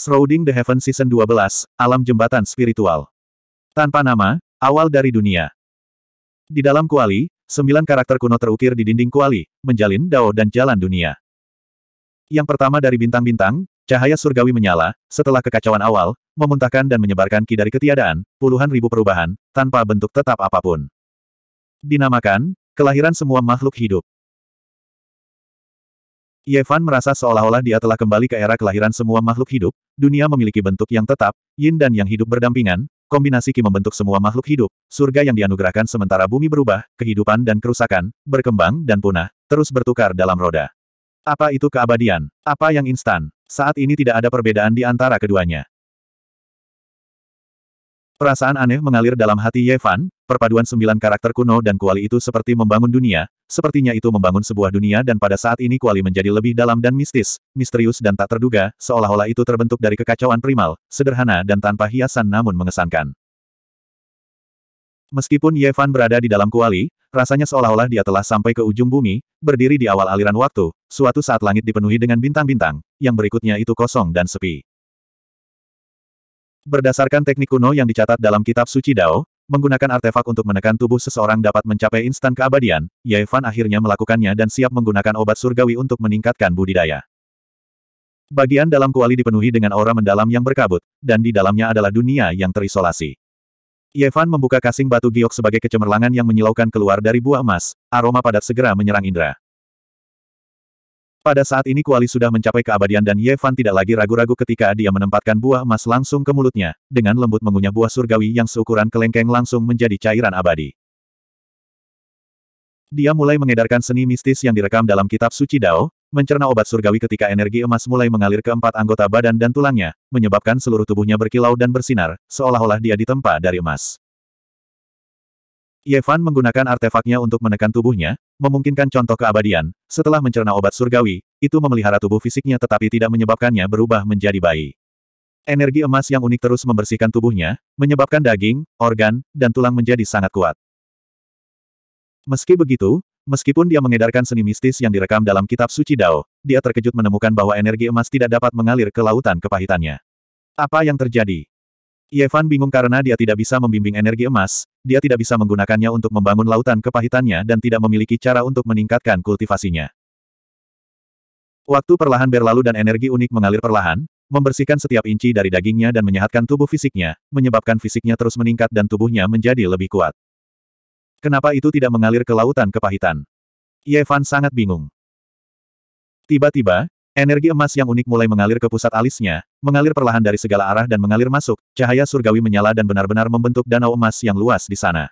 Shrouding the Heaven Season 12, Alam Jembatan Spiritual. Tanpa nama, Awal dari Dunia. Di dalam kuali, sembilan karakter kuno terukir di dinding kuali, menjalin dao dan jalan dunia. Yang pertama dari bintang-bintang, cahaya surgawi menyala, setelah kekacauan awal, memuntahkan dan menyebarkan ki dari ketiadaan, puluhan ribu perubahan, tanpa bentuk tetap apapun. Dinamakan, kelahiran semua makhluk hidup. Yevan merasa seolah-olah dia telah kembali ke era kelahiran semua makhluk hidup, dunia memiliki bentuk yang tetap, yin dan yang hidup berdampingan, kombinasi ki membentuk semua makhluk hidup, surga yang dianugerahkan sementara bumi berubah, kehidupan dan kerusakan, berkembang dan punah, terus bertukar dalam roda. Apa itu keabadian? Apa yang instan? Saat ini tidak ada perbedaan di antara keduanya. Perasaan aneh mengalir dalam hati Yevan. perpaduan sembilan karakter kuno dan kuali itu seperti membangun dunia, sepertinya itu membangun sebuah dunia dan pada saat ini kuali menjadi lebih dalam dan mistis, misterius dan tak terduga, seolah-olah itu terbentuk dari kekacauan primal, sederhana dan tanpa hiasan namun mengesankan. Meskipun Yevan berada di dalam kuali, rasanya seolah-olah dia telah sampai ke ujung bumi, berdiri di awal aliran waktu, suatu saat langit dipenuhi dengan bintang-bintang, yang berikutnya itu kosong dan sepi. Berdasarkan teknik kuno yang dicatat dalam kitab suci Dao, menggunakan artefak untuk menekan tubuh seseorang dapat mencapai instan keabadian, Ye Fan akhirnya melakukannya dan siap menggunakan obat surgawi untuk meningkatkan budidaya. Bagian dalam kuali dipenuhi dengan aura mendalam yang berkabut, dan di dalamnya adalah dunia yang terisolasi. Yevan membuka kasing batu giok sebagai kecemerlangan yang menyilaukan keluar dari buah emas, aroma padat segera menyerang indera. Pada saat ini kuali sudah mencapai keabadian dan Yevan tidak lagi ragu-ragu ketika dia menempatkan buah emas langsung ke mulutnya, dengan lembut mengunyah buah surgawi yang seukuran kelengkeng langsung menjadi cairan abadi. Dia mulai mengedarkan seni mistis yang direkam dalam kitab suci Dao, mencerna obat surgawi ketika energi emas mulai mengalir ke empat anggota badan dan tulangnya, menyebabkan seluruh tubuhnya berkilau dan bersinar, seolah-olah dia ditempa dari emas. Yevan menggunakan artefaknya untuk menekan tubuhnya, memungkinkan contoh keabadian, setelah mencerna obat surgawi, itu memelihara tubuh fisiknya tetapi tidak menyebabkannya berubah menjadi bayi. Energi emas yang unik terus membersihkan tubuhnya, menyebabkan daging, organ, dan tulang menjadi sangat kuat. Meski begitu, meskipun dia mengedarkan seni mistis yang direkam dalam kitab suci Dao, dia terkejut menemukan bahwa energi emas tidak dapat mengalir ke lautan kepahitannya. Apa yang terjadi? Yevan bingung karena dia tidak bisa membimbing energi emas, dia tidak bisa menggunakannya untuk membangun lautan kepahitannya dan tidak memiliki cara untuk meningkatkan kultivasinya. Waktu perlahan berlalu dan energi unik mengalir perlahan, membersihkan setiap inci dari dagingnya dan menyehatkan tubuh fisiknya, menyebabkan fisiknya terus meningkat dan tubuhnya menjadi lebih kuat. Kenapa itu tidak mengalir ke lautan kepahitan? Yevan sangat bingung. Tiba-tiba, Energi emas yang unik mulai mengalir ke pusat alisnya, mengalir perlahan dari segala arah dan mengalir masuk, cahaya surgawi menyala dan benar-benar membentuk danau emas yang luas di sana.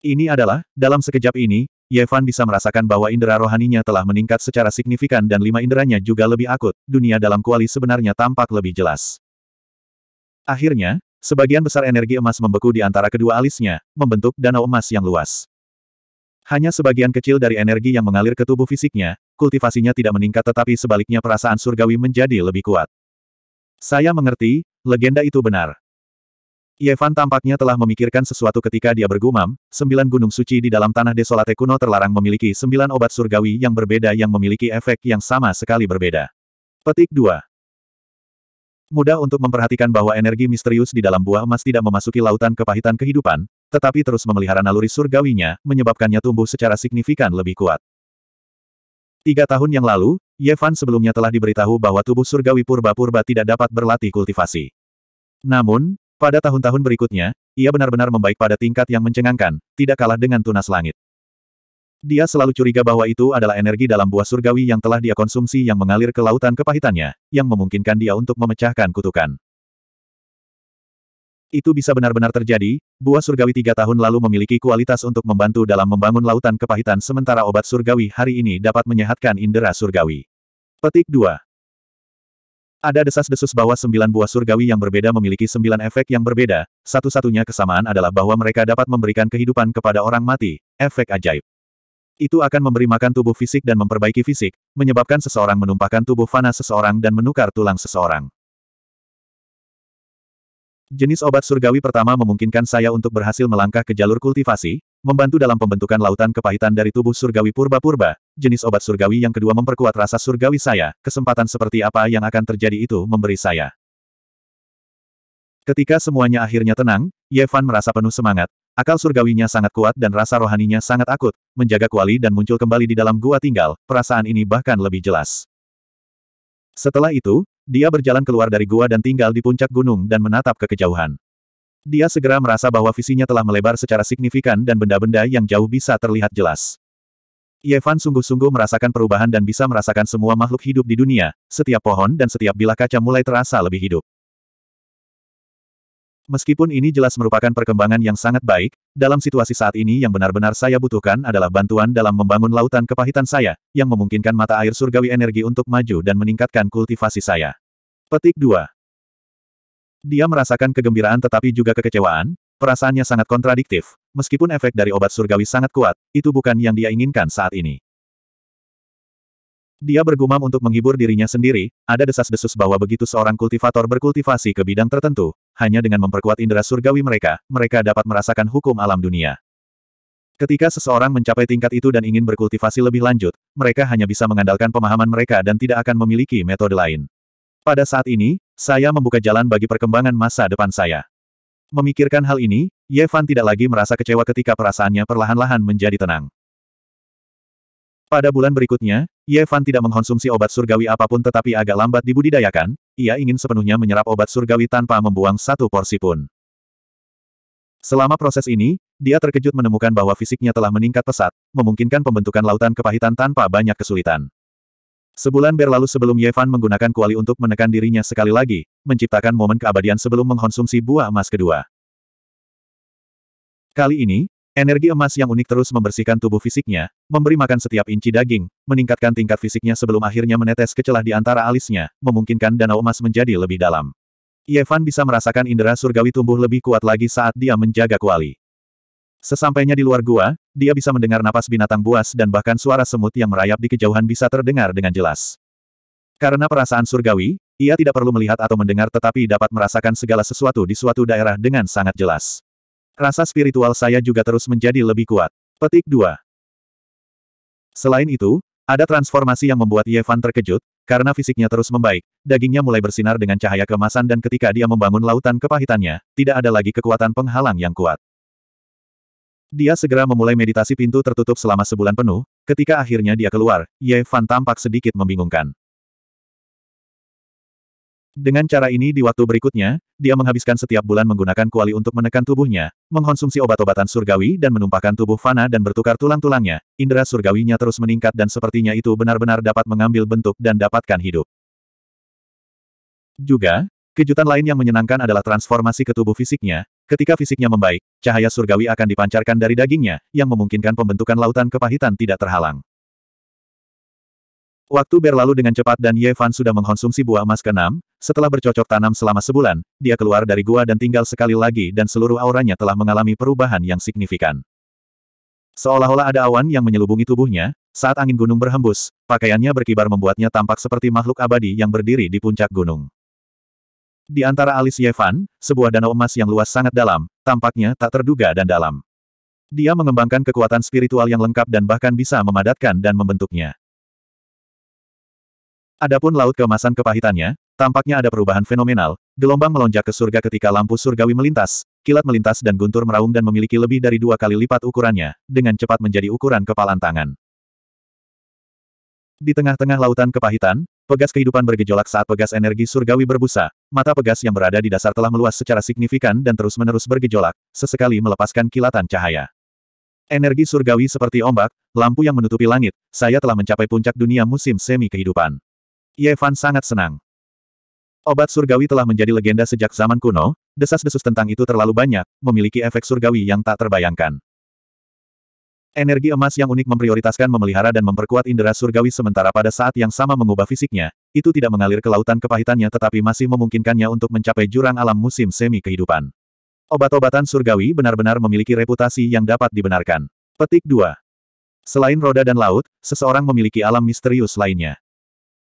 Ini adalah, dalam sekejap ini, Yevan bisa merasakan bahwa indera rohaninya telah meningkat secara signifikan dan lima inderanya juga lebih akut, dunia dalam kuali sebenarnya tampak lebih jelas. Akhirnya, sebagian besar energi emas membeku di antara kedua alisnya, membentuk danau emas yang luas. Hanya sebagian kecil dari energi yang mengalir ke tubuh fisiknya, kultivasinya tidak meningkat tetapi sebaliknya perasaan surgawi menjadi lebih kuat. Saya mengerti, legenda itu benar. Yevan tampaknya telah memikirkan sesuatu ketika dia bergumam, sembilan gunung suci di dalam tanah desolate kuno terlarang memiliki sembilan obat surgawi yang berbeda yang memiliki efek yang sama sekali berbeda. Petik 2. Mudah untuk memperhatikan bahwa energi misterius di dalam buah emas tidak memasuki lautan kepahitan kehidupan, tetapi terus memelihara naluri surgawinya, menyebabkannya tumbuh secara signifikan lebih kuat. Tiga tahun yang lalu, Yevan sebelumnya telah diberitahu bahwa tubuh surgawi purba-purba tidak dapat berlatih kultivasi. Namun, pada tahun-tahun berikutnya, ia benar-benar membaik pada tingkat yang mencengangkan, tidak kalah dengan tunas langit. Dia selalu curiga bahwa itu adalah energi dalam buah surgawi yang telah dia konsumsi yang mengalir ke lautan kepahitannya, yang memungkinkan dia untuk memecahkan kutukan. Itu bisa benar-benar terjadi, buah surgawi tiga tahun lalu memiliki kualitas untuk membantu dalam membangun lautan kepahitan sementara obat surgawi hari ini dapat menyehatkan indera surgawi. Petik 2. Ada desas-desus bahwa sembilan buah surgawi yang berbeda memiliki sembilan efek yang berbeda, satu-satunya kesamaan adalah bahwa mereka dapat memberikan kehidupan kepada orang mati, efek ajaib. Itu akan memberi makan tubuh fisik dan memperbaiki fisik, menyebabkan seseorang menumpahkan tubuh fana seseorang dan menukar tulang seseorang. Jenis obat surgawi pertama memungkinkan saya untuk berhasil melangkah ke jalur kultivasi, membantu dalam pembentukan lautan kepahitan dari tubuh surgawi purba-purba. Jenis obat surgawi yang kedua memperkuat rasa surgawi saya, kesempatan seperti apa yang akan terjadi itu memberi saya. Ketika semuanya akhirnya tenang, Yevan merasa penuh semangat, Akal surgawinya sangat kuat dan rasa rohaninya sangat akut, menjaga kuali dan muncul kembali di dalam gua tinggal, perasaan ini bahkan lebih jelas. Setelah itu, dia berjalan keluar dari gua dan tinggal di puncak gunung dan menatap ke kejauhan. Dia segera merasa bahwa visinya telah melebar secara signifikan dan benda-benda yang jauh bisa terlihat jelas. Yevan sungguh-sungguh merasakan perubahan dan bisa merasakan semua makhluk hidup di dunia, setiap pohon dan setiap bilah kaca mulai terasa lebih hidup. Meskipun ini jelas merupakan perkembangan yang sangat baik, dalam situasi saat ini yang benar-benar saya butuhkan adalah bantuan dalam membangun lautan kepahitan saya, yang memungkinkan mata air surgawi energi untuk maju dan meningkatkan kultivasi saya. Petik 2. Dia merasakan kegembiraan tetapi juga kekecewaan, perasaannya sangat kontradiktif. Meskipun efek dari obat surgawi sangat kuat, itu bukan yang dia inginkan saat ini. Dia bergumam untuk menghibur dirinya sendiri, ada desas-desus bahwa begitu seorang kultivator berkultivasi ke bidang tertentu, hanya dengan memperkuat indera surgawi mereka, mereka dapat merasakan hukum alam dunia. Ketika seseorang mencapai tingkat itu dan ingin berkultivasi lebih lanjut, mereka hanya bisa mengandalkan pemahaman mereka dan tidak akan memiliki metode lain. Pada saat ini, saya membuka jalan bagi perkembangan masa depan saya. Memikirkan hal ini, Yevan tidak lagi merasa kecewa ketika perasaannya perlahan-lahan menjadi tenang. Pada bulan berikutnya, Ye Fan tidak mengkonsumsi obat surgawi apapun tetapi agak lambat dibudidayakan, ia ingin sepenuhnya menyerap obat surgawi tanpa membuang satu porsi pun. Selama proses ini, dia terkejut menemukan bahwa fisiknya telah meningkat pesat, memungkinkan pembentukan lautan kepahitan tanpa banyak kesulitan. Sebulan berlalu sebelum Yevan menggunakan kuali untuk menekan dirinya sekali lagi, menciptakan momen keabadian sebelum mengkonsumsi buah emas kedua. Kali ini, Energi emas yang unik terus membersihkan tubuh fisiknya, memberi makan setiap inci daging, meningkatkan tingkat fisiknya sebelum akhirnya menetes ke celah di antara alisnya, memungkinkan danau emas menjadi lebih dalam. Yevan bisa merasakan indera surgawi tumbuh lebih kuat lagi saat dia menjaga kuali. Sesampainya di luar gua, dia bisa mendengar napas binatang buas dan bahkan suara semut yang merayap di kejauhan bisa terdengar dengan jelas. Karena perasaan surgawi, ia tidak perlu melihat atau mendengar tetapi dapat merasakan segala sesuatu di suatu daerah dengan sangat jelas. Rasa spiritual saya juga terus menjadi lebih kuat. Petik 2. Selain itu, ada transformasi yang membuat Yevan terkejut, karena fisiknya terus membaik, dagingnya mulai bersinar dengan cahaya kemasan dan ketika dia membangun lautan kepahitannya, tidak ada lagi kekuatan penghalang yang kuat. Dia segera memulai meditasi pintu tertutup selama sebulan penuh, ketika akhirnya dia keluar, Yevan tampak sedikit membingungkan. Dengan cara ini di waktu berikutnya, dia menghabiskan setiap bulan menggunakan kuali untuk menekan tubuhnya, mengkonsumsi obat-obatan surgawi dan menumpahkan tubuh Fana dan bertukar tulang-tulangnya. Indra surgawinya terus meningkat dan sepertinya itu benar-benar dapat mengambil bentuk dan dapatkan hidup. Juga, kejutan lain yang menyenangkan adalah transformasi ke tubuh fisiknya. Ketika fisiknya membaik, cahaya surgawi akan dipancarkan dari dagingnya, yang memungkinkan pembentukan lautan kepahitan tidak terhalang. Waktu berlalu dengan cepat dan Ye Fan sudah mengkonsumsi buah emas keenam, setelah bercocok tanam selama sebulan, dia keluar dari gua dan tinggal sekali lagi dan seluruh auranya telah mengalami perubahan yang signifikan. Seolah-olah ada awan yang menyelubungi tubuhnya, saat angin gunung berhembus, pakaiannya berkibar membuatnya tampak seperti makhluk abadi yang berdiri di puncak gunung. Di antara alis Yevan, sebuah danau emas yang luas sangat dalam, tampaknya tak terduga dan dalam. Dia mengembangkan kekuatan spiritual yang lengkap dan bahkan bisa memadatkan dan membentuknya. Adapun laut keemasan kepahitannya, Tampaknya ada perubahan fenomenal, gelombang melonjak ke surga ketika lampu surgawi melintas, kilat melintas dan guntur meraung dan memiliki lebih dari dua kali lipat ukurannya, dengan cepat menjadi ukuran kepalan tangan. Di tengah-tengah lautan kepahitan, pegas kehidupan bergejolak saat pegas energi surgawi berbusa, mata pegas yang berada di dasar telah meluas secara signifikan dan terus-menerus bergejolak, sesekali melepaskan kilatan cahaya. Energi surgawi seperti ombak, lampu yang menutupi langit, saya telah mencapai puncak dunia musim semi kehidupan. Yevan sangat senang. Obat surgawi telah menjadi legenda sejak zaman kuno, desas-desus tentang itu terlalu banyak, memiliki efek surgawi yang tak terbayangkan. Energi emas yang unik memprioritaskan memelihara dan memperkuat indera surgawi sementara pada saat yang sama mengubah fisiknya, itu tidak mengalir ke lautan kepahitannya tetapi masih memungkinkannya untuk mencapai jurang alam musim semi kehidupan. Obat-obatan surgawi benar-benar memiliki reputasi yang dapat dibenarkan. Petik 2. Selain roda dan laut, seseorang memiliki alam misterius lainnya.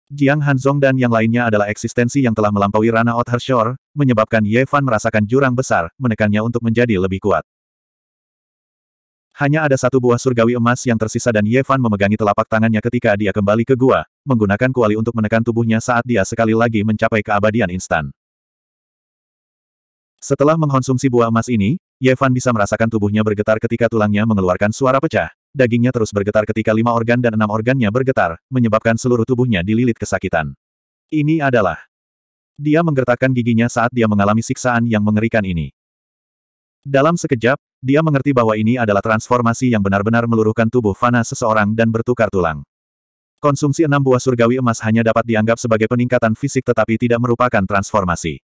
Jiang Hanzong dan yang lainnya adalah eksistensi yang telah melampaui Rana Outer Shore, menyebabkan Ye Fan merasakan jurang besar, menekannya untuk menjadi lebih kuat. Hanya ada satu buah surgawi emas yang tersisa dan Ye Fan memegangi telapak tangannya ketika dia kembali ke gua, menggunakan kuali untuk menekan tubuhnya saat dia sekali lagi mencapai keabadian instan. Setelah mengkonsumsi buah emas ini, Ye Fan bisa merasakan tubuhnya bergetar ketika tulangnya mengeluarkan suara pecah, dagingnya terus bergetar ketika lima organ dan enam organnya bergetar, menyebabkan seluruh tubuhnya dililit kesakitan. Ini adalah... Dia menggertakkan giginya saat dia mengalami siksaan yang mengerikan ini. Dalam sekejap, dia mengerti bahwa ini adalah transformasi yang benar-benar meluruhkan tubuh fana seseorang dan bertukar tulang. Konsumsi enam buah surgawi emas hanya dapat dianggap sebagai peningkatan fisik tetapi tidak merupakan transformasi.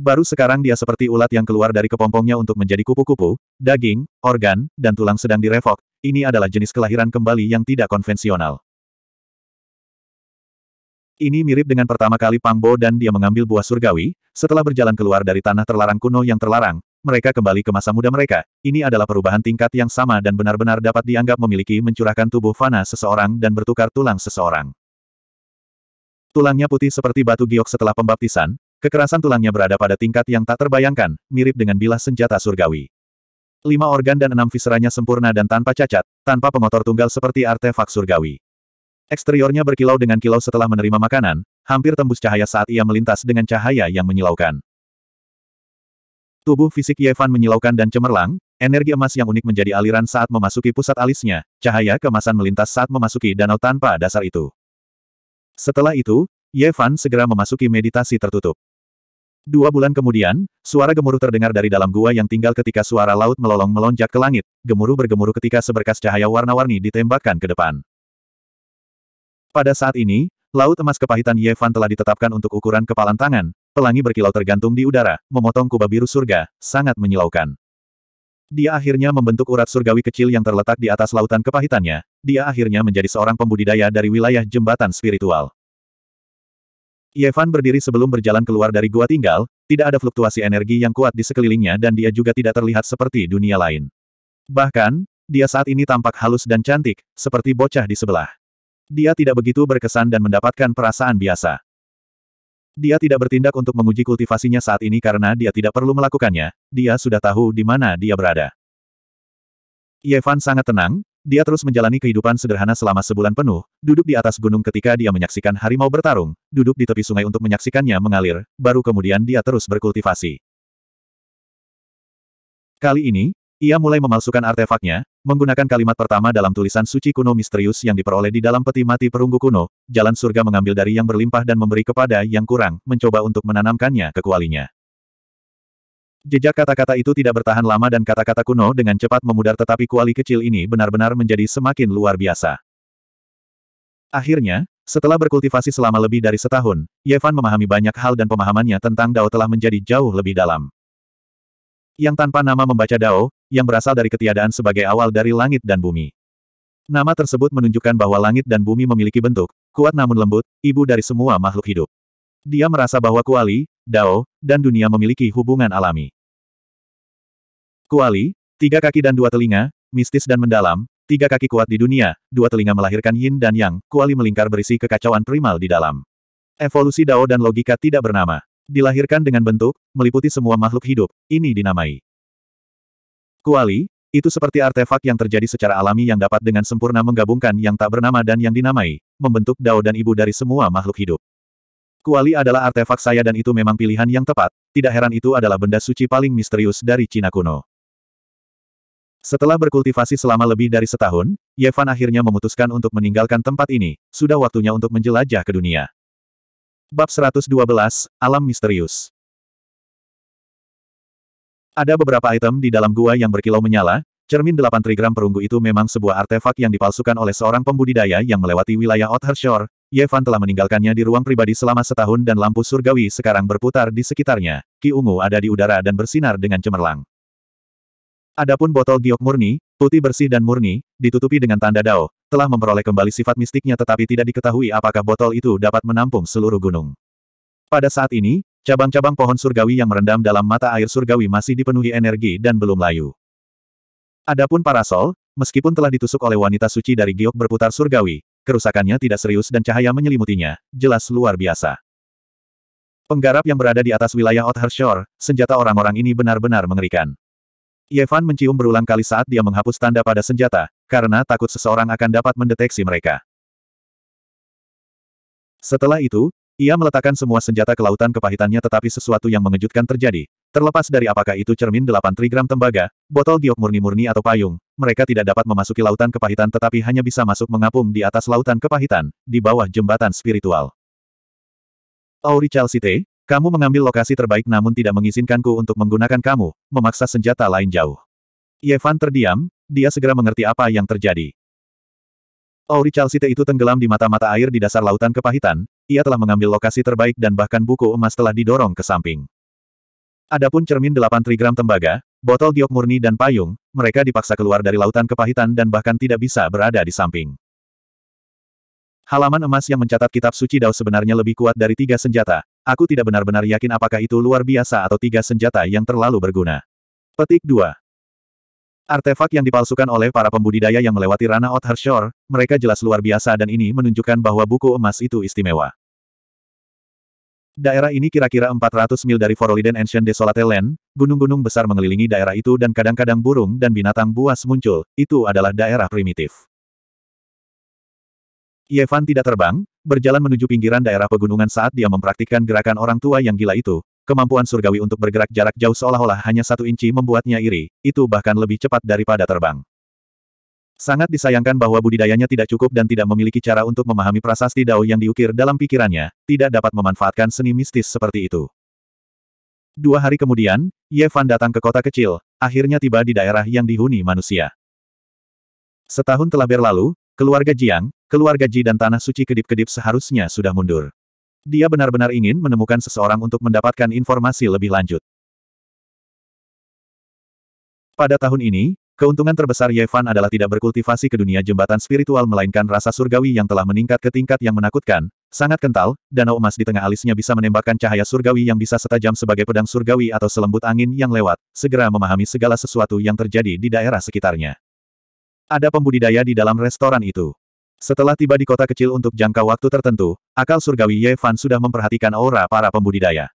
Baru sekarang dia seperti ulat yang keluar dari kepompongnya untuk menjadi kupu-kupu, daging, organ, dan tulang sedang direvok. Ini adalah jenis kelahiran kembali yang tidak konvensional. Ini mirip dengan pertama kali Pangbo dan dia mengambil buah surgawi, setelah berjalan keluar dari tanah terlarang kuno yang terlarang, mereka kembali ke masa muda mereka. Ini adalah perubahan tingkat yang sama dan benar-benar dapat dianggap memiliki mencurahkan tubuh fana seseorang dan bertukar tulang seseorang. Tulangnya putih seperti batu giok setelah pembaptisan, Kekerasan tulangnya berada pada tingkat yang tak terbayangkan, mirip dengan bilah senjata surgawi. Lima organ dan enam viseranya sempurna dan tanpa cacat, tanpa pengotor tunggal seperti artefak surgawi. Eksteriornya berkilau dengan kilau setelah menerima makanan, hampir tembus cahaya saat ia melintas dengan cahaya yang menyilaukan. Tubuh fisik Yevan menyilaukan dan cemerlang, energi emas yang unik menjadi aliran saat memasuki pusat alisnya, cahaya kemasan melintas saat memasuki danau tanpa dasar itu. Setelah itu, Yevan segera memasuki meditasi tertutup. Dua bulan kemudian, suara gemuruh terdengar dari dalam gua yang tinggal ketika suara laut melolong melonjak ke langit, gemuruh bergemuruh ketika seberkas cahaya warna-warni ditembakkan ke depan. Pada saat ini, laut emas kepahitan Yevan telah ditetapkan untuk ukuran kepalan tangan, pelangi berkilau tergantung di udara, memotong kubah biru surga, sangat menyilaukan. Dia akhirnya membentuk urat surgawi kecil yang terletak di atas lautan kepahitannya, dia akhirnya menjadi seorang pembudidaya dari wilayah jembatan spiritual. Yevan berdiri sebelum berjalan keluar dari gua tinggal, tidak ada fluktuasi energi yang kuat di sekelilingnya dan dia juga tidak terlihat seperti dunia lain. Bahkan, dia saat ini tampak halus dan cantik, seperti bocah di sebelah. Dia tidak begitu berkesan dan mendapatkan perasaan biasa. Dia tidak bertindak untuk menguji kultivasinya saat ini karena dia tidak perlu melakukannya, dia sudah tahu di mana dia berada. Yevan sangat tenang, dia terus menjalani kehidupan sederhana selama sebulan penuh, duduk di atas gunung ketika dia menyaksikan harimau bertarung, duduk di tepi sungai untuk menyaksikannya mengalir, baru kemudian dia terus berkultivasi. Kali ini, ia mulai memalsukan artefaknya, menggunakan kalimat pertama dalam tulisan suci kuno misterius yang diperoleh di dalam peti mati perunggu kuno, jalan surga mengambil dari yang berlimpah dan memberi kepada yang kurang, mencoba untuk menanamkannya ke kualinya. Jejak kata-kata itu tidak bertahan lama dan kata-kata kuno dengan cepat memudar tetapi kuali kecil ini benar-benar menjadi semakin luar biasa. Akhirnya, setelah berkultivasi selama lebih dari setahun, Yevan memahami banyak hal dan pemahamannya tentang Dao telah menjadi jauh lebih dalam. Yang tanpa nama membaca Dao, yang berasal dari ketiadaan sebagai awal dari langit dan bumi. Nama tersebut menunjukkan bahwa langit dan bumi memiliki bentuk, kuat namun lembut, ibu dari semua makhluk hidup. Dia merasa bahwa kuali, Dao, dan dunia memiliki hubungan alami. Kuali, tiga kaki dan dua telinga, mistis dan mendalam, tiga kaki kuat di dunia, dua telinga melahirkan yin dan yang, kuali melingkar berisi kekacauan primal di dalam. Evolusi Dao dan logika tidak bernama. Dilahirkan dengan bentuk, meliputi semua makhluk hidup, ini dinamai. Kuali, itu seperti artefak yang terjadi secara alami yang dapat dengan sempurna menggabungkan yang tak bernama dan yang dinamai, membentuk Dao dan ibu dari semua makhluk hidup. Kuali adalah artefak saya dan itu memang pilihan yang tepat, tidak heran itu adalah benda suci paling misterius dari Cina kuno. Setelah berkultivasi selama lebih dari setahun, Yevan akhirnya memutuskan untuk meninggalkan tempat ini, sudah waktunya untuk menjelajah ke dunia. Bab 112, Alam Misterius Ada beberapa item di dalam gua yang berkilau menyala, cermin 8 trigram perunggu itu memang sebuah artefak yang dipalsukan oleh seorang pembudidaya yang melewati wilayah Othershore, Yevan telah meninggalkannya di ruang pribadi selama setahun dan lampu surgawi sekarang berputar di sekitarnya. Ki ungu ada di udara dan bersinar dengan cemerlang. Adapun botol giok murni, putih bersih dan murni, ditutupi dengan tanda dao, telah memperoleh kembali sifat mistiknya tetapi tidak diketahui apakah botol itu dapat menampung seluruh gunung. Pada saat ini, cabang-cabang pohon surgawi yang merendam dalam mata air surgawi masih dipenuhi energi dan belum layu. Adapun parasol, meskipun telah ditusuk oleh wanita suci dari giok berputar surgawi, kerusakannya tidak serius dan cahaya menyelimutinya, jelas luar biasa. Penggarap yang berada di atas wilayah Othar Shore, senjata orang-orang ini benar-benar mengerikan. Yevan mencium berulang kali saat dia menghapus tanda pada senjata, karena takut seseorang akan dapat mendeteksi mereka. Setelah itu, ia meletakkan semua senjata ke lautan kepahitannya tetapi sesuatu yang mengejutkan terjadi, terlepas dari apakah itu cermin delapan trigram tembaga, botol giok murni-murni atau payung, mereka tidak dapat memasuki lautan kepahitan tetapi hanya bisa masuk mengapung di atas lautan kepahitan, di bawah jembatan spiritual. Auri oh Chalcite, kamu mengambil lokasi terbaik namun tidak mengizinkanku untuk menggunakan kamu, memaksa senjata lain jauh. Yevan terdiam, dia segera mengerti apa yang terjadi. Auri oh Chalcite itu tenggelam di mata-mata air di dasar lautan kepahitan, ia telah mengambil lokasi terbaik dan bahkan buku emas telah didorong ke samping. Adapun cermin delapan trigram tembaga, botol giok murni dan payung, mereka dipaksa keluar dari lautan kepahitan dan bahkan tidak bisa berada di samping. Halaman emas yang mencatat kitab suci Dao sebenarnya lebih kuat dari tiga senjata. Aku tidak benar-benar yakin apakah itu luar biasa atau tiga senjata yang terlalu berguna. Petik 2. Artefak yang dipalsukan oleh para pembudidaya yang melewati ranah Othar Shore, mereka jelas luar biasa dan ini menunjukkan bahwa buku emas itu istimewa. Daerah ini kira-kira 400 mil dari Foroliden Ancient Desolate Land, gunung-gunung besar mengelilingi daerah itu dan kadang-kadang burung dan binatang buas muncul, itu adalah daerah primitif. Yevan tidak terbang, berjalan menuju pinggiran daerah pegunungan saat dia mempraktikkan gerakan orang tua yang gila itu. Kemampuan surgawi untuk bergerak jarak jauh seolah-olah hanya satu inci membuatnya iri, itu bahkan lebih cepat daripada terbang. Sangat disayangkan bahwa budidayanya tidak cukup dan tidak memiliki cara untuk memahami prasasti Dao yang diukir dalam pikirannya, tidak dapat memanfaatkan seni mistis seperti itu. Dua hari kemudian, Ye Fan datang ke kota kecil, akhirnya tiba di daerah yang dihuni manusia. Setahun telah berlalu, keluarga Jiang, keluarga Ji dan Tanah Suci kedip-kedip seharusnya sudah mundur. Dia benar-benar ingin menemukan seseorang untuk mendapatkan informasi lebih lanjut. Pada tahun ini, Keuntungan terbesar Yevan adalah tidak berkultivasi ke dunia jembatan spiritual melainkan rasa surgawi yang telah meningkat ke tingkat yang menakutkan, sangat kental, danau emas di tengah alisnya bisa menembakkan cahaya surgawi yang bisa setajam sebagai pedang surgawi atau selembut angin yang lewat, segera memahami segala sesuatu yang terjadi di daerah sekitarnya. Ada pembudidaya di dalam restoran itu. Setelah tiba di kota kecil untuk jangka waktu tertentu, akal surgawi Yevan sudah memperhatikan aura para pembudidaya.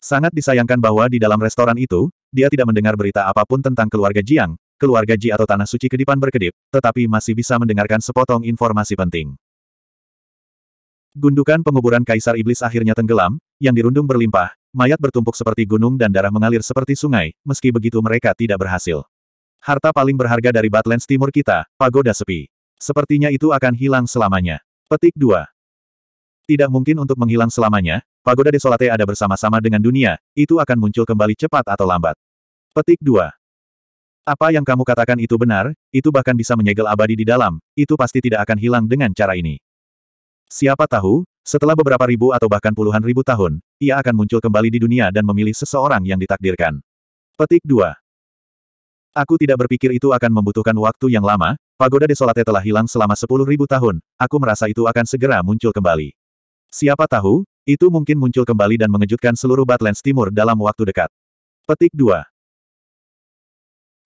Sangat disayangkan bahwa di dalam restoran itu, dia tidak mendengar berita apapun tentang keluarga Jiang, keluarga Ji atau Tanah Suci Kedipan berkedip, tetapi masih bisa mendengarkan sepotong informasi penting. Gundukan penguburan Kaisar Iblis akhirnya tenggelam, yang dirundung berlimpah, mayat bertumpuk seperti gunung dan darah mengalir seperti sungai, meski begitu mereka tidak berhasil. Harta paling berharga dari Batlands Timur kita, pagoda sepi. Sepertinya itu akan hilang selamanya. Petik 2. Tidak mungkin untuk menghilang selamanya, pagoda desolate ada bersama-sama dengan dunia, itu akan muncul kembali cepat atau lambat. Petik 2. Apa yang kamu katakan itu benar, itu bahkan bisa menyegel abadi di dalam, itu pasti tidak akan hilang dengan cara ini. Siapa tahu, setelah beberapa ribu atau bahkan puluhan ribu tahun, ia akan muncul kembali di dunia dan memilih seseorang yang ditakdirkan. Petik 2. Aku tidak berpikir itu akan membutuhkan waktu yang lama, pagoda desolate telah hilang selama sepuluh ribu tahun, aku merasa itu akan segera muncul kembali. Siapa tahu, itu mungkin muncul kembali dan mengejutkan seluruh Badlands Timur dalam waktu dekat. Petik 2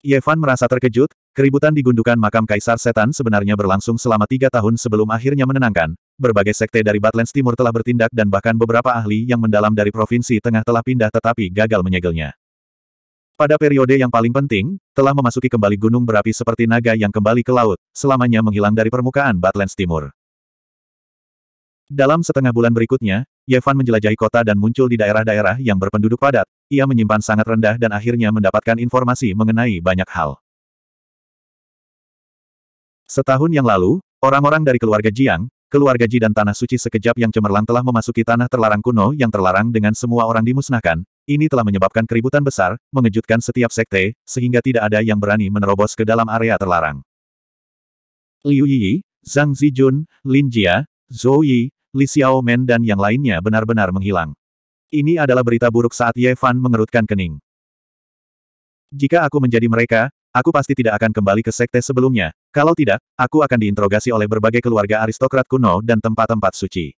Yevan merasa terkejut, keributan di gundukan makam Kaisar Setan sebenarnya berlangsung selama tiga tahun sebelum akhirnya menenangkan. Berbagai sekte dari Badlands Timur telah bertindak dan bahkan beberapa ahli yang mendalam dari Provinsi Tengah telah pindah tetapi gagal menyegelnya. Pada periode yang paling penting, telah memasuki kembali gunung berapi seperti naga yang kembali ke laut, selamanya menghilang dari permukaan Badlands Timur. Dalam setengah bulan berikutnya, Yevan menjelajahi kota dan muncul di daerah-daerah yang berpenduduk padat. Ia menyimpan sangat rendah dan akhirnya mendapatkan informasi mengenai banyak hal. Setahun yang lalu, orang-orang dari keluarga Jiang, keluarga Ji dan Tanah Suci sekejap yang cemerlang telah memasuki tanah terlarang kuno yang terlarang dengan semua orang dimusnahkan. Ini telah menyebabkan keributan besar, mengejutkan setiap sekte, sehingga tidak ada yang berani menerobos ke dalam area terlarang. Liu Yi, Zhang Zijun, Lin Jia, Zhou Yi, Li Men dan yang lainnya benar-benar menghilang. Ini adalah berita buruk saat Ye Fan mengerutkan kening. Jika aku menjadi mereka, aku pasti tidak akan kembali ke sekte sebelumnya. Kalau tidak, aku akan diinterogasi oleh berbagai keluarga aristokrat kuno dan tempat-tempat suci.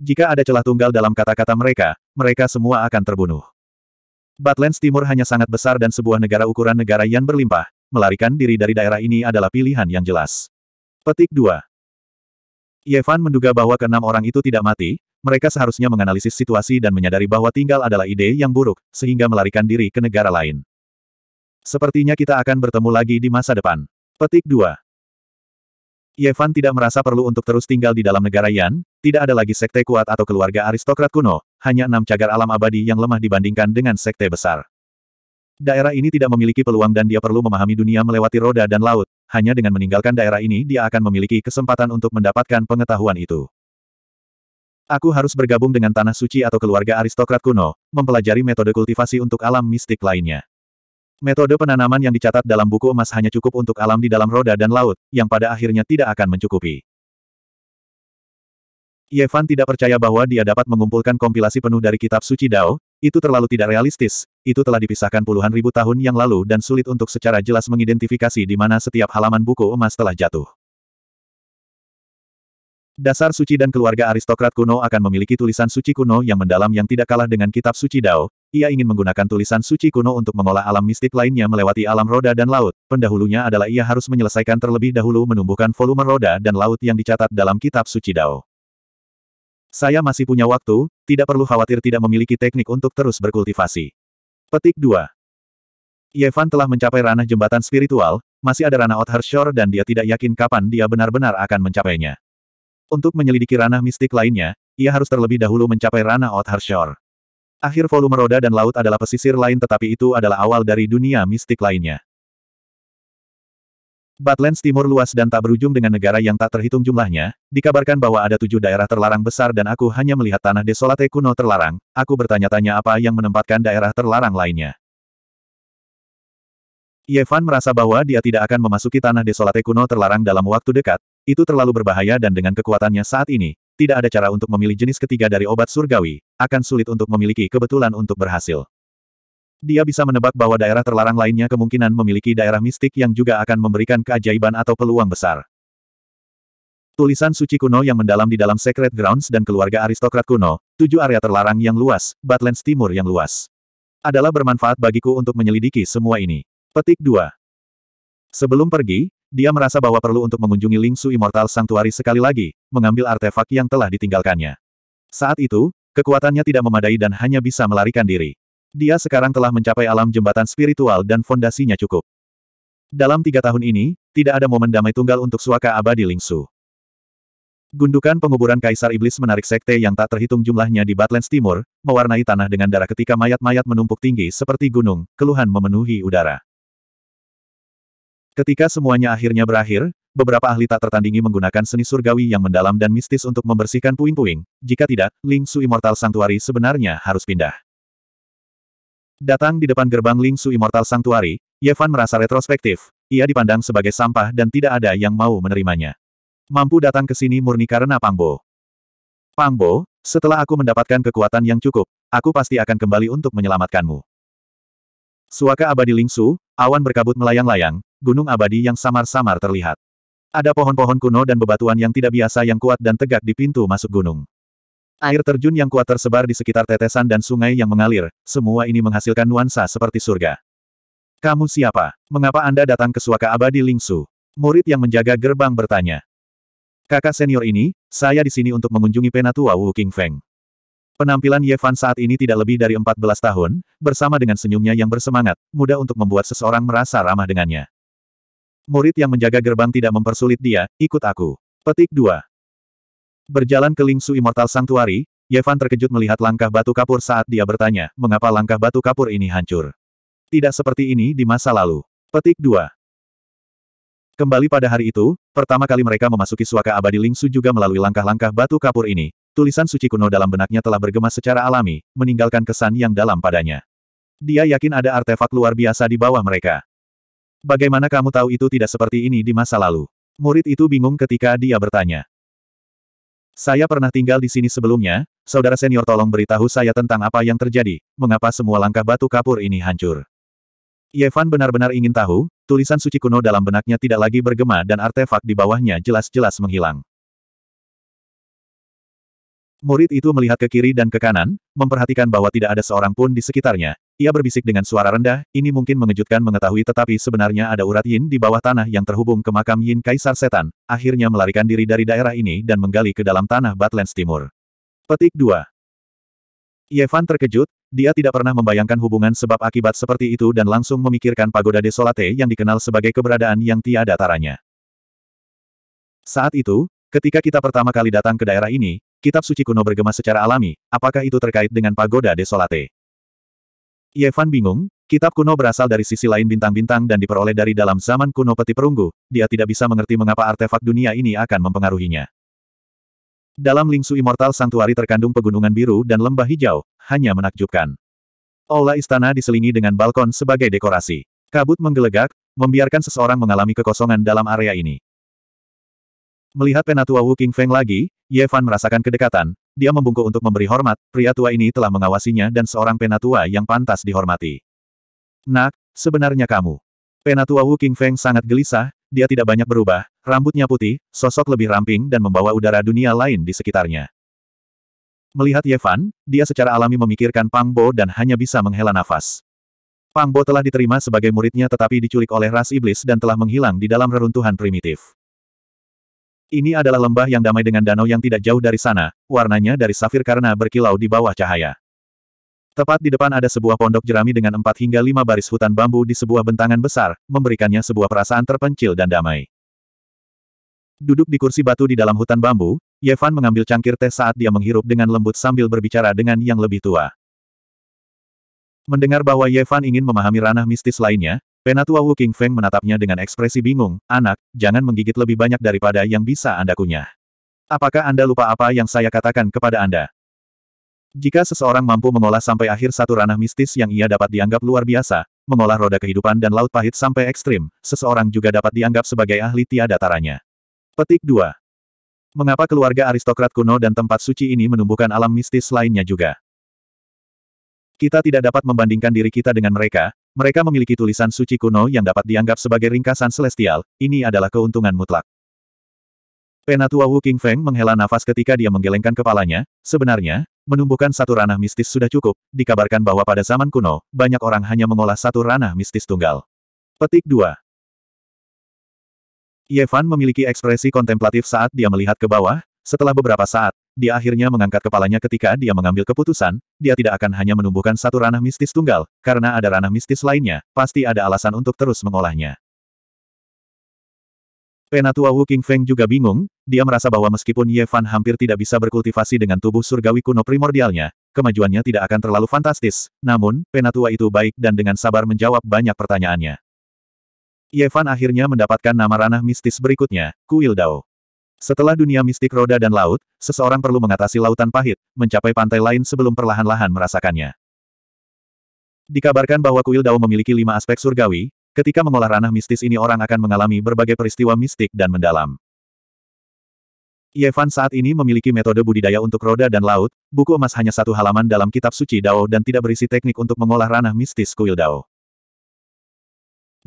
Jika ada celah tunggal dalam kata-kata mereka, mereka semua akan terbunuh. Batlands Timur hanya sangat besar dan sebuah negara ukuran negara yang berlimpah, melarikan diri dari daerah ini adalah pilihan yang jelas. Petik 2. Yevan menduga bahwa keenam orang itu tidak mati, mereka seharusnya menganalisis situasi dan menyadari bahwa tinggal adalah ide yang buruk, sehingga melarikan diri ke negara lain. Sepertinya kita akan bertemu lagi di masa depan. Petik 2. Yevan tidak merasa perlu untuk terus tinggal di dalam negara Yan, tidak ada lagi sekte kuat atau keluarga aristokrat kuno, hanya enam cagar alam abadi yang lemah dibandingkan dengan sekte besar. Daerah ini tidak memiliki peluang dan dia perlu memahami dunia melewati roda dan laut, hanya dengan meninggalkan daerah ini dia akan memiliki kesempatan untuk mendapatkan pengetahuan itu. Aku harus bergabung dengan Tanah Suci atau keluarga aristokrat kuno, mempelajari metode kultivasi untuk alam mistik lainnya. Metode penanaman yang dicatat dalam buku emas hanya cukup untuk alam di dalam roda dan laut, yang pada akhirnya tidak akan mencukupi. Yevan tidak percaya bahwa dia dapat mengumpulkan kompilasi penuh dari kitab suci Dao, itu terlalu tidak realistis, itu telah dipisahkan puluhan ribu tahun yang lalu dan sulit untuk secara jelas mengidentifikasi di mana setiap halaman buku emas telah jatuh. Dasar suci dan keluarga aristokrat kuno akan memiliki tulisan suci kuno yang mendalam yang tidak kalah dengan kitab suci Dao. Ia ingin menggunakan tulisan suci kuno untuk mengolah alam mistik lainnya melewati alam roda dan laut. Pendahulunya adalah ia harus menyelesaikan terlebih dahulu menumbuhkan volume roda dan laut yang dicatat dalam kitab suci Dao. Saya masih punya waktu, tidak perlu khawatir tidak memiliki teknik untuk terus berkultivasi. Petik 2. Yevan telah mencapai ranah jembatan spiritual, masih ada ranah Othar Shore dan dia tidak yakin kapan dia benar-benar akan mencapainya. Untuk menyelidiki ranah mistik lainnya, ia harus terlebih dahulu mencapai ranah Othar Shore. Akhir volume roda dan laut adalah pesisir lain tetapi itu adalah awal dari dunia mistik lainnya. Badlands Timur luas dan tak berujung dengan negara yang tak terhitung jumlahnya, dikabarkan bahwa ada tujuh daerah terlarang besar dan aku hanya melihat tanah desolate kuno terlarang, aku bertanya-tanya apa yang menempatkan daerah terlarang lainnya. Yevan merasa bahwa dia tidak akan memasuki tanah desolate kuno terlarang dalam waktu dekat, itu terlalu berbahaya dan dengan kekuatannya saat ini, tidak ada cara untuk memilih jenis ketiga dari obat surgawi, akan sulit untuk memiliki kebetulan untuk berhasil. Dia bisa menebak bahwa daerah terlarang lainnya kemungkinan memiliki daerah mistik yang juga akan memberikan keajaiban atau peluang besar. Tulisan suci kuno yang mendalam di dalam Secret Grounds dan keluarga aristokrat kuno, tujuh area terlarang yang luas, Badlands Timur yang luas. Adalah bermanfaat bagiku untuk menyelidiki semua ini. Petik 2. Sebelum pergi, dia merasa bahwa perlu untuk mengunjungi Lingsu Immortal Sanctuary sekali lagi, mengambil artefak yang telah ditinggalkannya. Saat itu, kekuatannya tidak memadai dan hanya bisa melarikan diri. Dia sekarang telah mencapai alam jembatan spiritual dan fondasinya cukup. Dalam tiga tahun ini, tidak ada momen damai tunggal untuk suaka abadi Lingsu. Gundukan penguburan Kaisar Iblis menarik sekte yang tak terhitung jumlahnya di Batlands Timur, mewarnai tanah dengan darah ketika mayat-mayat menumpuk tinggi seperti gunung, keluhan memenuhi udara. Ketika semuanya akhirnya berakhir, beberapa ahli tak tertandingi menggunakan seni surgawi yang mendalam dan mistis untuk membersihkan puing-puing, jika tidak, Ling Su Immortal Sanctuary sebenarnya harus pindah. Datang di depan gerbang Ling Su Immortal Sanctuary, Yevan merasa retrospektif. Ia dipandang sebagai sampah dan tidak ada yang mau menerimanya. Mampu datang ke sini murni karena Pangbo. Pangbo, setelah aku mendapatkan kekuatan yang cukup, aku pasti akan kembali untuk menyelamatkanmu. Suaka abadi Ling Su, awan berkabut melayang-layang, gunung abadi yang samar-samar terlihat. Ada pohon-pohon kuno dan bebatuan yang tidak biasa yang kuat dan tegak di pintu masuk gunung. Air terjun yang kuat tersebar di sekitar tetesan dan sungai yang mengalir, semua ini menghasilkan nuansa seperti surga. Kamu siapa? Mengapa Anda datang ke suaka abadi Lingsu? Murid yang menjaga gerbang bertanya. Kakak senior ini, saya di sini untuk mengunjungi penatua Wu King Feng. Penampilan Ye saat ini tidak lebih dari 14 tahun, bersama dengan senyumnya yang bersemangat, mudah untuk membuat seseorang merasa ramah dengannya. Murid yang menjaga gerbang tidak mempersulit dia, ikut aku. Petik 2. Berjalan ke Lingsu Immortal Sanctuary, Yevan terkejut melihat langkah batu kapur saat dia bertanya, mengapa langkah batu kapur ini hancur. Tidak seperti ini di masa lalu. Petik 2. Kembali pada hari itu, pertama kali mereka memasuki suaka abadi Lingsu juga melalui langkah-langkah batu kapur ini, tulisan suci kuno dalam benaknya telah bergema secara alami, meninggalkan kesan yang dalam padanya. Dia yakin ada artefak luar biasa di bawah mereka. Bagaimana kamu tahu itu tidak seperti ini di masa lalu? Murid itu bingung ketika dia bertanya. Saya pernah tinggal di sini sebelumnya, saudara senior tolong beritahu saya tentang apa yang terjadi, mengapa semua langkah batu kapur ini hancur. Yevan benar-benar ingin tahu, tulisan suci kuno dalam benaknya tidak lagi bergema dan artefak di bawahnya jelas-jelas menghilang. Murid itu melihat ke kiri dan ke kanan, memperhatikan bahwa tidak ada seorang pun di sekitarnya, ia berbisik dengan suara rendah, ini mungkin mengejutkan mengetahui tetapi sebenarnya ada urat yin di bawah tanah yang terhubung ke makam yin kaisar setan, akhirnya melarikan diri dari daerah ini dan menggali ke dalam tanah Batlands Timur. Petik 2 Yevan terkejut, dia tidak pernah membayangkan hubungan sebab-akibat seperti itu dan langsung memikirkan pagoda desolate yang dikenal sebagai keberadaan yang tiada taranya. Saat itu, ketika kita pertama kali datang ke daerah ini, kitab suci kuno bergema secara alami, apakah itu terkait dengan pagoda desolate? Yevan bingung, kitab kuno berasal dari sisi lain bintang-bintang dan diperoleh dari dalam zaman kuno peti perunggu, dia tidak bisa mengerti mengapa artefak dunia ini akan mempengaruhinya. Dalam Lingsu Immortal Sanctuary terkandung pegunungan biru dan lembah hijau, hanya menakjubkan. Aula istana diselingi dengan balkon sebagai dekorasi. Kabut menggelegak, membiarkan seseorang mengalami kekosongan dalam area ini. Melihat Penatua Wu King Feng lagi, Yevan merasakan kedekatan, dia membungkuk untuk memberi hormat, pria tua ini telah mengawasinya dan seorang penatua yang pantas dihormati. Nak, sebenarnya kamu. Penatua Wu King Feng sangat gelisah, dia tidak banyak berubah, rambutnya putih, sosok lebih ramping dan membawa udara dunia lain di sekitarnya. Melihat Yevan, dia secara alami memikirkan Pang Bo dan hanya bisa menghela nafas. Pang Bo telah diterima sebagai muridnya tetapi diculik oleh ras iblis dan telah menghilang di dalam reruntuhan primitif. Ini adalah lembah yang damai dengan danau yang tidak jauh dari sana, warnanya dari safir karena berkilau di bawah cahaya. Tepat di depan ada sebuah pondok jerami dengan empat hingga lima baris hutan bambu di sebuah bentangan besar, memberikannya sebuah perasaan terpencil dan damai. Duduk di kursi batu di dalam hutan bambu, Yevan mengambil cangkir teh saat dia menghirup dengan lembut sambil berbicara dengan yang lebih tua. Mendengar bahwa Yevan ingin memahami ranah mistis lainnya, Penatua Wu King Feng menatapnya dengan ekspresi bingung, anak, jangan menggigit lebih banyak daripada yang bisa Anda kunyah. Apakah Anda lupa apa yang saya katakan kepada Anda? Jika seseorang mampu mengolah sampai akhir satu ranah mistis yang ia dapat dianggap luar biasa, mengolah roda kehidupan dan laut pahit sampai ekstrim, seseorang juga dapat dianggap sebagai ahli tiada taranya. Petik 2. Mengapa keluarga aristokrat kuno dan tempat suci ini menumbuhkan alam mistis lainnya juga? Kita tidak dapat membandingkan diri kita dengan mereka, mereka memiliki tulisan suci kuno yang dapat dianggap sebagai ringkasan celestial, ini adalah keuntungan mutlak. Penatua Wu King Feng menghela nafas ketika dia menggelengkan kepalanya, sebenarnya, menumbuhkan satu ranah mistis sudah cukup, dikabarkan bahwa pada zaman kuno, banyak orang hanya mengolah satu ranah mistis tunggal. Petik 2. Yevan memiliki ekspresi kontemplatif saat dia melihat ke bawah, setelah beberapa saat, dia akhirnya mengangkat kepalanya ketika dia mengambil keputusan, dia tidak akan hanya menumbuhkan satu ranah mistis tunggal, karena ada ranah mistis lainnya, pasti ada alasan untuk terus mengolahnya. Penatua Wu King Feng juga bingung, dia merasa bahwa meskipun Ye Fan hampir tidak bisa berkultivasi dengan tubuh surgawi kuno primordialnya, kemajuannya tidak akan terlalu fantastis, namun, Penatua itu baik dan dengan sabar menjawab banyak pertanyaannya. Ye Fan akhirnya mendapatkan nama ranah mistis berikutnya, Kuil Dao. Setelah dunia mistik roda dan laut, seseorang perlu mengatasi lautan pahit, mencapai pantai lain sebelum perlahan-lahan merasakannya. Dikabarkan bahwa kuil Dao memiliki lima aspek surgawi, ketika mengolah ranah mistis ini orang akan mengalami berbagai peristiwa mistik dan mendalam. Yevan saat ini memiliki metode budidaya untuk roda dan laut, buku emas hanya satu halaman dalam kitab suci Dao dan tidak berisi teknik untuk mengolah ranah mistis kuil Dao.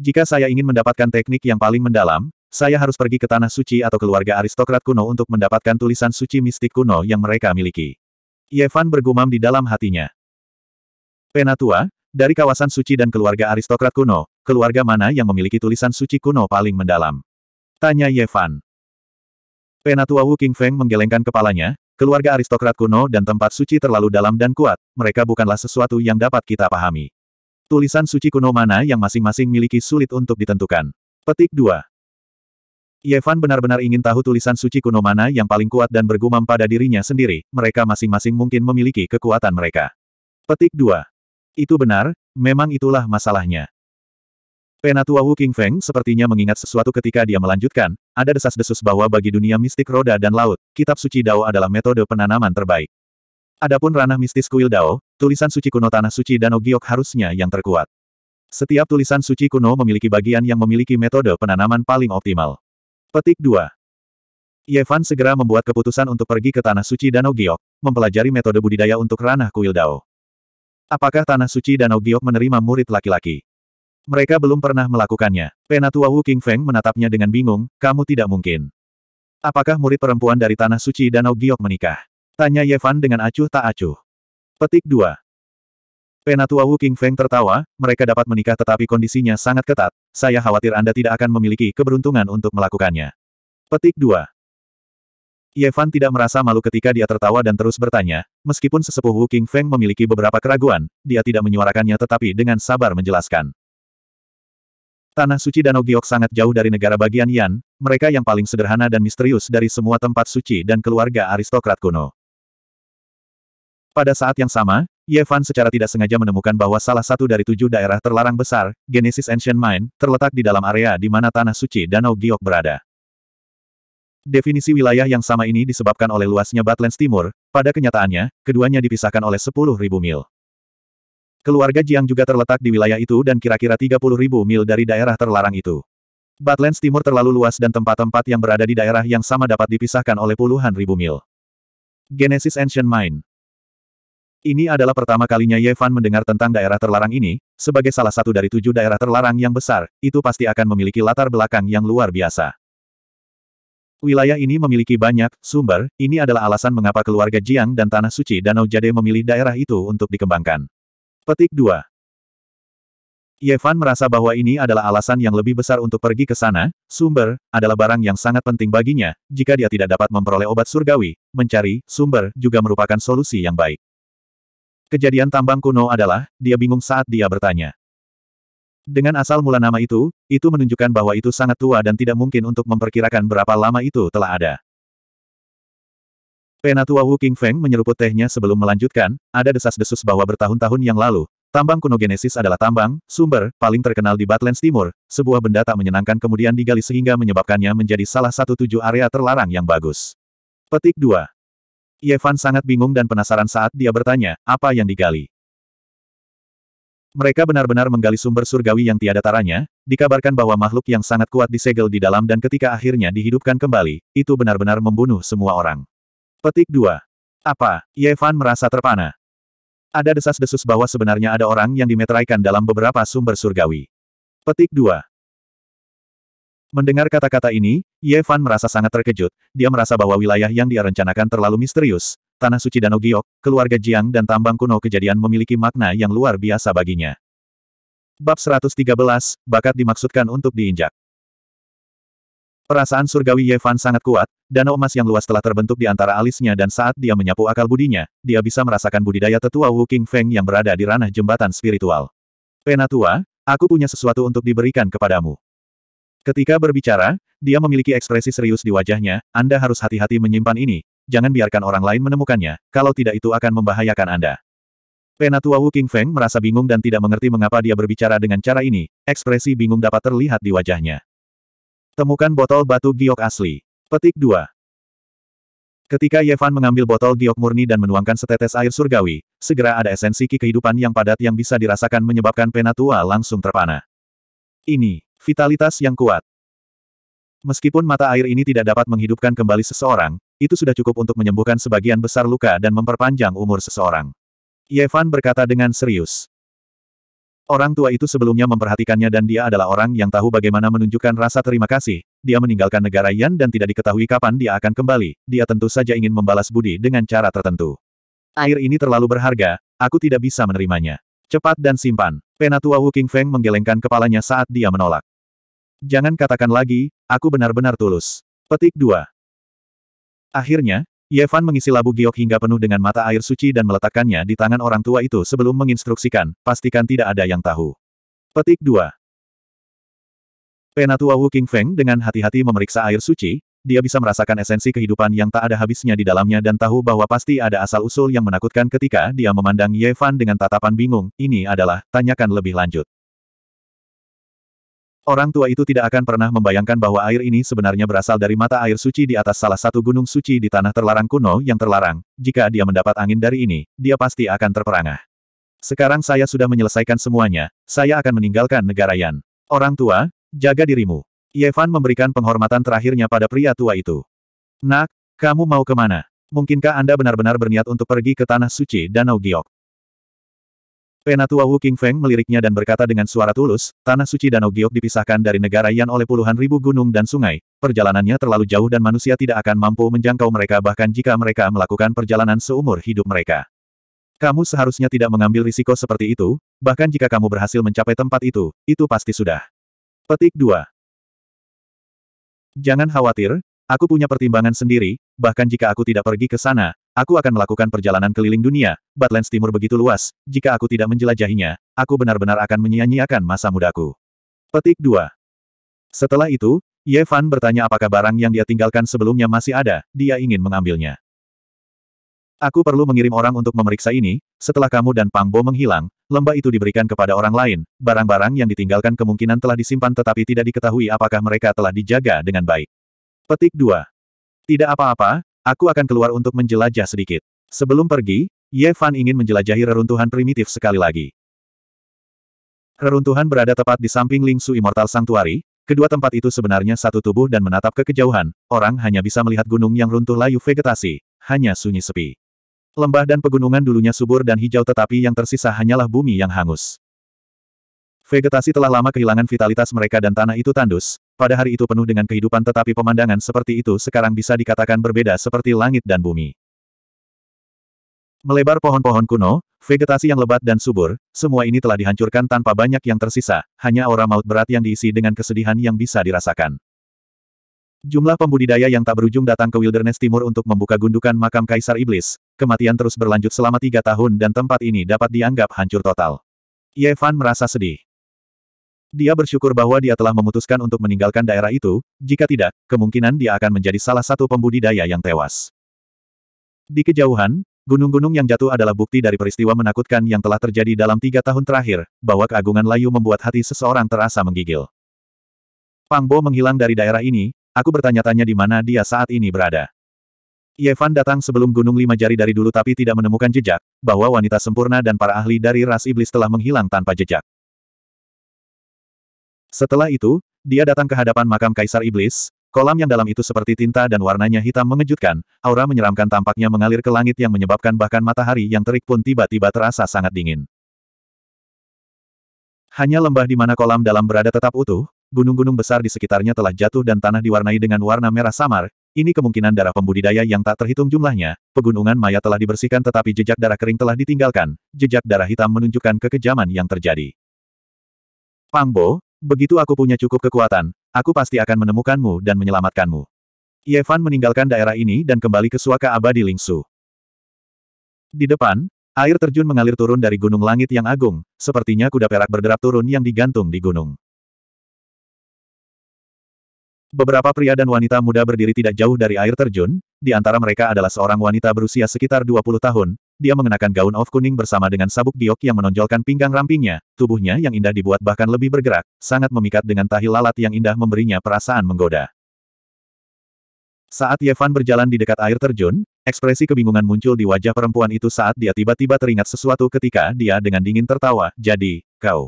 Jika saya ingin mendapatkan teknik yang paling mendalam, saya harus pergi ke Tanah Suci atau keluarga aristokrat kuno untuk mendapatkan tulisan suci mistik kuno yang mereka miliki. Yevan bergumam di dalam hatinya. Penatua, dari kawasan suci dan keluarga aristokrat kuno, keluarga mana yang memiliki tulisan suci kuno paling mendalam? Tanya Yevan. Penatua Wu King Feng menggelengkan kepalanya, keluarga aristokrat kuno dan tempat suci terlalu dalam dan kuat, mereka bukanlah sesuatu yang dapat kita pahami. Tulisan suci kuno mana yang masing-masing miliki sulit untuk ditentukan. Petik 2. Yevan benar-benar ingin tahu tulisan suci kuno mana yang paling kuat dan bergumam pada dirinya sendiri, mereka masing-masing mungkin memiliki kekuatan mereka. Petik 2. Itu benar, memang itulah masalahnya. Penatua Wu King Feng sepertinya mengingat sesuatu ketika dia melanjutkan, ada desas-desus bahwa bagi dunia mistik roda dan laut, kitab suci Dao adalah metode penanaman terbaik. Adapun ranah mistis kuil Dao, tulisan suci kuno Tanah Suci dan Ogiok harusnya yang terkuat. Setiap tulisan suci kuno memiliki bagian yang memiliki metode penanaman paling optimal. Petik 2. Yevan segera membuat keputusan untuk pergi ke Tanah Suci Danau Giok, mempelajari metode budidaya untuk ranah kuil Dao. Apakah Tanah Suci Danau Giok menerima murid laki-laki? Mereka belum pernah melakukannya. Penatua Wu King Feng menatapnya dengan bingung, kamu tidak mungkin. Apakah murid perempuan dari Tanah Suci Danau Giok menikah? Tanya Yevan dengan acuh tak acuh. Petik 2. Penatua Wu King Feng tertawa, mereka dapat menikah tetapi kondisinya sangat ketat, saya khawatir Anda tidak akan memiliki keberuntungan untuk melakukannya. Petik 2. Yevan tidak merasa malu ketika dia tertawa dan terus bertanya, meskipun sesepuh Wu King Feng memiliki beberapa keraguan, dia tidak menyuarakannya tetapi dengan sabar menjelaskan. Tanah suci Danau Giok sangat jauh dari negara bagian Yan, mereka yang paling sederhana dan misterius dari semua tempat suci dan keluarga aristokrat kuno. Pada saat yang sama, Yevan secara tidak sengaja menemukan bahwa salah satu dari tujuh daerah terlarang besar, Genesis Ancient Mine, terletak di dalam area di mana Tanah Suci Danau Giok berada. Definisi wilayah yang sama ini disebabkan oleh luasnya Badlands Timur, pada kenyataannya, keduanya dipisahkan oleh 10.000 mil. Keluarga Jiang juga terletak di wilayah itu dan kira-kira 30.000 mil dari daerah terlarang itu. Badlands Timur terlalu luas dan tempat-tempat yang berada di daerah yang sama dapat dipisahkan oleh puluhan ribu mil. Genesis Ancient Mine ini adalah pertama kalinya Yevan mendengar tentang daerah terlarang ini, sebagai salah satu dari tujuh daerah terlarang yang besar, itu pasti akan memiliki latar belakang yang luar biasa. Wilayah ini memiliki banyak sumber, ini adalah alasan mengapa keluarga Jiang dan Tanah Suci Danau Jade memilih daerah itu untuk dikembangkan. Petik 2 Yevan merasa bahwa ini adalah alasan yang lebih besar untuk pergi ke sana, sumber, adalah barang yang sangat penting baginya, jika dia tidak dapat memperoleh obat surgawi, mencari, sumber, juga merupakan solusi yang baik. Kejadian tambang kuno adalah, dia bingung saat dia bertanya. Dengan asal mula nama itu, itu menunjukkan bahwa itu sangat tua dan tidak mungkin untuk memperkirakan berapa lama itu telah ada. Penatua Wu King Feng menyeruput tehnya sebelum melanjutkan, ada desas-desus bahwa bertahun-tahun yang lalu, Tambang kuno Genesis adalah tambang, sumber, paling terkenal di Batlands Timur, sebuah benda tak menyenangkan kemudian digali sehingga menyebabkannya menjadi salah satu tujuh area terlarang yang bagus. Petik 2. Yevan sangat bingung dan penasaran saat dia bertanya, apa yang digali? Mereka benar-benar menggali sumber surgawi yang tiada taranya, dikabarkan bahwa makhluk yang sangat kuat disegel di dalam dan ketika akhirnya dihidupkan kembali, itu benar-benar membunuh semua orang. Petik 2. Apa? Yevan merasa terpana. Ada desas-desus bahwa sebenarnya ada orang yang dimeteraikan dalam beberapa sumber surgawi. Petik 2. Mendengar kata-kata ini, Ye Fan merasa sangat terkejut. Dia merasa bahwa wilayah yang dia rencanakan terlalu misterius. Tanah suci Danau Giok, keluarga Jiang dan tambang kuno kejadian memiliki makna yang luar biasa baginya. Bab 113, Bakat dimaksudkan untuk diinjak. Perasaan surgawi Ye Fan sangat kuat, danau emas yang luas telah terbentuk di antara alisnya dan saat dia menyapu akal budinya, dia bisa merasakan budidaya tetua Wu King Feng yang berada di ranah jembatan spiritual. Penatua, aku punya sesuatu untuk diberikan kepadamu. Ketika berbicara, dia memiliki ekspresi serius di wajahnya, Anda harus hati-hati menyimpan ini, jangan biarkan orang lain menemukannya, kalau tidak itu akan membahayakan Anda. Penatua Wu King Feng merasa bingung dan tidak mengerti mengapa dia berbicara dengan cara ini, ekspresi bingung dapat terlihat di wajahnya. Temukan botol batu giok asli. Petik 2. Ketika Yevan mengambil botol giok murni dan menuangkan setetes air surgawi, segera ada esensi ki kehidupan yang padat yang bisa dirasakan menyebabkan penatua langsung terpana. Ini, Vitalitas yang kuat. Meskipun mata air ini tidak dapat menghidupkan kembali seseorang, itu sudah cukup untuk menyembuhkan sebagian besar luka dan memperpanjang umur seseorang. Yevan berkata dengan serius. Orang tua itu sebelumnya memperhatikannya dan dia adalah orang yang tahu bagaimana menunjukkan rasa terima kasih. Dia meninggalkan negara Yan dan tidak diketahui kapan dia akan kembali. Dia tentu saja ingin membalas budi dengan cara tertentu. Air ini terlalu berharga, aku tidak bisa menerimanya. Cepat dan simpan. Penatua Wu King Feng menggelengkan kepalanya saat dia menolak. Jangan katakan lagi, aku benar-benar tulus. Petik 2. Akhirnya, Yevan mengisi labu giok hingga penuh dengan mata air suci dan meletakkannya di tangan orang tua itu sebelum menginstruksikan, pastikan tidak ada yang tahu. Petik 2. Penatua Wu King Feng dengan hati-hati memeriksa air suci, dia bisa merasakan esensi kehidupan yang tak ada habisnya di dalamnya dan tahu bahwa pasti ada asal-usul yang menakutkan ketika dia memandang Yevan dengan tatapan bingung, ini adalah, tanyakan lebih lanjut. Orang tua itu tidak akan pernah membayangkan bahwa air ini sebenarnya berasal dari mata air suci di atas salah satu gunung suci di tanah terlarang kuno yang terlarang. Jika dia mendapat angin dari ini, dia pasti akan terperangah. Sekarang saya sudah menyelesaikan semuanya, saya akan meninggalkan negara Yan. Orang tua, jaga dirimu. Yevan memberikan penghormatan terakhirnya pada pria tua itu. Nak, kamu mau kemana? Mungkinkah Anda benar-benar berniat untuk pergi ke Tanah Suci Danau Giok? Penatua Wu King Feng meliriknya dan berkata dengan suara tulus, Tanah Suci Danau Giok dipisahkan dari negara Yan oleh puluhan ribu gunung dan sungai, perjalanannya terlalu jauh dan manusia tidak akan mampu menjangkau mereka bahkan jika mereka melakukan perjalanan seumur hidup mereka. Kamu seharusnya tidak mengambil risiko seperti itu, bahkan jika kamu berhasil mencapai tempat itu, itu pasti sudah. Petik 2 Jangan khawatir, aku punya pertimbangan sendiri, bahkan jika aku tidak pergi ke sana, Aku akan melakukan perjalanan keliling dunia, Badlands Timur begitu luas, jika aku tidak menjelajahinya, aku benar-benar akan menyia-nyiakan masa mudaku. Petik 2. Setelah itu, Ye Fan bertanya apakah barang yang dia tinggalkan sebelumnya masih ada, dia ingin mengambilnya. Aku perlu mengirim orang untuk memeriksa ini, setelah kamu dan Pang Bo menghilang, lembah itu diberikan kepada orang lain, barang-barang yang ditinggalkan kemungkinan telah disimpan tetapi tidak diketahui apakah mereka telah dijaga dengan baik. Petik 2. Tidak apa-apa, Aku akan keluar untuk menjelajah sedikit. Sebelum pergi, Ye Fan ingin menjelajahi reruntuhan primitif sekali lagi. Reruntuhan berada tepat di samping Lingsu Immortal Sanctuary, kedua tempat itu sebenarnya satu tubuh dan menatap ke kejauhan, orang hanya bisa melihat gunung yang runtuh layu vegetasi, hanya sunyi sepi. Lembah dan pegunungan dulunya subur dan hijau tetapi yang tersisa hanyalah bumi yang hangus. Vegetasi telah lama kehilangan vitalitas mereka dan tanah itu tandus, pada hari itu penuh dengan kehidupan tetapi pemandangan seperti itu sekarang bisa dikatakan berbeda seperti langit dan bumi. Melebar pohon-pohon kuno, vegetasi yang lebat dan subur, semua ini telah dihancurkan tanpa banyak yang tersisa, hanya aura maut berat yang diisi dengan kesedihan yang bisa dirasakan. Jumlah pembudidaya yang tak berujung datang ke Wilderness Timur untuk membuka gundukan makam Kaisar Iblis. Kematian terus berlanjut selama tiga tahun dan tempat ini dapat dianggap hancur total. Yevan merasa sedih. Dia bersyukur bahwa dia telah memutuskan untuk meninggalkan daerah itu, jika tidak, kemungkinan dia akan menjadi salah satu pembudidaya yang tewas. Di kejauhan, gunung-gunung yang jatuh adalah bukti dari peristiwa menakutkan yang telah terjadi dalam tiga tahun terakhir, bahwa keagungan layu membuat hati seseorang terasa menggigil. Pangbo menghilang dari daerah ini, aku bertanya-tanya di mana dia saat ini berada. Yevan datang sebelum Gunung Lima Jari dari dulu tapi tidak menemukan jejak, bahwa wanita sempurna dan para ahli dari ras iblis telah menghilang tanpa jejak. Setelah itu, dia datang ke hadapan makam Kaisar Iblis, kolam yang dalam itu seperti tinta dan warnanya hitam mengejutkan, aura menyeramkan tampaknya mengalir ke langit yang menyebabkan bahkan matahari yang terik pun tiba-tiba terasa sangat dingin. Hanya lembah di mana kolam dalam berada tetap utuh, gunung-gunung besar di sekitarnya telah jatuh dan tanah diwarnai dengan warna merah samar, ini kemungkinan darah pembudidaya yang tak terhitung jumlahnya, pegunungan maya telah dibersihkan tetapi jejak darah kering telah ditinggalkan, jejak darah hitam menunjukkan kekejaman yang terjadi. Pangbo, Begitu aku punya cukup kekuatan, aku pasti akan menemukanmu dan menyelamatkanmu. Yevan meninggalkan daerah ini dan kembali ke suaka abadi Lingsu. Di depan, air terjun mengalir turun dari gunung langit yang agung, sepertinya kuda perak berderap turun yang digantung di gunung. Beberapa pria dan wanita muda berdiri tidak jauh dari air terjun, di antara mereka adalah seorang wanita berusia sekitar 20 tahun, dia mengenakan gaun of kuning bersama dengan sabuk giok yang menonjolkan pinggang rampingnya, tubuhnya yang indah dibuat bahkan lebih bergerak, sangat memikat dengan tahi lalat yang indah memberinya perasaan menggoda. Saat Yevan berjalan di dekat air terjun, ekspresi kebingungan muncul di wajah perempuan itu saat dia tiba-tiba teringat sesuatu ketika dia dengan dingin tertawa, jadi, kau.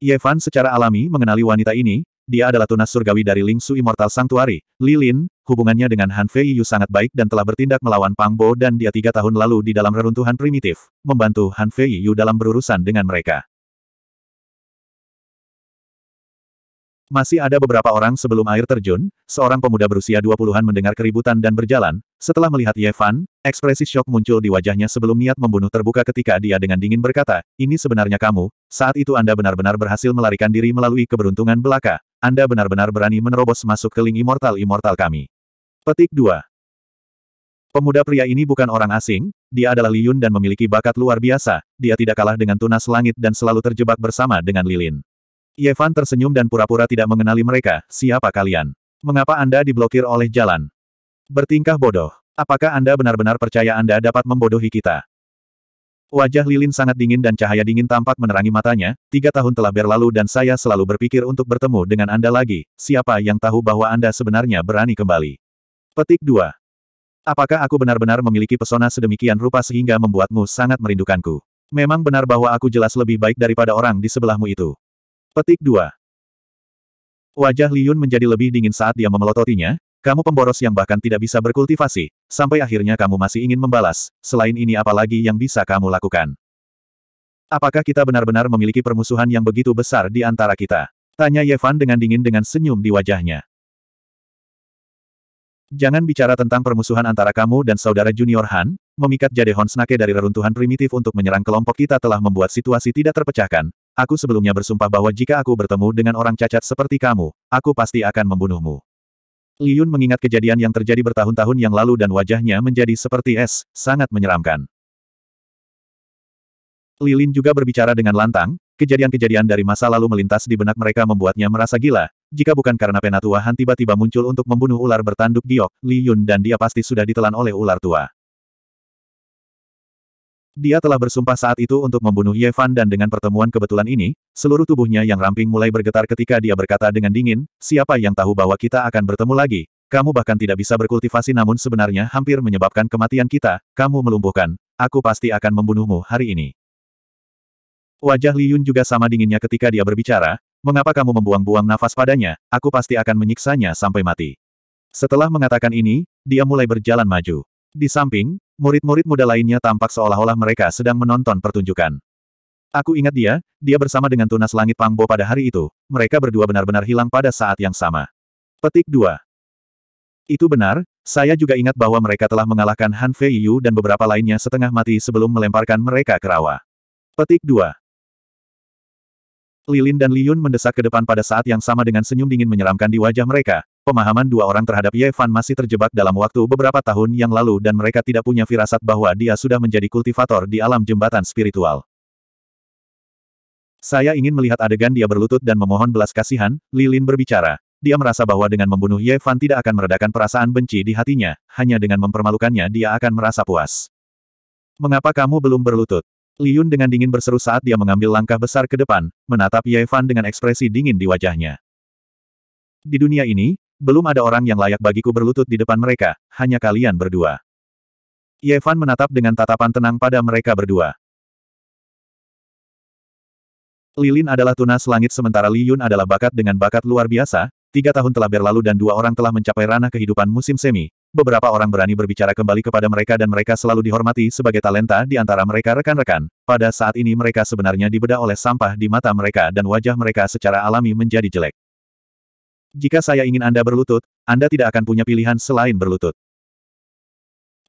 Yevan secara alami mengenali wanita ini, dia adalah tunas surgawi dari Lingsu Immortal Sanctuary, Lilin. hubungannya dengan Han Fei Yu sangat baik dan telah bertindak melawan Pang Bo dan dia tiga tahun lalu di dalam reruntuhan primitif, membantu Han Fei Yu dalam berurusan dengan mereka. Masih ada beberapa orang sebelum air terjun, seorang pemuda berusia 20-an mendengar keributan dan berjalan, setelah melihat Yevan, ekspresi shock muncul di wajahnya sebelum niat membunuh terbuka ketika dia dengan dingin berkata, ini sebenarnya kamu, saat itu Anda benar-benar berhasil melarikan diri melalui keberuntungan belaka, Anda benar-benar berani menerobos masuk ke link immortal-immortal kami. Petik 2 Pemuda pria ini bukan orang asing, dia adalah Liyun dan memiliki bakat luar biasa, dia tidak kalah dengan tunas langit dan selalu terjebak bersama dengan lilin. Yevan tersenyum dan pura-pura tidak mengenali mereka, siapa kalian? Mengapa Anda diblokir oleh jalan? Bertingkah bodoh. Apakah Anda benar-benar percaya Anda dapat membodohi kita? Wajah Lilin sangat dingin dan cahaya dingin tampak menerangi matanya, tiga tahun telah berlalu dan saya selalu berpikir untuk bertemu dengan Anda lagi, siapa yang tahu bahwa Anda sebenarnya berani kembali. Petik 2. Apakah aku benar-benar memiliki pesona sedemikian rupa sehingga membuatmu sangat merindukanku? Memang benar bahwa aku jelas lebih baik daripada orang di sebelahmu itu. Petik 2. Wajah Liun menjadi lebih dingin saat dia memelototinya, kamu pemboros yang bahkan tidak bisa berkultivasi, sampai akhirnya kamu masih ingin membalas, selain ini apalagi yang bisa kamu lakukan. Apakah kita benar-benar memiliki permusuhan yang begitu besar di antara kita? Tanya Yevan dengan dingin dengan senyum di wajahnya. Jangan bicara tentang permusuhan antara kamu dan saudara junior Han, memikat Jadehon Snake dari reruntuhan primitif untuk menyerang kelompok kita telah membuat situasi tidak terpecahkan, Aku sebelumnya bersumpah bahwa jika aku bertemu dengan orang cacat seperti kamu, aku pasti akan membunuhmu. Liyun mengingat kejadian yang terjadi bertahun-tahun yang lalu dan wajahnya menjadi seperti es, sangat menyeramkan. Lilin juga berbicara dengan lantang, kejadian-kejadian dari masa lalu melintas di benak mereka membuatnya merasa gila, jika bukan karena penatua Han tiba-tiba muncul untuk membunuh ular bertanduk giok, Liyun dan dia pasti sudah ditelan oleh ular tua. Dia telah bersumpah saat itu untuk membunuh Yevan dan dengan pertemuan kebetulan ini, seluruh tubuhnya yang ramping mulai bergetar ketika dia berkata dengan dingin, siapa yang tahu bahwa kita akan bertemu lagi, kamu bahkan tidak bisa berkultivasi namun sebenarnya hampir menyebabkan kematian kita, kamu melumpuhkan, aku pasti akan membunuhmu hari ini. Wajah Li Yun juga sama dinginnya ketika dia berbicara, mengapa kamu membuang-buang nafas padanya, aku pasti akan menyiksanya sampai mati. Setelah mengatakan ini, dia mulai berjalan maju. Di samping, Murid-murid muda lainnya tampak seolah-olah mereka sedang menonton pertunjukan. Aku ingat dia, dia bersama dengan tunas langit Pangbo pada hari itu, mereka berdua benar-benar hilang pada saat yang sama. Petik 2. Itu benar, saya juga ingat bahwa mereka telah mengalahkan Han Fei Yu dan beberapa lainnya setengah mati sebelum melemparkan mereka ke rawa. Petik 2. Lilin dan Liyun mendesak ke depan pada saat yang sama dengan senyum dingin menyeramkan di wajah mereka, Pemahaman dua orang terhadap Ye Fan masih terjebak dalam waktu beberapa tahun yang lalu dan mereka tidak punya firasat bahwa dia sudah menjadi kultivator di alam jembatan spiritual. Saya ingin melihat adegan dia berlutut dan memohon belas kasihan, Lilin berbicara. Dia merasa bahwa dengan membunuh Ye Fan tidak akan meredakan perasaan benci di hatinya, hanya dengan mempermalukannya dia akan merasa puas. Mengapa kamu belum berlutut? Liun dengan dingin berseru saat dia mengambil langkah besar ke depan, menatap Ye Fan dengan ekspresi dingin di wajahnya. Di dunia ini, belum ada orang yang layak bagiku berlutut di depan mereka, hanya kalian berdua. Yevan menatap dengan tatapan tenang pada mereka berdua. Lilin adalah tunas langit sementara Li Yun adalah bakat dengan bakat luar biasa, tiga tahun telah berlalu dan dua orang telah mencapai ranah kehidupan musim semi, beberapa orang berani berbicara kembali kepada mereka dan mereka selalu dihormati sebagai talenta di antara mereka rekan-rekan, pada saat ini mereka sebenarnya dibedah oleh sampah di mata mereka dan wajah mereka secara alami menjadi jelek. Jika saya ingin Anda berlutut, Anda tidak akan punya pilihan selain berlutut.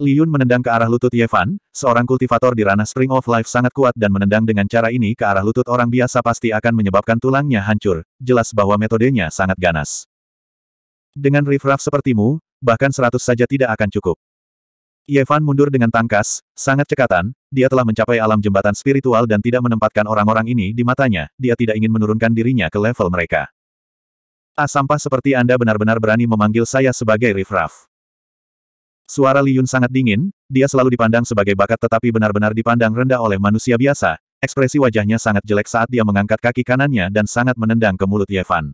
Liun menendang ke arah lutut Yevan, seorang kultivator di ranah Spring of Life sangat kuat dan menendang dengan cara ini ke arah lutut orang biasa pasti akan menyebabkan tulangnya hancur, jelas bahwa metodenya sangat ganas. Dengan rifraf sepertimu, bahkan seratus saja tidak akan cukup. Yevan mundur dengan tangkas, sangat cekatan, dia telah mencapai alam jembatan spiritual dan tidak menempatkan orang-orang ini di matanya, dia tidak ingin menurunkan dirinya ke level mereka. Ah sampah seperti Anda benar-benar berani memanggil saya sebagai riffraff. Suara Liyun sangat dingin, dia selalu dipandang sebagai bakat tetapi benar-benar dipandang rendah oleh manusia biasa, ekspresi wajahnya sangat jelek saat dia mengangkat kaki kanannya dan sangat menendang ke mulut Yevan.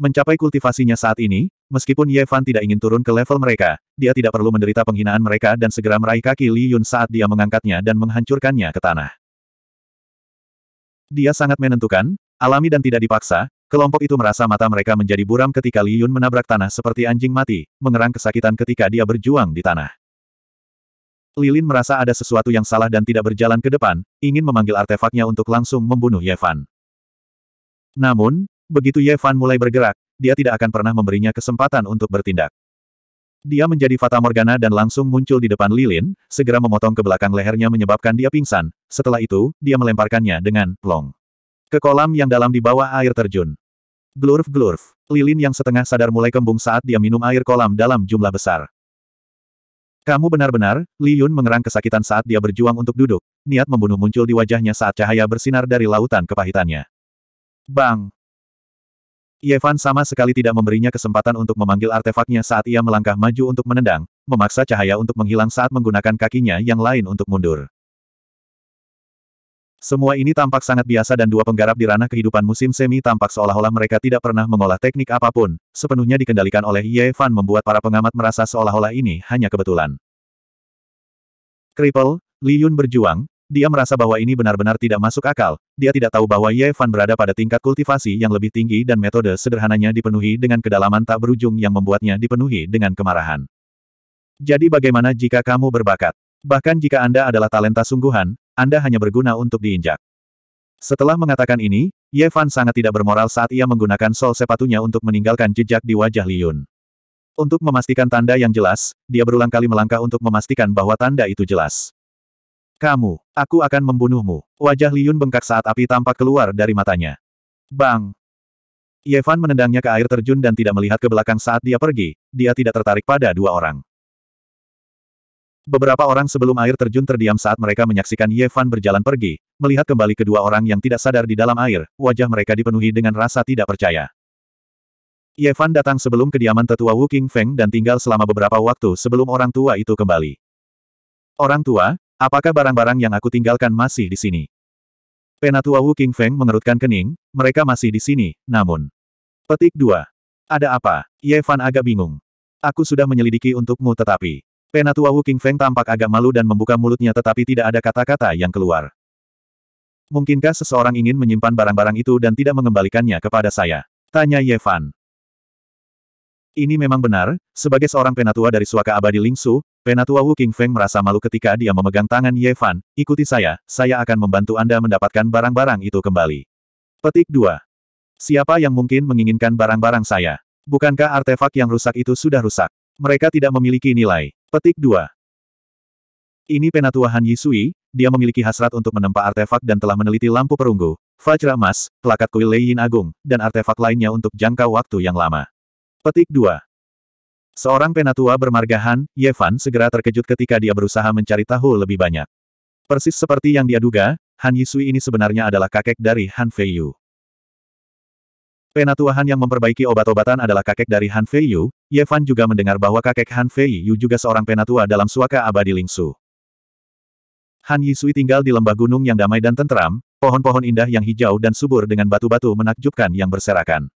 Mencapai kultivasinya saat ini, meskipun Yevan tidak ingin turun ke level mereka, dia tidak perlu menderita penghinaan mereka dan segera meraih kaki Liyun saat dia mengangkatnya dan menghancurkannya ke tanah. Dia sangat menentukan, alami dan tidak dipaksa, Kelompok itu merasa mata mereka menjadi buram ketika Li Yun menabrak tanah seperti anjing mati, mengerang kesakitan ketika dia berjuang di tanah. Lilin merasa ada sesuatu yang salah dan tidak berjalan ke depan, ingin memanggil artefaknya untuk langsung membunuh Yevan. Namun, begitu Yevan mulai bergerak, dia tidak akan pernah memberinya kesempatan untuk bertindak. Dia menjadi Fata Morgana dan langsung muncul di depan Lilin, segera memotong ke belakang lehernya menyebabkan dia pingsan, setelah itu, dia melemparkannya dengan plong. Ke kolam yang dalam di bawah air terjun. Glurf-glurf, lilin yang setengah sadar mulai kembung saat dia minum air kolam dalam jumlah besar. Kamu benar-benar, Li Yun mengerang kesakitan saat dia berjuang untuk duduk. Niat membunuh muncul di wajahnya saat cahaya bersinar dari lautan kepahitannya. Bang! Yevan sama sekali tidak memberinya kesempatan untuk memanggil artefaknya saat ia melangkah maju untuk menendang, memaksa cahaya untuk menghilang saat menggunakan kakinya yang lain untuk mundur. Semua ini tampak sangat biasa dan dua penggarap di ranah kehidupan musim semi tampak seolah-olah mereka tidak pernah mengolah teknik apapun, sepenuhnya dikendalikan oleh Ye Fan membuat para pengamat merasa seolah-olah ini hanya kebetulan. Cripple, Li Yun berjuang, dia merasa bahwa ini benar-benar tidak masuk akal, dia tidak tahu bahwa Ye Fan berada pada tingkat kultivasi yang lebih tinggi dan metode sederhananya dipenuhi dengan kedalaman tak berujung yang membuatnya dipenuhi dengan kemarahan. Jadi bagaimana jika kamu berbakat? Bahkan jika Anda adalah talenta sungguhan, anda hanya berguna untuk diinjak. Setelah mengatakan ini, Ye Fan sangat tidak bermoral saat ia menggunakan sol sepatunya untuk meninggalkan jejak di wajah Liyun. Untuk memastikan tanda yang jelas, dia berulang kali melangkah untuk memastikan bahwa tanda itu jelas. Kamu, aku akan membunuhmu. Wajah Liyun bengkak saat api tampak keluar dari matanya. Bang! Ye Fan menendangnya ke air terjun dan tidak melihat ke belakang saat dia pergi, dia tidak tertarik pada dua orang. Beberapa orang sebelum air terjun terdiam saat mereka menyaksikan Ye Fan berjalan pergi, melihat kembali kedua orang yang tidak sadar di dalam air, wajah mereka dipenuhi dengan rasa tidak percaya. Ye Fan datang sebelum kediaman tetua Wu King Feng dan tinggal selama beberapa waktu sebelum orang tua itu kembali. Orang tua, apakah barang-barang yang aku tinggalkan masih di sini? Penatua Wu King Feng mengerutkan kening, mereka masih di sini, namun. Petik 2. Ada apa? Ye Fan agak bingung. Aku sudah menyelidiki untukmu tetapi. Penatua Wu King Feng tampak agak malu dan membuka mulutnya tetapi tidak ada kata-kata yang keluar. Mungkinkah seseorang ingin menyimpan barang-barang itu dan tidak mengembalikannya kepada saya? Tanya Ye Fan. Ini memang benar, sebagai seorang penatua dari suaka abadi Ling Lingsu, penatua Wu King Feng merasa malu ketika dia memegang tangan Ye Fan, ikuti saya, saya akan membantu Anda mendapatkan barang-barang itu kembali. Petik 2. Siapa yang mungkin menginginkan barang-barang saya? Bukankah artefak yang rusak itu sudah rusak? Mereka tidak memiliki nilai. Petik 2. Ini penatua Han Yisui, dia memiliki hasrat untuk menempa artefak dan telah meneliti lampu perunggu, Fajra Emas, pelakat kuil Lei Yin Agung, dan artefak lainnya untuk jangka waktu yang lama. Petik 2. Seorang penatua bermarga Han, Yevan, segera terkejut ketika dia berusaha mencari tahu lebih banyak. Persis seperti yang dia duga, Han Yisui ini sebenarnya adalah kakek dari Han Feiyu. Penatua Han yang memperbaiki obat-obatan adalah kakek dari Han Feiyu, Yevan juga mendengar bahwa kakek Han Fei Yu juga seorang penatua dalam suaka abadi Lingsu. Han Yisui tinggal di lembah gunung yang damai dan tentram, pohon-pohon indah yang hijau dan subur dengan batu-batu menakjubkan yang berserakan.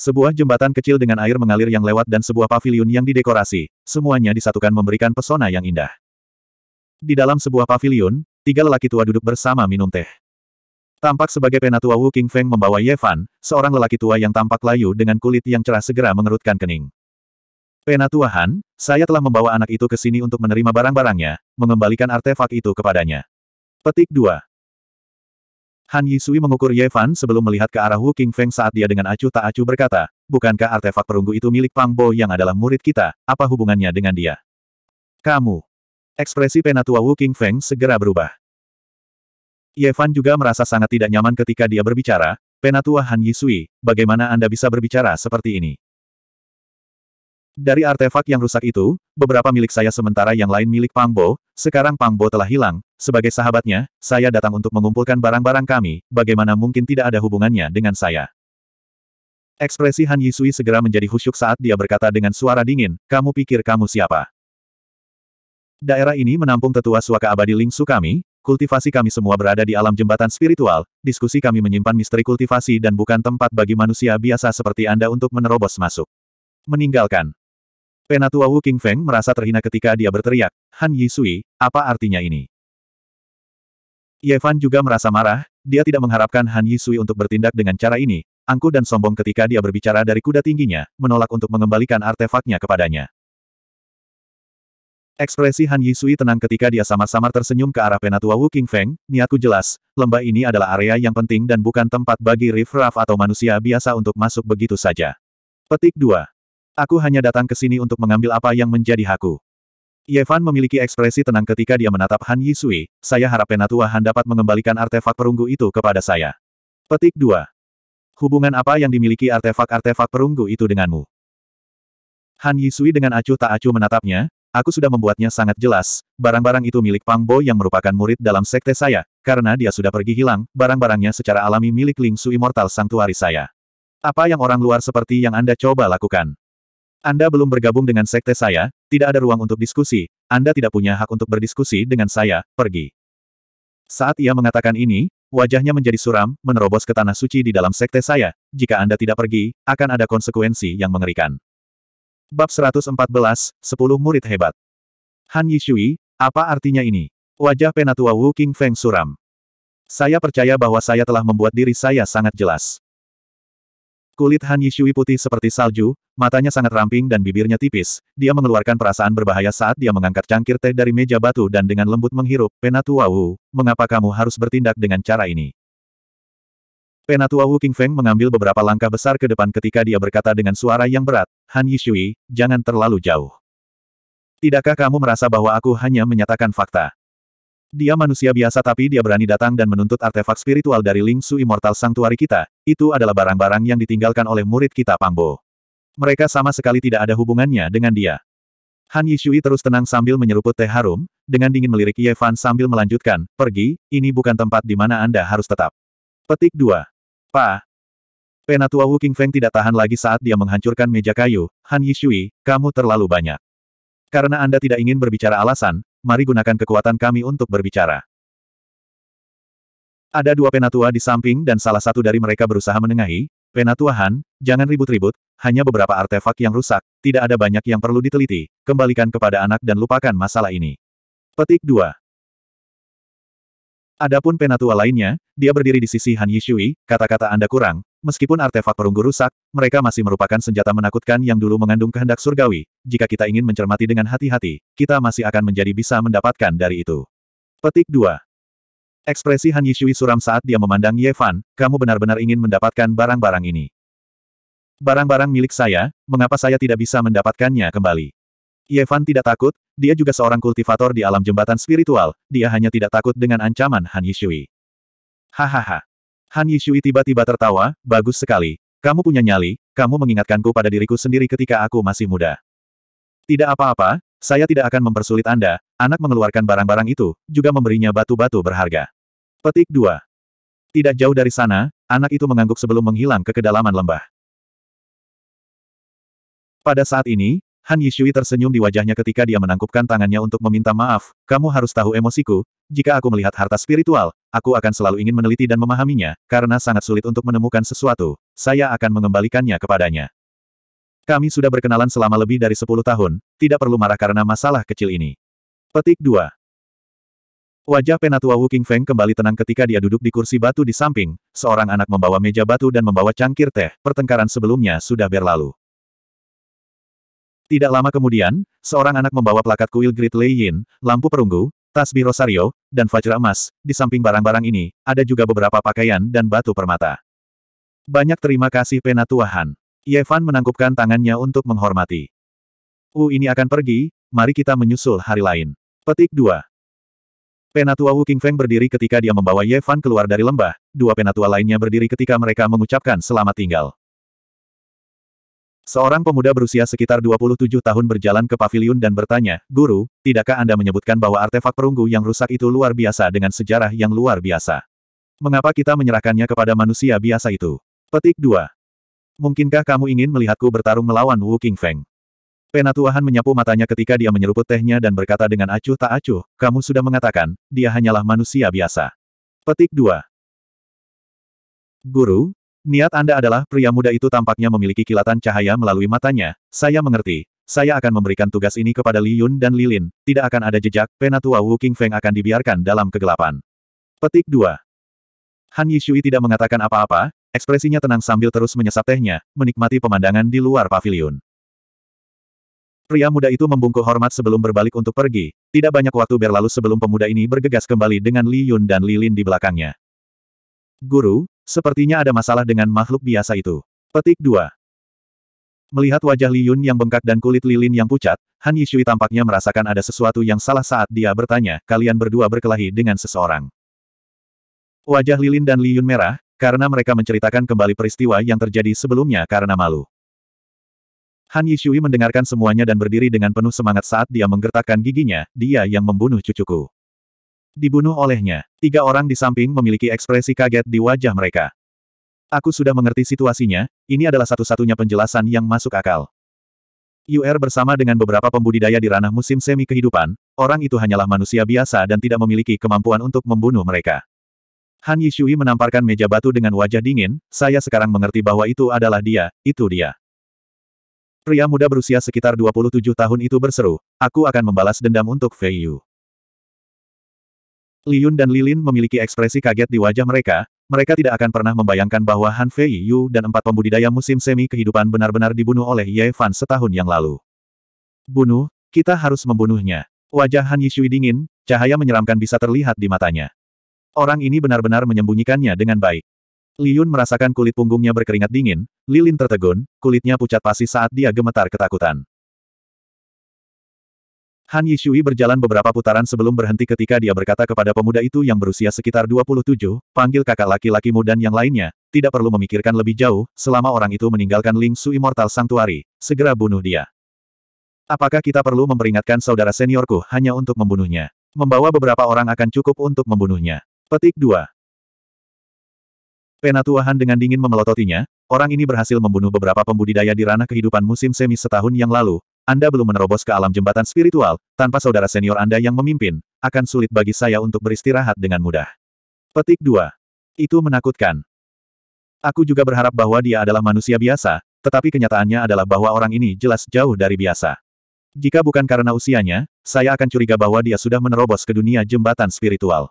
Sebuah jembatan kecil dengan air mengalir yang lewat dan sebuah paviliun yang didekorasi, semuanya disatukan memberikan pesona yang indah. Di dalam sebuah paviliun, tiga lelaki tua duduk bersama minum teh. Tampak sebagai penatua Wu King Feng membawa Yevan, seorang lelaki tua yang tampak layu dengan kulit yang cerah segera mengerutkan kening. Penatua Han, saya telah membawa anak itu ke sini untuk menerima barang-barangnya, mengembalikan artefak itu kepadanya. Petik 2. Han Yisui mengukur Ye Fan sebelum melihat ke arah Wu King Feng saat dia dengan acuh tak acuh berkata, bukankah artefak perunggu itu milik Pang Bo yang adalah murid kita, apa hubungannya dengan dia? Kamu. Ekspresi penatua Wu King Feng segera berubah. Ye Fan juga merasa sangat tidak nyaman ketika dia berbicara, penatua Han Yisui, bagaimana Anda bisa berbicara seperti ini? Dari artefak yang rusak itu, beberapa milik saya sementara yang lain milik Pangbo, sekarang Pangbo telah hilang, sebagai sahabatnya, saya datang untuk mengumpulkan barang-barang kami, bagaimana mungkin tidak ada hubungannya dengan saya. Ekspresi Han Yisui segera menjadi khusyuk saat dia berkata dengan suara dingin, kamu pikir kamu siapa? Daerah ini menampung tetua suaka abadi Ling Su kami, Kultivasi kami semua berada di alam jembatan spiritual, diskusi kami menyimpan misteri kultivasi dan bukan tempat bagi manusia biasa seperti Anda untuk menerobos masuk. Meninggalkan. Penatua Wu King Feng merasa terhina ketika dia berteriak, Han Yisui, apa artinya ini? Ye juga merasa marah, dia tidak mengharapkan Han Yisui untuk bertindak dengan cara ini, angkuh dan sombong ketika dia berbicara dari kuda tingginya, menolak untuk mengembalikan artefaknya kepadanya. Ekspresi Han Yisui tenang ketika dia samar-samar tersenyum ke arah penatua Wu King Feng, niatku jelas, lembah ini adalah area yang penting dan bukan tempat bagi riffraff atau manusia biasa untuk masuk begitu saja. Petik 2. Aku hanya datang ke sini untuk mengambil apa yang menjadi hakku. Yevan memiliki ekspresi tenang ketika dia menatap Han Yisui, saya harap Penatua Han dapat mengembalikan artefak perunggu itu kepada saya. Petik 2. Hubungan apa yang dimiliki artefak-artefak perunggu itu denganmu? Han Yisui dengan acuh tak acuh menatapnya, aku sudah membuatnya sangat jelas, barang-barang itu milik Pang Bo yang merupakan murid dalam sekte saya, karena dia sudah pergi hilang, barang-barangnya secara alami milik Ling Su Immortal Sanctuary saya. Apa yang orang luar seperti yang Anda coba lakukan? Anda belum bergabung dengan sekte saya, tidak ada ruang untuk diskusi, Anda tidak punya hak untuk berdiskusi dengan saya, pergi. Saat ia mengatakan ini, wajahnya menjadi suram, menerobos ke tanah suci di dalam sekte saya, jika Anda tidak pergi, akan ada konsekuensi yang mengerikan. Bab 114, 10 Murid Hebat Han Yishui, apa artinya ini? Wajah penatua Wu King Feng suram. Saya percaya bahwa saya telah membuat diri saya sangat jelas. Kulit Han Yishui putih seperti salju, matanya sangat ramping dan bibirnya tipis. Dia mengeluarkan perasaan berbahaya saat dia mengangkat cangkir teh dari meja batu dan dengan lembut menghirup. Penatua Wu. mengapa kamu harus bertindak dengan cara ini? Penatua Wu King Feng mengambil beberapa langkah besar ke depan ketika dia berkata dengan suara yang berat, Han Yishui, jangan terlalu jauh. Tidakkah kamu merasa bahwa aku hanya menyatakan fakta? Dia manusia biasa tapi dia berani datang dan menuntut artefak spiritual dari Ling Su Immortal Sanctuary kita, itu adalah barang-barang yang ditinggalkan oleh murid kita Pangbo. Mereka sama sekali tidak ada hubungannya dengan dia. Han Yishui terus tenang sambil menyeruput teh harum, dengan dingin melirik Ye Fan sambil melanjutkan, pergi, ini bukan tempat di mana Anda harus tetap. Petik 2. Pa. Penatua Wu King Feng tidak tahan lagi saat dia menghancurkan meja kayu, Han Yishui, kamu terlalu banyak. Karena Anda tidak ingin berbicara alasan, mari gunakan kekuatan kami untuk berbicara. Ada dua penatua di samping dan salah satu dari mereka berusaha menengahi, Penatua Han, jangan ribut-ribut, hanya beberapa artefak yang rusak, tidak ada banyak yang perlu diteliti, kembalikan kepada anak dan lupakan masalah ini. Petik 2. Adapun penatua lainnya, dia berdiri di sisi Han Yishui, kata-kata Anda kurang, meskipun artefak perunggu rusak, mereka masih merupakan senjata menakutkan yang dulu mengandung kehendak surgawi, jika kita ingin mencermati dengan hati-hati, kita masih akan menjadi bisa mendapatkan dari itu. Petik 2. Ekspresi Han Yishui suram saat dia memandang Ye Fan, kamu benar-benar ingin mendapatkan barang-barang ini. Barang-barang milik saya, mengapa saya tidak bisa mendapatkannya kembali? Yevan tidak takut, dia juga seorang kultivator di alam jembatan spiritual, dia hanya tidak takut dengan ancaman Han Yishui. Hahaha. Han Yishui tiba-tiba tertawa, bagus sekali. Kamu punya nyali, kamu mengingatkanku pada diriku sendiri ketika aku masih muda. Tidak apa-apa, saya tidak akan mempersulit Anda, anak mengeluarkan barang-barang itu, juga memberinya batu-batu berharga. Petik 2. Tidak jauh dari sana, anak itu mengangguk sebelum menghilang ke kedalaman lembah. Pada saat ini, Han Yishui tersenyum di wajahnya ketika dia menangkupkan tangannya untuk meminta maaf, kamu harus tahu emosiku, jika aku melihat harta spiritual, aku akan selalu ingin meneliti dan memahaminya, karena sangat sulit untuk menemukan sesuatu, saya akan mengembalikannya kepadanya. Kami sudah berkenalan selama lebih dari 10 tahun, tidak perlu marah karena masalah kecil ini. Petik 2. Wajah penatua Wu King Feng kembali tenang ketika dia duduk di kursi batu di samping, seorang anak membawa meja batu dan membawa cangkir teh, pertengkaran sebelumnya sudah berlalu. Tidak lama kemudian, seorang anak membawa plakat kuil Great Lei Yin, lampu perunggu, tasbih rosario, dan fajra emas. Di samping barang-barang ini, ada juga beberapa pakaian dan batu permata. Banyak terima kasih penatuahan. Yevan menangkupkan tangannya untuk menghormati. Wu ini akan pergi, mari kita menyusul hari lain. Petik 2. Penatua Wu Feng berdiri ketika dia membawa Yevan keluar dari lembah, dua penatua lainnya berdiri ketika mereka mengucapkan selamat tinggal. Seorang pemuda berusia sekitar 27 tahun berjalan ke paviliun dan bertanya, Guru, tidakkah Anda menyebutkan bahwa artefak perunggu yang rusak itu luar biasa dengan sejarah yang luar biasa? Mengapa kita menyerahkannya kepada manusia biasa itu? Petik 2. Mungkinkah kamu ingin melihatku bertarung melawan Wu King Feng? Penatuahan menyapu matanya ketika dia menyeruput tehnya dan berkata dengan acuh tak acuh, kamu sudah mengatakan, dia hanyalah manusia biasa. Petik 2. Guru, Niat Anda adalah pria muda itu tampaknya memiliki kilatan cahaya melalui matanya. Saya mengerti. Saya akan memberikan tugas ini kepada Li Yun dan Lilin. Tidak akan ada jejak, penatua Wu King Feng akan dibiarkan dalam kegelapan. Petik 2. Han Yishui tidak mengatakan apa-apa, ekspresinya tenang sambil terus menyesap tehnya, menikmati pemandangan di luar pavilion. Pria muda itu membungkuk hormat sebelum berbalik untuk pergi. Tidak banyak waktu berlalu sebelum pemuda ini bergegas kembali dengan Li Yun dan Lilin di belakangnya. Guru, Sepertinya ada masalah dengan makhluk biasa itu. Petik 2. Melihat wajah Li Yun yang bengkak dan kulit lilin yang pucat, Han Yishui tampaknya merasakan ada sesuatu yang salah saat dia bertanya, kalian berdua berkelahi dengan seseorang. Wajah lilin dan Li Yun merah, karena mereka menceritakan kembali peristiwa yang terjadi sebelumnya karena malu. Han Yishui mendengarkan semuanya dan berdiri dengan penuh semangat saat dia menggertakkan giginya, dia yang membunuh cucuku. Dibunuh olehnya. Tiga orang di samping memiliki ekspresi kaget di wajah mereka. Aku sudah mengerti situasinya, ini adalah satu-satunya penjelasan yang masuk akal. UR bersama dengan beberapa pembudidaya di ranah musim semi kehidupan, orang itu hanyalah manusia biasa dan tidak memiliki kemampuan untuk membunuh mereka. Han Yishui menamparkan meja batu dengan wajah dingin, saya sekarang mengerti bahwa itu adalah dia, itu dia. Pria muda berusia sekitar 27 tahun itu berseru, aku akan membalas dendam untuk Fei Yu. Liyun dan Lilin memiliki ekspresi kaget di wajah mereka, mereka tidak akan pernah membayangkan bahwa Han Fei Yu dan empat pembudidaya musim semi kehidupan benar-benar dibunuh oleh Ye Fan setahun yang lalu. Bunuh, kita harus membunuhnya. Wajah Han Yishui dingin, cahaya menyeramkan bisa terlihat di matanya. Orang ini benar-benar menyembunyikannya dengan baik. Liyun merasakan kulit punggungnya berkeringat dingin, Lilin tertegun, kulitnya pucat pasi saat dia gemetar ketakutan. Han Yishui berjalan beberapa putaran sebelum berhenti ketika dia berkata kepada pemuda itu yang berusia sekitar 27, panggil kakak laki-lakimu dan yang lainnya, tidak perlu memikirkan lebih jauh, selama orang itu meninggalkan Ling Su Immortal Sanctuary, segera bunuh dia. Apakah kita perlu memperingatkan saudara seniorku hanya untuk membunuhnya? Membawa beberapa orang akan cukup untuk membunuhnya. Petik 2. Penatua Han dengan dingin memelototinya, orang ini berhasil membunuh beberapa pembudidaya di ranah kehidupan musim semi setahun yang lalu, anda belum menerobos ke alam jembatan spiritual, tanpa saudara senior Anda yang memimpin, akan sulit bagi saya untuk beristirahat dengan mudah. Petik 2. Itu menakutkan. Aku juga berharap bahwa dia adalah manusia biasa, tetapi kenyataannya adalah bahwa orang ini jelas jauh dari biasa. Jika bukan karena usianya, saya akan curiga bahwa dia sudah menerobos ke dunia jembatan spiritual.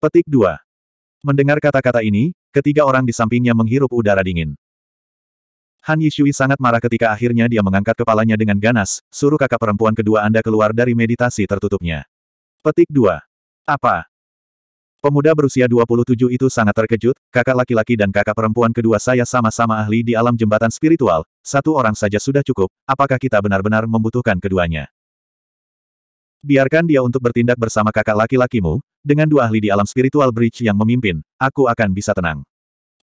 Petik 2. Mendengar kata-kata ini, ketiga orang di sampingnya menghirup udara dingin. Han Yishui sangat marah ketika akhirnya dia mengangkat kepalanya dengan ganas, suruh kakak perempuan kedua Anda keluar dari meditasi tertutupnya. Petik 2. Apa? Pemuda berusia 27 itu sangat terkejut, kakak laki-laki dan kakak perempuan kedua saya sama-sama ahli di alam jembatan spiritual, satu orang saja sudah cukup, apakah kita benar-benar membutuhkan keduanya? Biarkan dia untuk bertindak bersama kakak laki-lakimu, dengan dua ahli di alam spiritual bridge yang memimpin, aku akan bisa tenang.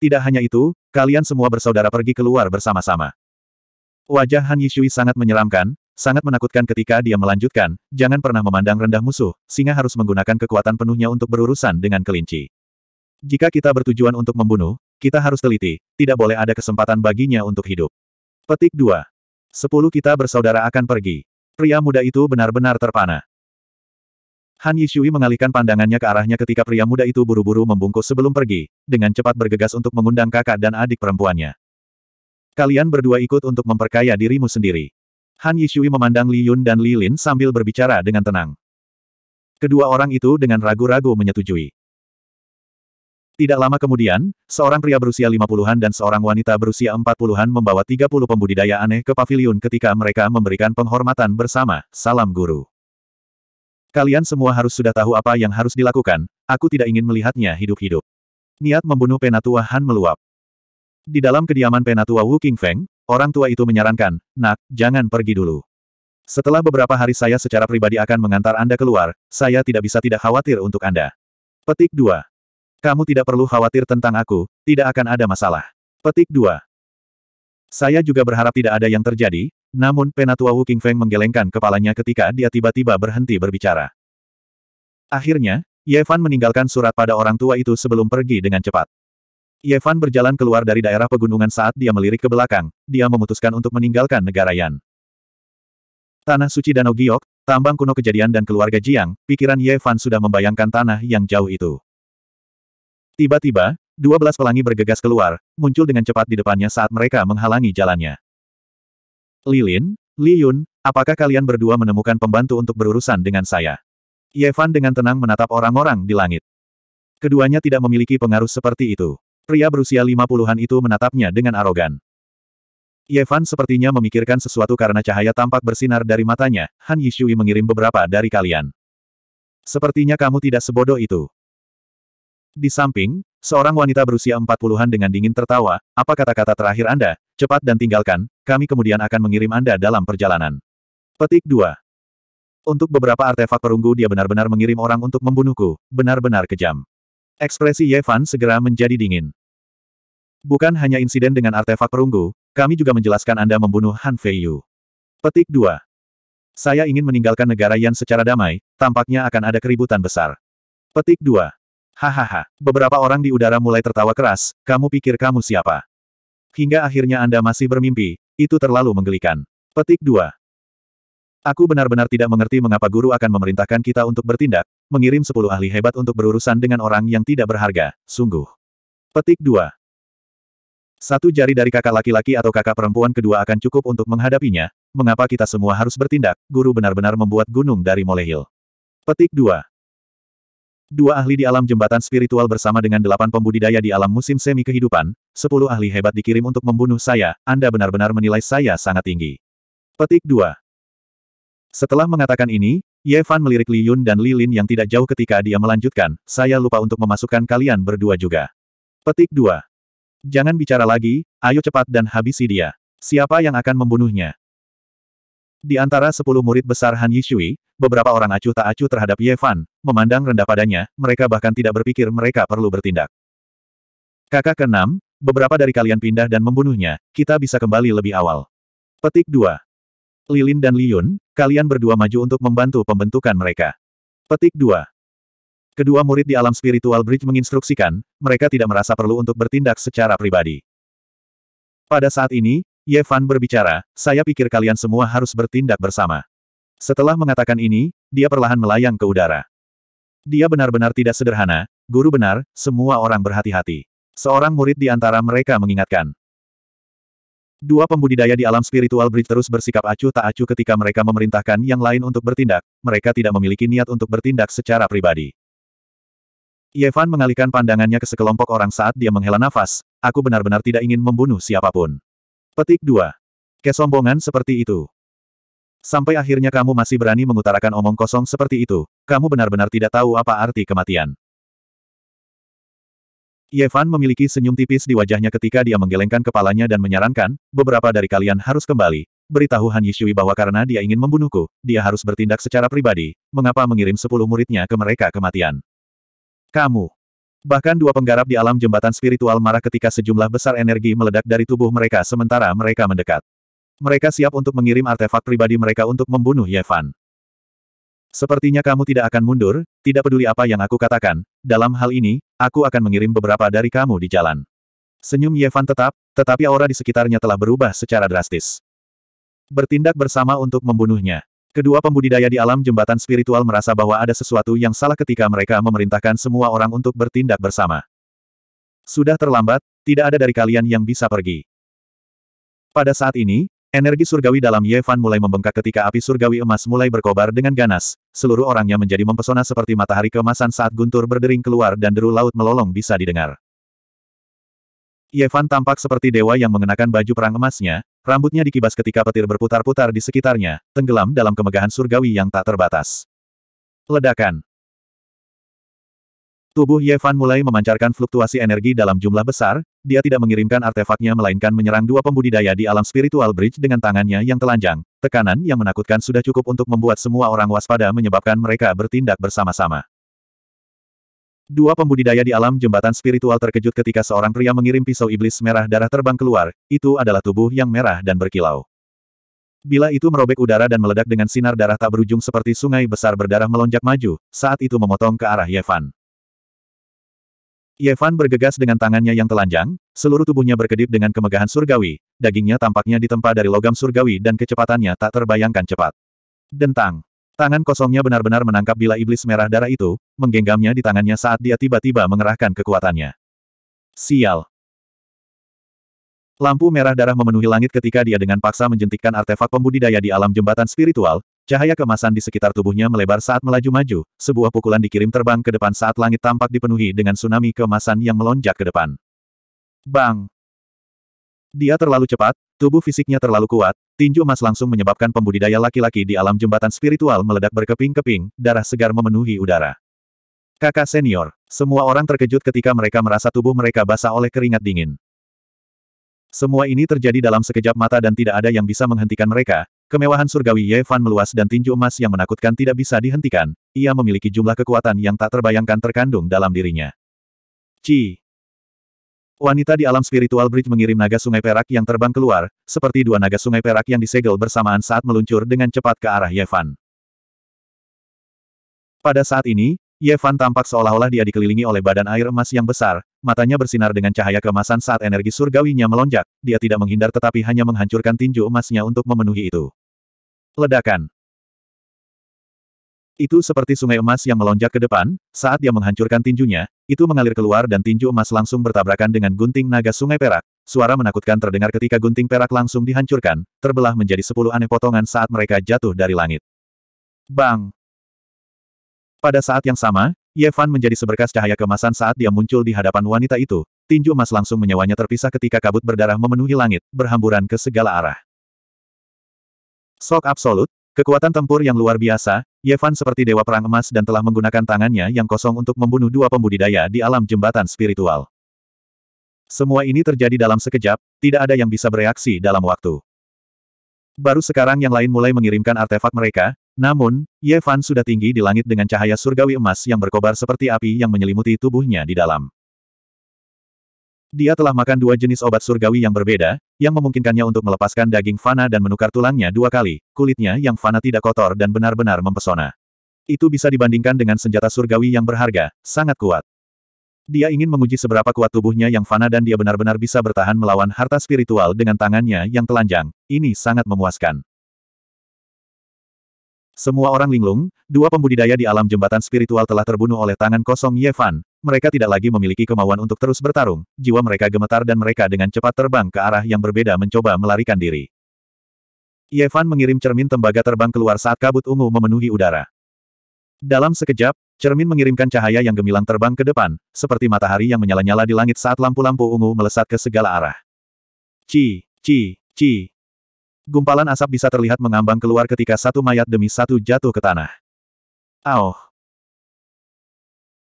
Tidak hanya itu, kalian semua bersaudara pergi keluar bersama-sama. Wajah Han Yishui sangat menyeramkan, sangat menakutkan ketika dia melanjutkan, jangan pernah memandang rendah musuh, singa harus menggunakan kekuatan penuhnya untuk berurusan dengan kelinci. Jika kita bertujuan untuk membunuh, kita harus teliti, tidak boleh ada kesempatan baginya untuk hidup. Petik 2. Sepuluh kita bersaudara akan pergi. Pria muda itu benar-benar terpana. Han Yishui mengalihkan pandangannya ke arahnya ketika pria muda itu buru-buru membungkus sebelum pergi, dengan cepat bergegas untuk mengundang kakak dan adik perempuannya. Kalian berdua ikut untuk memperkaya dirimu sendiri. Han Yishui memandang Li Yun dan Li Lin sambil berbicara dengan tenang. Kedua orang itu dengan ragu-ragu menyetujui. Tidak lama kemudian, seorang pria berusia lima puluhan dan seorang wanita berusia empat puluhan membawa tiga puluh pembudidaya aneh ke pavilion ketika mereka memberikan penghormatan bersama, salam guru. Kalian semua harus sudah tahu apa yang harus dilakukan, aku tidak ingin melihatnya hidup-hidup. Niat membunuh Penatua Han meluap. Di dalam kediaman Penatua Wu King Feng, orang tua itu menyarankan, nak, jangan pergi dulu. Setelah beberapa hari saya secara pribadi akan mengantar Anda keluar, saya tidak bisa tidak khawatir untuk Anda. Petik 2. Kamu tidak perlu khawatir tentang aku, tidak akan ada masalah. Petik 2. Saya juga berharap tidak ada yang terjadi, namun penatua Wu Qingfeng menggelengkan kepalanya ketika dia tiba-tiba berhenti berbicara. Akhirnya, Yevan meninggalkan surat pada orang tua itu sebelum pergi dengan cepat. Yevan berjalan keluar dari daerah pegunungan saat dia melirik ke belakang, dia memutuskan untuk meninggalkan negara Yan. Tanah suci Danau Giok, tambang kuno kejadian dan keluarga Jiang, pikiran Yevan sudah membayangkan tanah yang jauh itu. Tiba-tiba, dua belas pelangi bergegas keluar, muncul dengan cepat di depannya saat mereka menghalangi jalannya. Lilin, Liyun, apakah kalian berdua menemukan pembantu untuk berurusan dengan saya? Yevan dengan tenang menatap orang-orang di langit. Keduanya tidak memiliki pengaruh seperti itu. Pria berusia lima puluhan itu menatapnya dengan arogan. Yevan sepertinya memikirkan sesuatu karena cahaya tampak bersinar dari matanya, Han Yishui mengirim beberapa dari kalian. Sepertinya kamu tidak sebodoh itu. Di samping, seorang wanita berusia empat puluhan dengan dingin tertawa, apa kata-kata terakhir Anda, cepat dan tinggalkan, kami kemudian akan mengirim Anda dalam perjalanan. Petik 2. Untuk beberapa artefak perunggu dia benar-benar mengirim orang untuk membunuhku, benar-benar kejam. Ekspresi Yevan segera menjadi dingin. Bukan hanya insiden dengan artefak perunggu, kami juga menjelaskan Anda membunuh Han Feiyu. Petik 2. Saya ingin meninggalkan negara Yan secara damai, tampaknya akan ada keributan besar. Petik 2. Hahaha, beberapa orang di udara mulai tertawa keras, kamu pikir kamu siapa? Hingga akhirnya Anda masih bermimpi, itu terlalu menggelikan. Petik 2. Aku benar-benar tidak mengerti mengapa guru akan memerintahkan kita untuk bertindak, mengirim sepuluh ahli hebat untuk berurusan dengan orang yang tidak berharga, sungguh. Petik 2. Satu jari dari kakak laki-laki atau kakak perempuan kedua akan cukup untuk menghadapinya, mengapa kita semua harus bertindak, guru benar-benar membuat gunung dari molehil. Petik 2 dua ahli di alam jembatan spiritual bersama dengan delapan pembudidaya di alam musim semi kehidupan, sepuluh ahli hebat dikirim untuk membunuh saya, Anda benar-benar menilai saya sangat tinggi. Petik 2. Setelah mengatakan ini, Ye Fan melirik Li Yun dan Li Lin yang tidak jauh ketika dia melanjutkan, saya lupa untuk memasukkan kalian berdua juga. Petik 2. Jangan bicara lagi, ayo cepat dan habisi dia. Siapa yang akan membunuhnya? Di antara sepuluh murid besar Han Yishui, beberapa orang acuh tak acuh terhadap Ye Fan, memandang rendah padanya, mereka bahkan tidak berpikir mereka perlu bertindak. Kakak keenam, beberapa dari kalian pindah dan membunuhnya, kita bisa kembali lebih awal. Petik 2. Lilin dan Liyun, kalian berdua maju untuk membantu pembentukan mereka. Petik 2. Kedua murid di alam spiritual bridge menginstruksikan, mereka tidak merasa perlu untuk bertindak secara pribadi. Pada saat ini, Ye Fan berbicara, saya pikir kalian semua harus bertindak bersama. Setelah mengatakan ini, dia perlahan melayang ke udara. Dia benar-benar tidak sederhana, guru benar, semua orang berhati-hati. Seorang murid di antara mereka mengingatkan. Dua pembudidaya di alam spiritual bridge terus bersikap acuh tak acuh ketika mereka memerintahkan yang lain untuk bertindak, mereka tidak memiliki niat untuk bertindak secara pribadi. Yevan mengalihkan pandangannya ke sekelompok orang saat dia menghela nafas, aku benar-benar tidak ingin membunuh siapapun. Petik 2. Kesombongan seperti itu. Sampai akhirnya kamu masih berani mengutarakan omong kosong seperti itu, kamu benar-benar tidak tahu apa arti kematian. Yevan memiliki senyum tipis di wajahnya ketika dia menggelengkan kepalanya dan menyarankan, beberapa dari kalian harus kembali, beritahu Han Yishui bahwa karena dia ingin membunuhku, dia harus bertindak secara pribadi. Mengapa mengirim sepuluh muridnya ke mereka kematian? Kamu. Bahkan dua penggarap di alam jembatan spiritual marah ketika sejumlah besar energi meledak dari tubuh mereka sementara mereka mendekat. Mereka siap untuk mengirim artefak pribadi mereka untuk membunuh Yevan. Sepertinya kamu tidak akan mundur, tidak peduli apa yang aku katakan, dalam hal ini, aku akan mengirim beberapa dari kamu di jalan. Senyum Yevan tetap, tetapi aura di sekitarnya telah berubah secara drastis. Bertindak bersama untuk membunuhnya. Kedua pembudidaya di alam jembatan spiritual merasa bahwa ada sesuatu yang salah ketika mereka memerintahkan semua orang untuk bertindak bersama. Sudah terlambat, tidak ada dari kalian yang bisa pergi. Pada saat ini, energi surgawi dalam Yevan mulai membengkak ketika api surgawi emas mulai berkobar dengan ganas. Seluruh orangnya menjadi mempesona seperti matahari kemasan saat guntur berdering keluar dan deru laut melolong bisa didengar. Yevan tampak seperti dewa yang mengenakan baju perang emasnya, rambutnya dikibas ketika petir berputar-putar di sekitarnya, tenggelam dalam kemegahan surgawi yang tak terbatas. Ledakan Tubuh Yevan mulai memancarkan fluktuasi energi dalam jumlah besar, dia tidak mengirimkan artefaknya melainkan menyerang dua pembudidaya di alam spiritual bridge dengan tangannya yang telanjang. Tekanan yang menakutkan sudah cukup untuk membuat semua orang waspada menyebabkan mereka bertindak bersama-sama. Dua pembudidaya di alam jembatan spiritual terkejut ketika seorang pria mengirim pisau iblis merah darah terbang keluar, itu adalah tubuh yang merah dan berkilau. Bila itu merobek udara dan meledak dengan sinar darah tak berujung seperti sungai besar berdarah melonjak maju, saat itu memotong ke arah Yevan. Yevan bergegas dengan tangannya yang telanjang, seluruh tubuhnya berkedip dengan kemegahan surgawi, dagingnya tampaknya ditempa dari logam surgawi dan kecepatannya tak terbayangkan cepat. Dentang. Tangan kosongnya benar-benar menangkap bila iblis merah darah itu, menggenggamnya di tangannya saat dia tiba-tiba mengerahkan kekuatannya. Sial. Lampu merah darah memenuhi langit ketika dia dengan paksa menjentikkan artefak pembudidaya di alam jembatan spiritual, cahaya kemasan di sekitar tubuhnya melebar saat melaju maju, sebuah pukulan dikirim terbang ke depan saat langit tampak dipenuhi dengan tsunami kemasan yang melonjak ke depan. Bang! Dia terlalu cepat, tubuh fisiknya terlalu kuat, tinju emas langsung menyebabkan pembudidaya laki-laki di alam jembatan spiritual meledak berkeping-keping, darah segar memenuhi udara. Kakak senior, semua orang terkejut ketika mereka merasa tubuh mereka basah oleh keringat dingin. Semua ini terjadi dalam sekejap mata dan tidak ada yang bisa menghentikan mereka, kemewahan surgawi Yevan meluas dan tinju emas yang menakutkan tidak bisa dihentikan, ia memiliki jumlah kekuatan yang tak terbayangkan terkandung dalam dirinya. Ci, Wanita di alam spiritual bridge mengirim naga sungai perak yang terbang keluar, seperti dua naga sungai perak yang disegel bersamaan saat meluncur dengan cepat ke arah Yevan. Pada saat ini, Yevan tampak seolah-olah dia dikelilingi oleh badan air emas yang besar, matanya bersinar dengan cahaya kemasan saat energi surgawinya melonjak, dia tidak menghindar tetapi hanya menghancurkan tinju emasnya untuk memenuhi itu. Ledakan itu seperti sungai emas yang melonjak ke depan, saat dia menghancurkan tinjunya, itu mengalir keluar dan tinju emas langsung bertabrakan dengan gunting naga sungai perak. Suara menakutkan terdengar ketika gunting perak langsung dihancurkan, terbelah menjadi sepuluh aneh potongan saat mereka jatuh dari langit. Bang! Pada saat yang sama, Yevan menjadi seberkas cahaya kemasan saat dia muncul di hadapan wanita itu, tinju emas langsung menyewanya terpisah ketika kabut berdarah memenuhi langit, berhamburan ke segala arah. Sok absolut, kekuatan tempur yang luar biasa, Yevan seperti dewa perang emas dan telah menggunakan tangannya yang kosong untuk membunuh dua pembudidaya di alam jembatan spiritual. Semua ini terjadi dalam sekejap, tidak ada yang bisa bereaksi dalam waktu. Baru sekarang yang lain mulai mengirimkan artefak mereka, namun, Yevan sudah tinggi di langit dengan cahaya surgawi emas yang berkobar seperti api yang menyelimuti tubuhnya di dalam. Dia telah makan dua jenis obat surgawi yang berbeda, yang memungkinkannya untuk melepaskan daging Fana dan menukar tulangnya dua kali, kulitnya yang Fana tidak kotor dan benar-benar mempesona. Itu bisa dibandingkan dengan senjata surgawi yang berharga, sangat kuat. Dia ingin menguji seberapa kuat tubuhnya yang fana dan dia benar-benar bisa bertahan melawan harta spiritual dengan tangannya yang telanjang. Ini sangat memuaskan. Semua orang linglung, dua pembudidaya di alam jembatan spiritual telah terbunuh oleh tangan kosong Yevan mereka tidak lagi memiliki kemauan untuk terus bertarung, jiwa mereka gemetar dan mereka dengan cepat terbang ke arah yang berbeda mencoba melarikan diri. Yevan mengirim cermin tembaga terbang keluar saat kabut ungu memenuhi udara. Dalam sekejap, cermin mengirimkan cahaya yang gemilang terbang ke depan, seperti matahari yang menyala-nyala di langit saat lampu-lampu ungu melesat ke segala arah. Ci, ci, ci. Gumpalan asap bisa terlihat mengambang keluar ketika satu mayat demi satu jatuh ke tanah. Auh.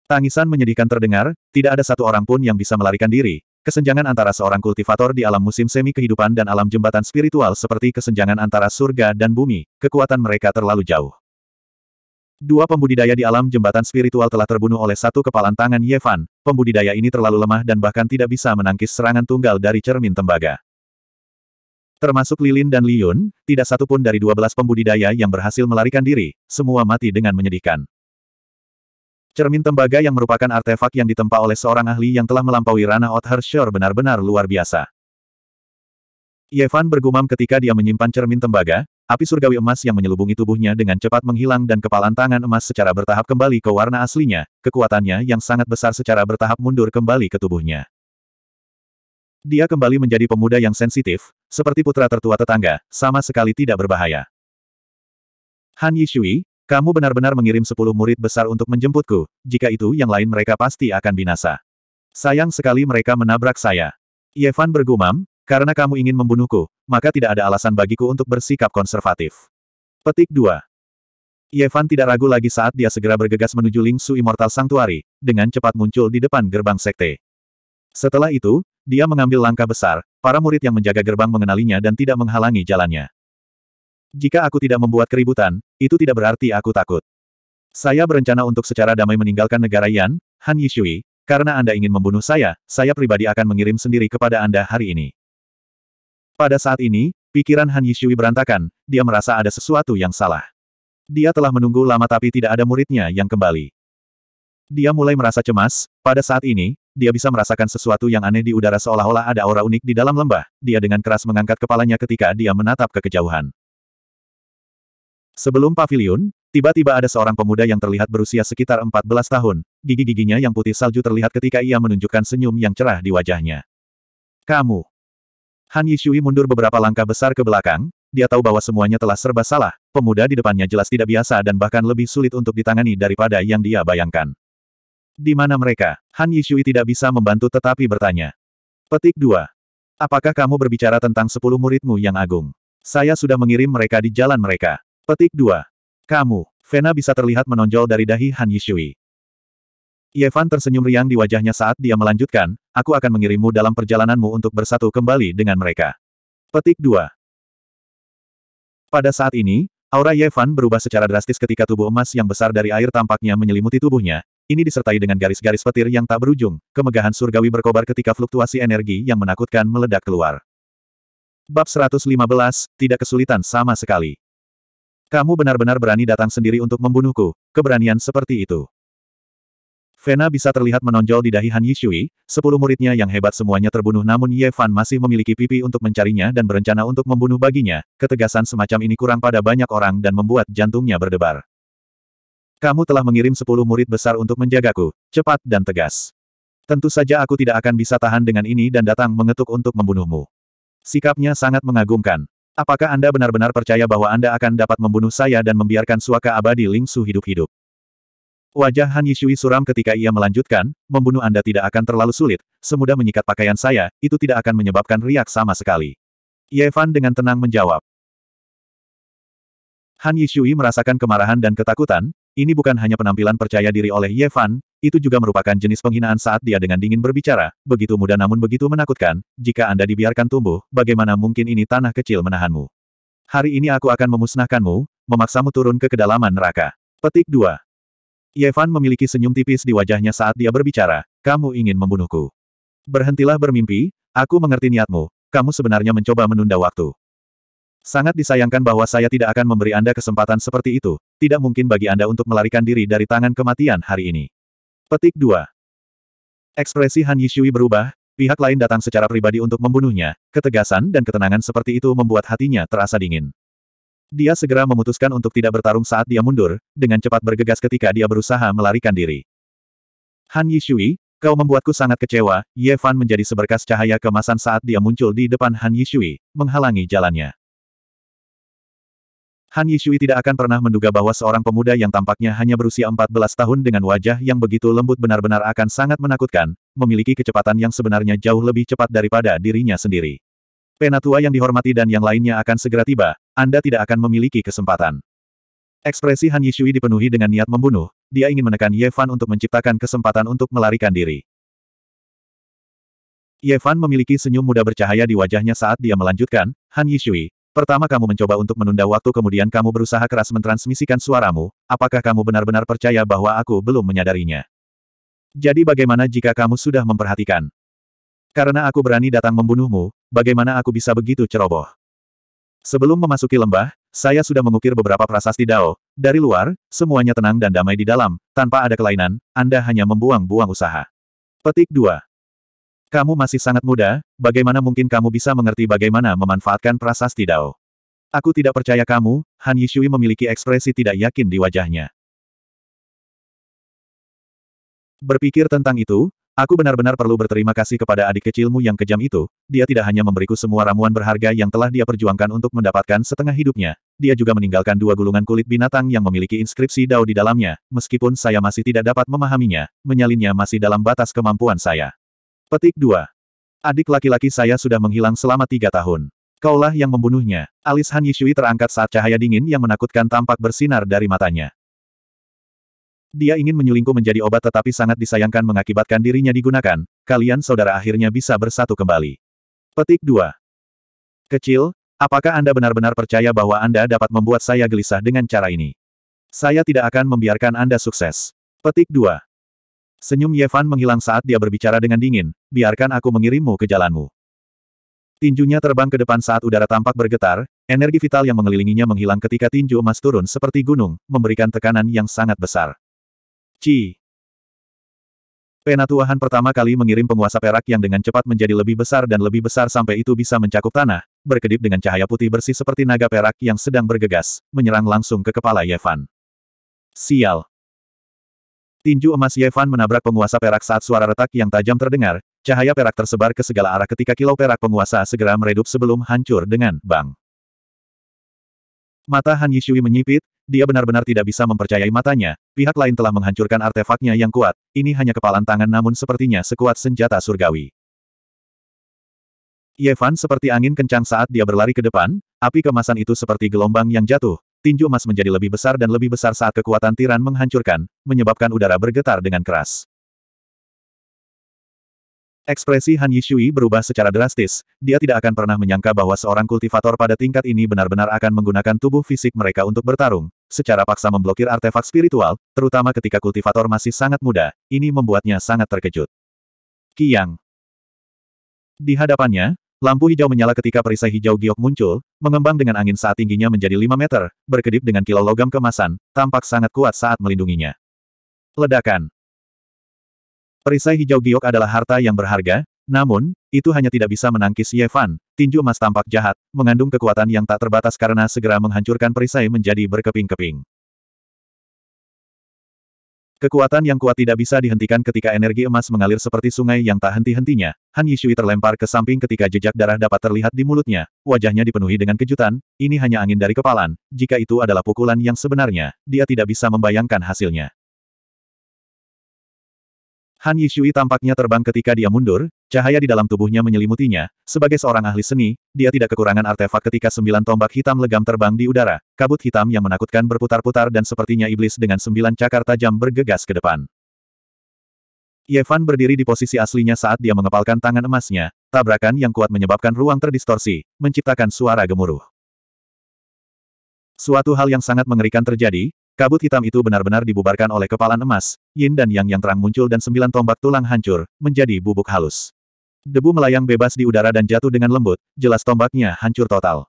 Tangisan menyedihkan terdengar, tidak ada satu orang pun yang bisa melarikan diri. Kesenjangan antara seorang kultivator di alam musim semi kehidupan dan alam jembatan spiritual seperti kesenjangan antara surga dan bumi, kekuatan mereka terlalu jauh. Dua pembudidaya di alam jembatan spiritual telah terbunuh oleh satu kepalan tangan Yevan, pembudidaya ini terlalu lemah dan bahkan tidak bisa menangkis serangan tunggal dari cermin tembaga. Termasuk Lilin dan Liyun, tidak satu pun dari dua belas pembudidaya yang berhasil melarikan diri, semua mati dengan menyedihkan. Cermin tembaga yang merupakan artefak yang ditempa oleh seorang ahli yang telah melampaui ranah Othar Shore benar-benar luar biasa. Yevan bergumam ketika dia menyimpan cermin tembaga, api surgawi emas yang menyelubungi tubuhnya dengan cepat menghilang dan kepalan tangan emas secara bertahap kembali ke warna aslinya, kekuatannya yang sangat besar secara bertahap mundur kembali ke tubuhnya. Dia kembali menjadi pemuda yang sensitif, seperti putra tertua tetangga, sama sekali tidak berbahaya. Han Yishui, kamu benar-benar mengirim sepuluh murid besar untuk menjemputku, jika itu yang lain mereka pasti akan binasa. Sayang sekali mereka menabrak saya. Yevan bergumam, karena kamu ingin membunuhku, maka tidak ada alasan bagiku untuk bersikap konservatif. Petik 2. Yevan tidak ragu lagi saat dia segera bergegas menuju Ling Su Immortal Sanctuary, dengan cepat muncul di depan gerbang sekte. Setelah itu, dia mengambil langkah besar, para murid yang menjaga gerbang mengenalinya dan tidak menghalangi jalannya. Jika aku tidak membuat keributan, itu tidak berarti aku takut. Saya berencana untuk secara damai meninggalkan negara Yan, Han Yishui, karena Anda ingin membunuh saya, saya pribadi akan mengirim sendiri kepada Anda hari ini. Pada saat ini, pikiran Han Yishui berantakan, dia merasa ada sesuatu yang salah. Dia telah menunggu lama tapi tidak ada muridnya yang kembali. Dia mulai merasa cemas, pada saat ini, dia bisa merasakan sesuatu yang aneh di udara seolah-olah ada aura unik di dalam lembah, dia dengan keras mengangkat kepalanya ketika dia menatap ke kejauhan. Sebelum pavilion, tiba-tiba ada seorang pemuda yang terlihat berusia sekitar 14 tahun, gigi-giginya yang putih salju terlihat ketika ia menunjukkan senyum yang cerah di wajahnya. Kamu. Han Yishui mundur beberapa langkah besar ke belakang, dia tahu bahwa semuanya telah serba salah, pemuda di depannya jelas tidak biasa dan bahkan lebih sulit untuk ditangani daripada yang dia bayangkan. Di mana mereka? Han Yishui tidak bisa membantu tetapi bertanya. Petik 2. Apakah kamu berbicara tentang sepuluh muridmu yang agung? Saya sudah mengirim mereka di jalan mereka. Petik 2. Kamu, Vena bisa terlihat menonjol dari dahi Han Yishui. Yevan tersenyum riang di wajahnya saat dia melanjutkan, aku akan mengirimmu dalam perjalananmu untuk bersatu kembali dengan mereka. Petik 2. Pada saat ini, aura Yevan berubah secara drastis ketika tubuh emas yang besar dari air tampaknya menyelimuti tubuhnya, ini disertai dengan garis-garis petir yang tak berujung, kemegahan surgawi berkobar ketika fluktuasi energi yang menakutkan meledak keluar. Bab 115, tidak kesulitan sama sekali. Kamu benar-benar berani datang sendiri untuk membunuhku, keberanian seperti itu. Vena bisa terlihat menonjol di dahi Han Yishui, sepuluh muridnya yang hebat semuanya terbunuh namun Ye Fan masih memiliki pipi untuk mencarinya dan berencana untuk membunuh baginya, ketegasan semacam ini kurang pada banyak orang dan membuat jantungnya berdebar. Kamu telah mengirim sepuluh murid besar untuk menjagaku, cepat dan tegas. Tentu saja aku tidak akan bisa tahan dengan ini dan datang mengetuk untuk membunuhmu. Sikapnya sangat mengagumkan. Apakah Anda benar-benar percaya bahwa Anda akan dapat membunuh saya dan membiarkan suaka abadi Ling Su hidup-hidup? Wajah Han Yishui suram ketika ia melanjutkan, membunuh Anda tidak akan terlalu sulit, semudah menyikat pakaian saya, itu tidak akan menyebabkan riak sama sekali. Ye Fan dengan tenang menjawab. Han Yishui merasakan kemarahan dan ketakutan, ini bukan hanya penampilan percaya diri oleh Ye Fan, itu juga merupakan jenis penghinaan saat dia dengan dingin berbicara, begitu mudah namun begitu menakutkan, jika Anda dibiarkan tumbuh, bagaimana mungkin ini tanah kecil menahanmu. Hari ini aku akan memusnahkanmu, memaksamu turun ke kedalaman neraka. Petik 2. Yevan memiliki senyum tipis di wajahnya saat dia berbicara, kamu ingin membunuhku. Berhentilah bermimpi, aku mengerti niatmu, kamu sebenarnya mencoba menunda waktu. Sangat disayangkan bahwa saya tidak akan memberi Anda kesempatan seperti itu. Tidak mungkin bagi Anda untuk melarikan diri dari tangan kematian hari ini. Petik 2. Ekspresi Han Yishui berubah, pihak lain datang secara pribadi untuk membunuhnya, ketegasan dan ketenangan seperti itu membuat hatinya terasa dingin. Dia segera memutuskan untuk tidak bertarung saat dia mundur, dengan cepat bergegas ketika dia berusaha melarikan diri. Han Yishui, kau membuatku sangat kecewa, Ye Fan menjadi seberkas cahaya kemasan saat dia muncul di depan Han Yishui, menghalangi jalannya. Han Yishui tidak akan pernah menduga bahwa seorang pemuda yang tampaknya hanya berusia 14 tahun dengan wajah yang begitu lembut benar-benar akan sangat menakutkan, memiliki kecepatan yang sebenarnya jauh lebih cepat daripada dirinya sendiri. Penatua yang dihormati dan yang lainnya akan segera tiba, Anda tidak akan memiliki kesempatan. Ekspresi Han Yishui dipenuhi dengan niat membunuh, dia ingin menekan Ye Fan untuk menciptakan kesempatan untuk melarikan diri. Ye Fan memiliki senyum muda bercahaya di wajahnya saat dia melanjutkan, Han Yishui, Pertama kamu mencoba untuk menunda waktu kemudian kamu berusaha keras mentransmisikan suaramu, apakah kamu benar-benar percaya bahwa aku belum menyadarinya? Jadi bagaimana jika kamu sudah memperhatikan? Karena aku berani datang membunuhmu, bagaimana aku bisa begitu ceroboh? Sebelum memasuki lembah, saya sudah mengukir beberapa prasasti Dao. Dari luar, semuanya tenang dan damai di dalam, tanpa ada kelainan, Anda hanya membuang-buang usaha. Petik 2. Kamu masih sangat muda, bagaimana mungkin kamu bisa mengerti bagaimana memanfaatkan prasasti Dao? Aku tidak percaya kamu, Han Yishui memiliki ekspresi tidak yakin di wajahnya. Berpikir tentang itu, aku benar-benar perlu berterima kasih kepada adik kecilmu yang kejam itu, dia tidak hanya memberiku semua ramuan berharga yang telah dia perjuangkan untuk mendapatkan setengah hidupnya, dia juga meninggalkan dua gulungan kulit binatang yang memiliki inskripsi Dao di dalamnya, meskipun saya masih tidak dapat memahaminya, menyalinnya masih dalam batas kemampuan saya. Petik 2. Adik laki-laki saya sudah menghilang selama tiga tahun. Kaulah yang membunuhnya. Alis Han Yishui terangkat saat cahaya dingin yang menakutkan tampak bersinar dari matanya. Dia ingin menyulingku menjadi obat tetapi sangat disayangkan mengakibatkan dirinya digunakan, kalian saudara akhirnya bisa bersatu kembali. Petik 2. Kecil, apakah Anda benar-benar percaya bahwa Anda dapat membuat saya gelisah dengan cara ini? Saya tidak akan membiarkan Anda sukses. Petik 2. Senyum Yevan menghilang saat dia berbicara dengan dingin, biarkan aku mengirimmu ke jalanmu. Tinjunya terbang ke depan saat udara tampak bergetar, energi vital yang mengelilinginya menghilang ketika tinju emas turun seperti gunung, memberikan tekanan yang sangat besar. Ci. Penatuahan pertama kali mengirim penguasa perak yang dengan cepat menjadi lebih besar dan lebih besar sampai itu bisa mencakup tanah, berkedip dengan cahaya putih bersih seperti naga perak yang sedang bergegas, menyerang langsung ke kepala Yevan. Sial, Tinju emas Yevan menabrak penguasa perak saat suara retak yang tajam terdengar, cahaya perak tersebar ke segala arah ketika kilau perak penguasa segera meredup sebelum hancur dengan bang. Mata Han Yishui menyipit, dia benar-benar tidak bisa mempercayai matanya, pihak lain telah menghancurkan artefaknya yang kuat, ini hanya kepalan tangan namun sepertinya sekuat senjata surgawi. Yevan seperti angin kencang saat dia berlari ke depan, api kemasan itu seperti gelombang yang jatuh, tinju emas menjadi lebih besar dan lebih besar saat kekuatan tiran menghancurkan, menyebabkan udara bergetar dengan keras. Ekspresi Han Yishui berubah secara drastis, dia tidak akan pernah menyangka bahwa seorang kultivator pada tingkat ini benar-benar akan menggunakan tubuh fisik mereka untuk bertarung, secara paksa memblokir artefak spiritual, terutama ketika kultivator masih sangat muda, ini membuatnya sangat terkejut. Kiang. Di hadapannya, Lampu hijau menyala ketika perisai hijau giok muncul, mengembang dengan angin saat tingginya menjadi 5 meter, berkedip dengan kilau logam kemasan, tampak sangat kuat saat melindunginya. Ledakan Perisai hijau giok adalah harta yang berharga, namun, itu hanya tidak bisa menangkis Ye Fan, tinju emas tampak jahat, mengandung kekuatan yang tak terbatas karena segera menghancurkan perisai menjadi berkeping-keping. Kekuatan yang kuat tidak bisa dihentikan ketika energi emas mengalir seperti sungai yang tak henti-hentinya. Han Yishui terlempar ke samping ketika jejak darah dapat terlihat di mulutnya. Wajahnya dipenuhi dengan kejutan, ini hanya angin dari kepalan. Jika itu adalah pukulan yang sebenarnya, dia tidak bisa membayangkan hasilnya. Han Yishui tampaknya terbang ketika dia mundur, cahaya di dalam tubuhnya menyelimutinya. Sebagai seorang ahli seni, dia tidak kekurangan artefak ketika sembilan tombak hitam legam terbang di udara, kabut hitam yang menakutkan berputar-putar dan sepertinya iblis dengan sembilan cakar tajam bergegas ke depan. Yevan berdiri di posisi aslinya saat dia mengepalkan tangan emasnya, tabrakan yang kuat menyebabkan ruang terdistorsi, menciptakan suara gemuruh. Suatu hal yang sangat mengerikan terjadi, Kabut hitam itu benar-benar dibubarkan oleh kepalan emas, yin dan yang yang terang muncul dan sembilan tombak tulang hancur, menjadi bubuk halus. Debu melayang bebas di udara dan jatuh dengan lembut, jelas tombaknya hancur total.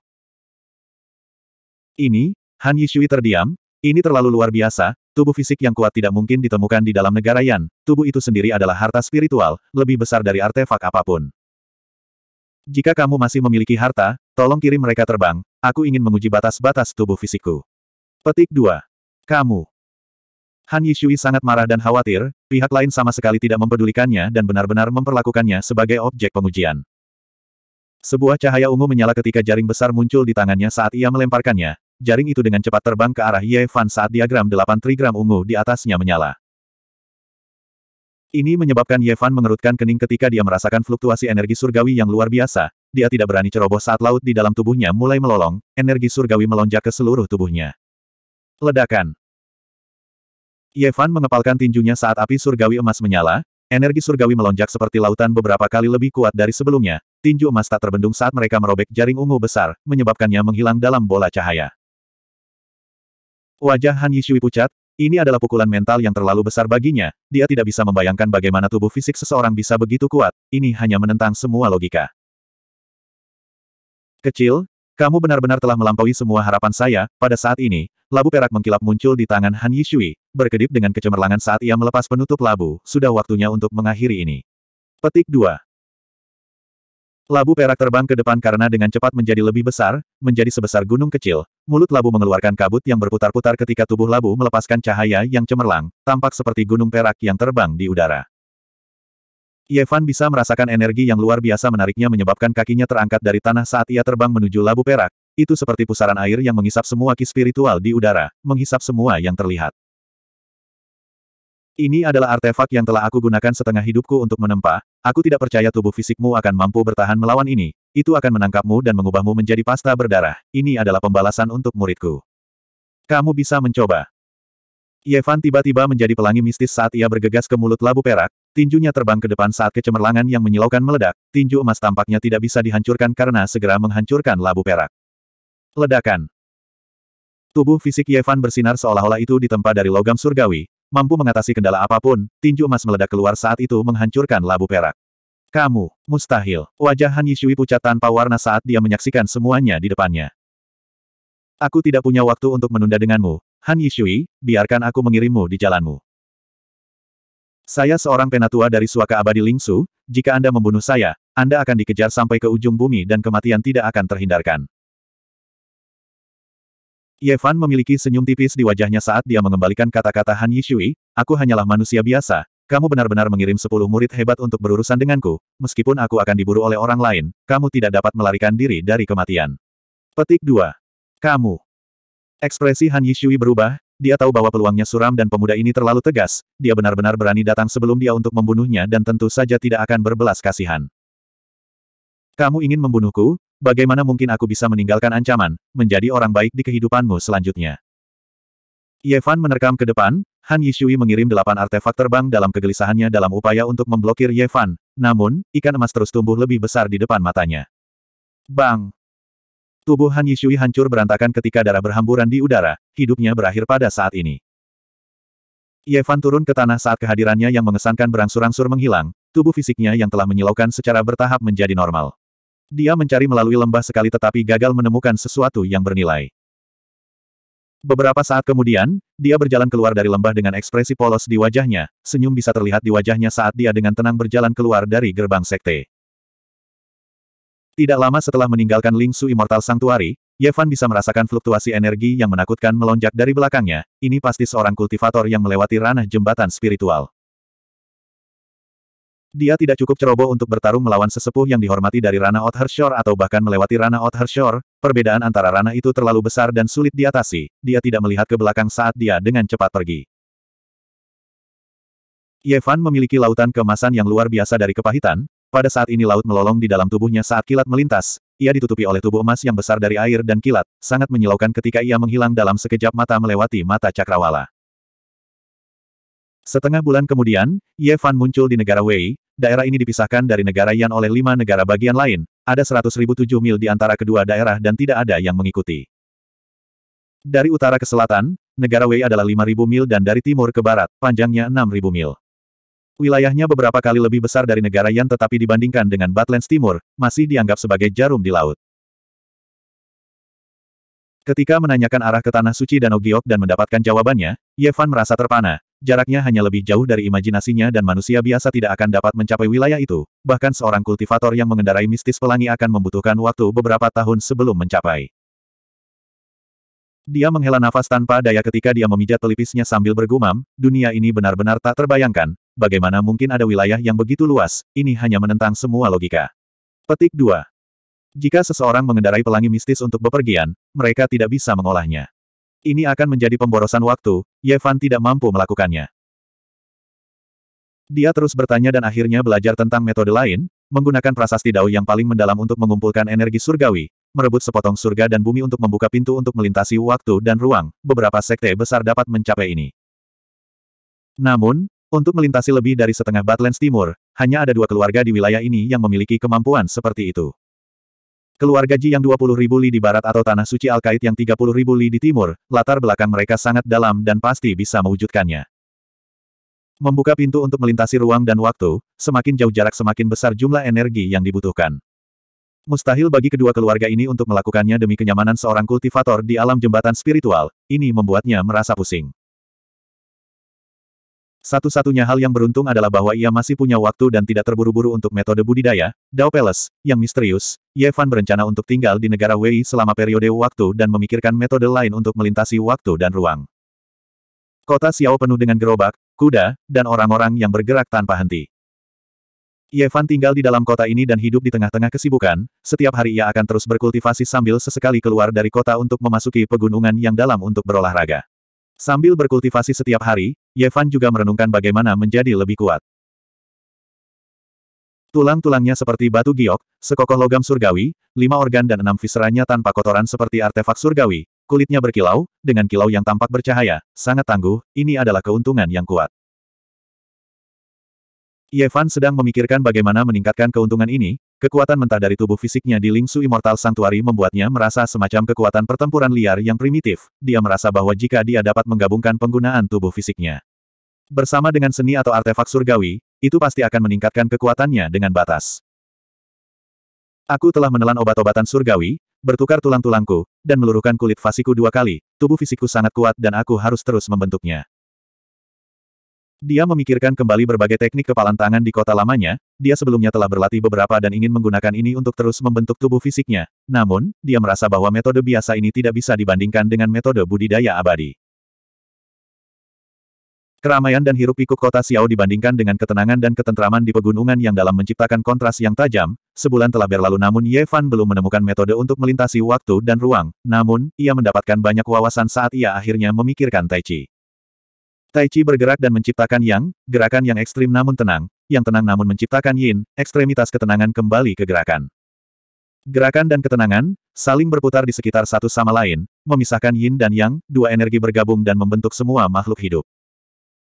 Ini, Han Yishui terdiam, ini terlalu luar biasa, tubuh fisik yang kuat tidak mungkin ditemukan di dalam negara Yan, tubuh itu sendiri adalah harta spiritual, lebih besar dari artefak apapun. Jika kamu masih memiliki harta, tolong kirim mereka terbang, aku ingin menguji batas-batas tubuh fisikku. Petik 2. Kamu. Han Yishui sangat marah dan khawatir, pihak lain sama sekali tidak mempedulikannya dan benar-benar memperlakukannya sebagai objek pengujian. Sebuah cahaya ungu menyala ketika jaring besar muncul di tangannya saat ia melemparkannya, jaring itu dengan cepat terbang ke arah Ye Fan saat diagram delapan trigram ungu di atasnya menyala. Ini menyebabkan Ye Fan mengerutkan kening ketika dia merasakan fluktuasi energi surgawi yang luar biasa, dia tidak berani ceroboh saat laut di dalam tubuhnya mulai melolong, energi surgawi melonjak ke seluruh tubuhnya. Ledakan Yevan mengepalkan tinjunya saat api surgawi emas menyala, energi surgawi melonjak seperti lautan beberapa kali lebih kuat dari sebelumnya, tinju emas tak terbendung saat mereka merobek jaring ungu besar, menyebabkannya menghilang dalam bola cahaya. Wajah Han Yishui pucat, ini adalah pukulan mental yang terlalu besar baginya, dia tidak bisa membayangkan bagaimana tubuh fisik seseorang bisa begitu kuat, ini hanya menentang semua logika. Kecil, kamu benar-benar telah melampaui semua harapan saya, pada saat ini, labu perak mengkilap muncul di tangan Han Yishui, berkedip dengan kecemerlangan saat ia melepas penutup labu, sudah waktunya untuk mengakhiri ini. Petik 2. Labu perak terbang ke depan karena dengan cepat menjadi lebih besar, menjadi sebesar gunung kecil. Mulut labu mengeluarkan kabut yang berputar-putar ketika tubuh labu melepaskan cahaya yang cemerlang, tampak seperti gunung perak yang terbang di udara. Yevan bisa merasakan energi yang luar biasa menariknya menyebabkan kakinya terangkat dari tanah saat ia terbang menuju labu perak. Itu seperti pusaran air yang mengisap semua ki spiritual di udara, menghisap semua yang terlihat. Ini adalah artefak yang telah aku gunakan setengah hidupku untuk menempa, aku tidak percaya tubuh fisikmu akan mampu bertahan melawan ini, itu akan menangkapmu dan mengubahmu menjadi pasta berdarah, ini adalah pembalasan untuk muridku. Kamu bisa mencoba. Yevan tiba-tiba menjadi pelangi mistis saat ia bergegas ke mulut labu perak, tinjunya terbang ke depan saat kecemerlangan yang menyilaukan meledak, tinju emas tampaknya tidak bisa dihancurkan karena segera menghancurkan labu perak. Ledakan Tubuh fisik Yevan bersinar seolah-olah itu ditempa dari logam surgawi, Mampu mengatasi kendala apapun, tinju emas meledak keluar saat itu menghancurkan labu perak. Kamu, mustahil. Wajah Han Yishui pucat tanpa warna saat dia menyaksikan semuanya di depannya. Aku tidak punya waktu untuk menunda denganmu, Han Yishui, biarkan aku mengirimmu di jalanmu. Saya seorang penatua dari suaka abadi Lingsu, jika Anda membunuh saya, Anda akan dikejar sampai ke ujung bumi dan kematian tidak akan terhindarkan. Yevan memiliki senyum tipis di wajahnya saat dia mengembalikan kata-kata Han Yishui, aku hanyalah manusia biasa, kamu benar-benar mengirim sepuluh murid hebat untuk berurusan denganku, meskipun aku akan diburu oleh orang lain, kamu tidak dapat melarikan diri dari kematian. Petik 2. Kamu. Ekspresi Han Yishui berubah, dia tahu bahwa peluangnya suram dan pemuda ini terlalu tegas, dia benar-benar berani datang sebelum dia untuk membunuhnya dan tentu saja tidak akan berbelas kasihan. Kamu ingin membunuhku, Bagaimana mungkin aku bisa meninggalkan ancaman, menjadi orang baik di kehidupanmu selanjutnya? Yevan menerkam ke depan, Han Yishui mengirim delapan artefak terbang dalam kegelisahannya dalam upaya untuk memblokir Yevan. namun, ikan emas terus tumbuh lebih besar di depan matanya. Bang! Tubuh Han Yishui hancur berantakan ketika darah berhamburan di udara, hidupnya berakhir pada saat ini. Yevan turun ke tanah saat kehadirannya yang mengesankan berangsur-angsur menghilang, tubuh fisiknya yang telah menyilaukan secara bertahap menjadi normal. Dia mencari melalui lembah sekali tetapi gagal menemukan sesuatu yang bernilai. Beberapa saat kemudian, dia berjalan keluar dari lembah dengan ekspresi polos di wajahnya, senyum bisa terlihat di wajahnya saat dia dengan tenang berjalan keluar dari gerbang sekte. Tidak lama setelah meninggalkan Ling Su Immortal Sanctuary, Yevan bisa merasakan fluktuasi energi yang menakutkan melonjak dari belakangnya, ini pasti seorang kultivator yang melewati ranah jembatan spiritual. Dia tidak cukup ceroboh untuk bertarung melawan sesepuh yang dihormati dari Rana Othershore atau bahkan melewati Rana Othershore, perbedaan antara Rana itu terlalu besar dan sulit diatasi, dia tidak melihat ke belakang saat dia dengan cepat pergi. Yevan memiliki lautan kemasan yang luar biasa dari kepahitan, pada saat ini laut melolong di dalam tubuhnya saat kilat melintas, ia ditutupi oleh tubuh emas yang besar dari air dan kilat, sangat menyilaukan ketika ia menghilang dalam sekejap mata melewati mata cakrawala. Setengah bulan kemudian, Ye Fan muncul di negara Wei, daerah ini dipisahkan dari negara Yan oleh lima negara bagian lain, ada 100.007 mil di antara kedua daerah dan tidak ada yang mengikuti. Dari utara ke selatan, negara Wei adalah 5.000 mil dan dari timur ke barat, panjangnya 6.000 mil. Wilayahnya beberapa kali lebih besar dari negara Yan tetapi dibandingkan dengan Batlands Timur, masih dianggap sebagai jarum di laut. Ketika menanyakan arah ke Tanah Suci Danau Giok dan mendapatkan jawabannya, Yevan merasa terpana, jaraknya hanya lebih jauh dari imajinasinya dan manusia biasa tidak akan dapat mencapai wilayah itu, bahkan seorang kultivator yang mengendarai mistis pelangi akan membutuhkan waktu beberapa tahun sebelum mencapai. Dia menghela nafas tanpa daya ketika dia memijat pelipisnya sambil bergumam, dunia ini benar-benar tak terbayangkan, bagaimana mungkin ada wilayah yang begitu luas, ini hanya menentang semua logika. Petik 2. Jika seseorang mengendarai pelangi mistis untuk bepergian, mereka tidak bisa mengolahnya. Ini akan menjadi pemborosan waktu, Yevan tidak mampu melakukannya. Dia terus bertanya dan akhirnya belajar tentang metode lain, menggunakan prasasti dao yang paling mendalam untuk mengumpulkan energi surgawi, merebut sepotong surga dan bumi untuk membuka pintu untuk melintasi waktu dan ruang, beberapa sekte besar dapat mencapai ini. Namun, untuk melintasi lebih dari setengah Badlands Timur, hanya ada dua keluarga di wilayah ini yang memiliki kemampuan seperti itu. Keluarga Ji yang ribu li di barat atau Tanah Suci al kait yang ribu li di timur, latar belakang mereka sangat dalam dan pasti bisa mewujudkannya. Membuka pintu untuk melintasi ruang dan waktu, semakin jauh jarak semakin besar jumlah energi yang dibutuhkan. Mustahil bagi kedua keluarga ini untuk melakukannya demi kenyamanan seorang kultivator di alam jembatan spiritual, ini membuatnya merasa pusing. Satu-satunya hal yang beruntung adalah bahwa ia masih punya waktu dan tidak terburu-buru untuk metode budidaya, Dao Palace, yang misterius, Ye berencana untuk tinggal di negara Wei selama periode waktu dan memikirkan metode lain untuk melintasi waktu dan ruang. Kota Xiao penuh dengan gerobak, kuda, dan orang-orang yang bergerak tanpa henti. Ye tinggal di dalam kota ini dan hidup di tengah-tengah kesibukan, setiap hari ia akan terus berkultivasi sambil sesekali keluar dari kota untuk memasuki pegunungan yang dalam untuk berolahraga. Sambil berkultivasi setiap hari, Yevan juga merenungkan bagaimana menjadi lebih kuat. Tulang-tulangnya seperti batu giok, sekokoh logam surgawi, lima organ dan enam viseranya tanpa kotoran seperti artefak surgawi, kulitnya berkilau, dengan kilau yang tampak bercahaya, sangat tangguh, ini adalah keuntungan yang kuat. Yevan sedang memikirkan bagaimana meningkatkan keuntungan ini, kekuatan mentah dari tubuh fisiknya di Ling Su Immortal Sanctuary membuatnya merasa semacam kekuatan pertempuran liar yang primitif, dia merasa bahwa jika dia dapat menggabungkan penggunaan tubuh fisiknya bersama dengan seni atau artefak surgawi, itu pasti akan meningkatkan kekuatannya dengan batas. Aku telah menelan obat-obatan surgawi, bertukar tulang-tulangku, dan meluruhkan kulit fasiku dua kali, tubuh fisikku sangat kuat dan aku harus terus membentuknya. Dia memikirkan kembali berbagai teknik kepalan tangan di kota lamanya, dia sebelumnya telah berlatih beberapa dan ingin menggunakan ini untuk terus membentuk tubuh fisiknya. Namun, dia merasa bahwa metode biasa ini tidak bisa dibandingkan dengan metode budidaya abadi. Keramaian dan hiruk-pikuk kota Xiao dibandingkan dengan ketenangan dan ketentraman di pegunungan yang dalam menciptakan kontras yang tajam, sebulan telah berlalu namun Ye Fan belum menemukan metode untuk melintasi waktu dan ruang, namun, ia mendapatkan banyak wawasan saat ia akhirnya memikirkan Tai Chi. Tai Chi bergerak dan menciptakan yang, gerakan yang ekstrim namun tenang, yang tenang namun menciptakan yin, ekstremitas ketenangan kembali ke gerakan. Gerakan dan ketenangan, saling berputar di sekitar satu sama lain, memisahkan yin dan yang, dua energi bergabung dan membentuk semua makhluk hidup.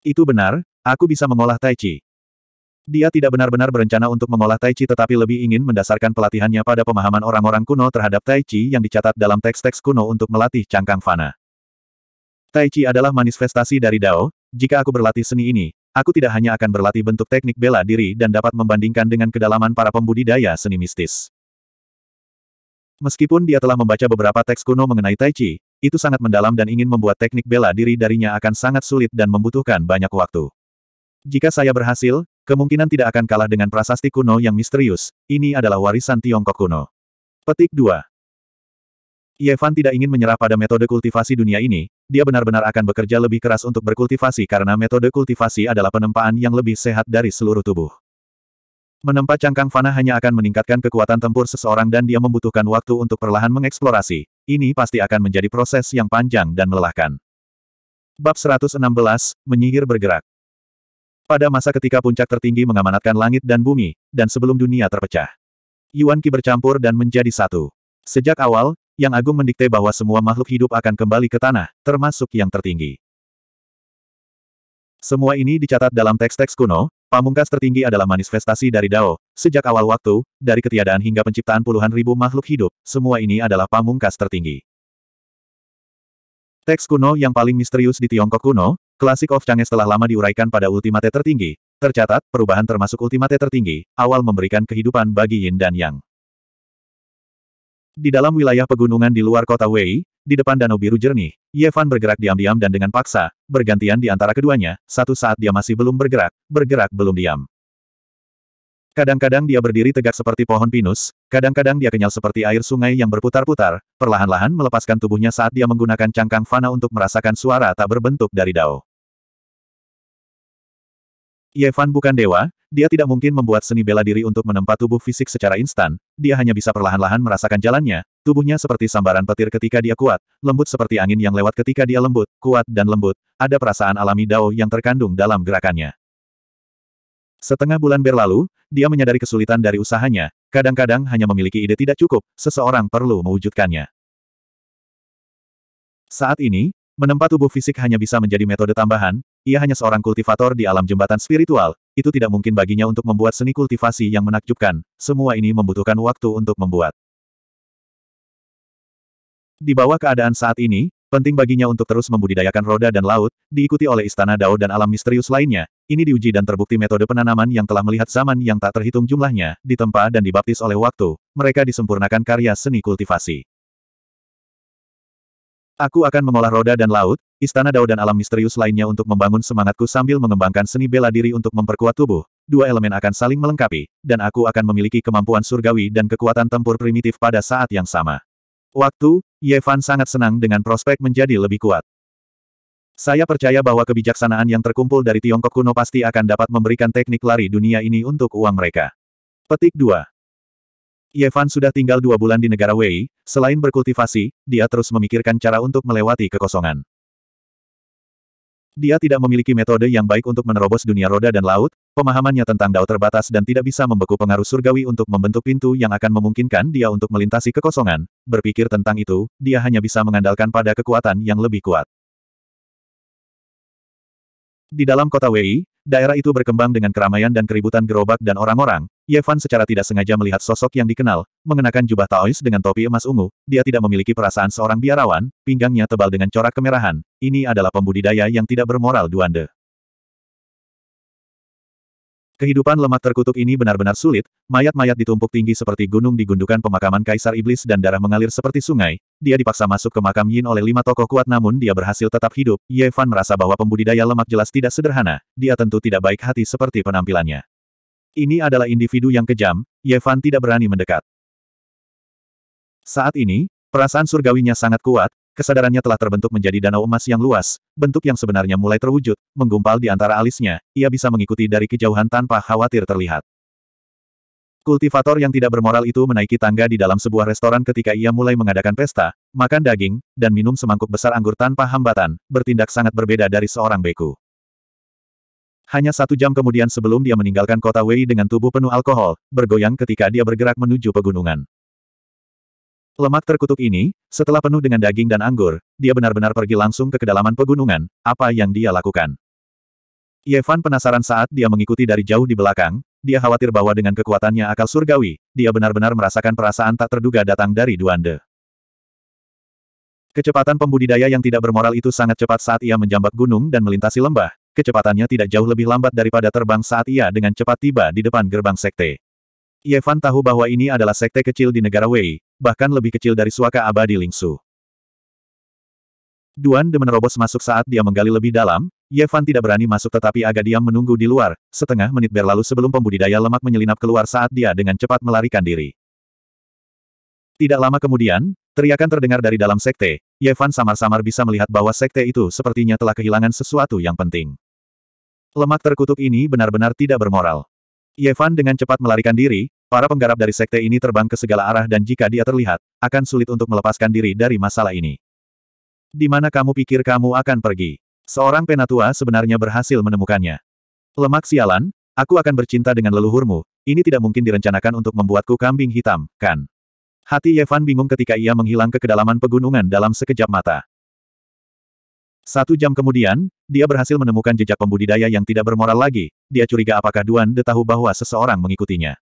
Itu benar, aku bisa mengolah Tai Chi. Dia tidak benar-benar berencana untuk mengolah Tai Chi tetapi lebih ingin mendasarkan pelatihannya pada pemahaman orang-orang kuno terhadap Tai Chi yang dicatat dalam teks-teks kuno untuk melatih cangkang fana. Tai Chi adalah manifestasi dari Dao, jika aku berlatih seni ini, aku tidak hanya akan berlatih bentuk teknik bela diri dan dapat membandingkan dengan kedalaman para pembudidaya seni mistis. Meskipun dia telah membaca beberapa teks kuno mengenai Tai Chi, itu sangat mendalam dan ingin membuat teknik bela diri darinya akan sangat sulit dan membutuhkan banyak waktu. Jika saya berhasil, kemungkinan tidak akan kalah dengan prasasti kuno yang misterius, ini adalah warisan Tiongkok kuno. Petik 2. Yevan tidak ingin menyerah pada metode kultivasi dunia ini, dia benar-benar akan bekerja lebih keras untuk berkultivasi karena metode kultivasi adalah penempaan yang lebih sehat dari seluruh tubuh. Menempa cangkang fana hanya akan meningkatkan kekuatan tempur seseorang dan dia membutuhkan waktu untuk perlahan mengeksplorasi, ini pasti akan menjadi proses yang panjang dan melelahkan. Bab 116, Menyihir Bergerak Pada masa ketika puncak tertinggi mengamanatkan langit dan bumi, dan sebelum dunia terpecah. Yuan Qi bercampur dan menjadi satu. Sejak awal, yang agung mendikte bahwa semua makhluk hidup akan kembali ke tanah, termasuk yang tertinggi. Semua ini dicatat dalam teks-teks kuno, pamungkas tertinggi adalah manifestasi dari Dao, sejak awal waktu, dari ketiadaan hingga penciptaan puluhan ribu makhluk hidup, semua ini adalah pamungkas tertinggi. Teks kuno yang paling misterius di Tiongkok kuno, klasik of Chang'e telah lama diuraikan pada ultimate tertinggi, tercatat, perubahan termasuk ultimate tertinggi, awal memberikan kehidupan bagi Yin dan Yang. Di dalam wilayah pegunungan di luar kota Wei, di depan danau biru jernih, Yevan bergerak diam-diam dan dengan paksa, bergantian di antara keduanya, satu saat dia masih belum bergerak, bergerak belum diam. Kadang-kadang dia berdiri tegak seperti pohon pinus, kadang-kadang dia kenyal seperti air sungai yang berputar-putar, perlahan-lahan melepaskan tubuhnya saat dia menggunakan cangkang fana untuk merasakan suara tak berbentuk dari dao. Yevan bukan dewa, dia tidak mungkin membuat seni bela diri untuk menempa tubuh fisik secara instan, dia hanya bisa perlahan-lahan merasakan jalannya, tubuhnya seperti sambaran petir ketika dia kuat, lembut seperti angin yang lewat ketika dia lembut, kuat dan lembut, ada perasaan alami Dao yang terkandung dalam gerakannya. Setengah bulan berlalu, dia menyadari kesulitan dari usahanya, kadang-kadang hanya memiliki ide tidak cukup, seseorang perlu mewujudkannya. Saat ini, menempat tubuh fisik hanya bisa menjadi metode tambahan, ia hanya seorang kultivator di alam jembatan spiritual, itu tidak mungkin baginya untuk membuat seni kultivasi yang menakjubkan, semua ini membutuhkan waktu untuk membuat. Di bawah keadaan saat ini, penting baginya untuk terus membudidayakan roda dan laut, diikuti oleh istana Dao dan alam misterius lainnya, ini diuji dan terbukti metode penanaman yang telah melihat zaman yang tak terhitung jumlahnya, ditempa dan dibaptis oleh waktu, mereka disempurnakan karya seni kultivasi. Aku akan mengolah roda dan laut, istana dao dan alam misterius lainnya untuk membangun semangatku sambil mengembangkan seni bela diri untuk memperkuat tubuh. Dua elemen akan saling melengkapi, dan aku akan memiliki kemampuan surgawi dan kekuatan tempur primitif pada saat yang sama. Waktu, Yevan sangat senang dengan prospek menjadi lebih kuat. Saya percaya bahwa kebijaksanaan yang terkumpul dari Tiongkok kuno pasti akan dapat memberikan teknik lari dunia ini untuk uang mereka. Petik 2. Yevan sudah tinggal dua bulan di negara Wei, selain berkultivasi, dia terus memikirkan cara untuk melewati kekosongan. Dia tidak memiliki metode yang baik untuk menerobos dunia roda dan laut, pemahamannya tentang dao terbatas dan tidak bisa membeku pengaruh surgawi untuk membentuk pintu yang akan memungkinkan dia untuk melintasi kekosongan. Berpikir tentang itu, dia hanya bisa mengandalkan pada kekuatan yang lebih kuat. Di dalam kota Wei, daerah itu berkembang dengan keramaian dan keributan gerobak dan orang-orang, Yevan secara tidak sengaja melihat sosok yang dikenal, mengenakan jubah Taois dengan topi emas ungu, dia tidak memiliki perasaan seorang biarawan, pinggangnya tebal dengan corak kemerahan, ini adalah pembudidaya yang tidak bermoral Duande. Kehidupan lemak terkutuk ini benar-benar sulit, mayat-mayat ditumpuk tinggi seperti gunung di gundukan pemakaman Kaisar Iblis dan darah mengalir seperti sungai, dia dipaksa masuk ke makam Yin oleh lima tokoh kuat namun dia berhasil tetap hidup, Yevan merasa bahwa pembudidaya lemak jelas tidak sederhana, dia tentu tidak baik hati seperti penampilannya. Ini adalah individu yang kejam, Yevan tidak berani mendekat. Saat ini, perasaan surgawinya sangat kuat, kesadarannya telah terbentuk menjadi danau emas yang luas, bentuk yang sebenarnya mulai terwujud, menggumpal di antara alisnya, ia bisa mengikuti dari kejauhan tanpa khawatir terlihat. Kultivator yang tidak bermoral itu menaiki tangga di dalam sebuah restoran ketika ia mulai mengadakan pesta, makan daging, dan minum semangkuk besar anggur tanpa hambatan, bertindak sangat berbeda dari seorang beku. Hanya satu jam kemudian sebelum dia meninggalkan kota Wei dengan tubuh penuh alkohol, bergoyang ketika dia bergerak menuju pegunungan. Lemak terkutuk ini, setelah penuh dengan daging dan anggur, dia benar-benar pergi langsung ke kedalaman pegunungan, apa yang dia lakukan. Yevan penasaran saat dia mengikuti dari jauh di belakang, dia khawatir bahwa dengan kekuatannya akal surgawi, dia benar-benar merasakan perasaan tak terduga datang dari Duande. Kecepatan pembudidaya yang tidak bermoral itu sangat cepat saat ia menjambak gunung dan melintasi lembah, kecepatannya tidak jauh lebih lambat daripada terbang saat ia dengan cepat tiba di depan gerbang sekte. Yevan tahu bahwa ini adalah sekte kecil di negara Wei, bahkan lebih kecil dari suaka abadi Lingsu. Duan De menerobos masuk saat dia menggali lebih dalam, Yevan tidak berani masuk tetapi agak diam menunggu di luar, setengah menit berlalu sebelum pembudidaya lemak menyelinap keluar saat dia dengan cepat melarikan diri. Tidak lama kemudian, teriakan terdengar dari dalam sekte, Yevan samar-samar bisa melihat bahwa sekte itu sepertinya telah kehilangan sesuatu yang penting. Lemak terkutuk ini benar-benar tidak bermoral. Yevan dengan cepat melarikan diri, para penggarap dari sekte ini terbang ke segala arah dan jika dia terlihat, akan sulit untuk melepaskan diri dari masalah ini. Di mana kamu pikir kamu akan pergi? Seorang penatua sebenarnya berhasil menemukannya. Lemak sialan, aku akan bercinta dengan leluhurmu, ini tidak mungkin direncanakan untuk membuatku kambing hitam, kan? Hati Yevan bingung ketika ia menghilang ke kedalaman pegunungan dalam sekejap mata. Satu jam kemudian, dia berhasil menemukan jejak pembudidaya yang tidak bermoral lagi, dia curiga apakah Duan De tahu bahwa seseorang mengikutinya.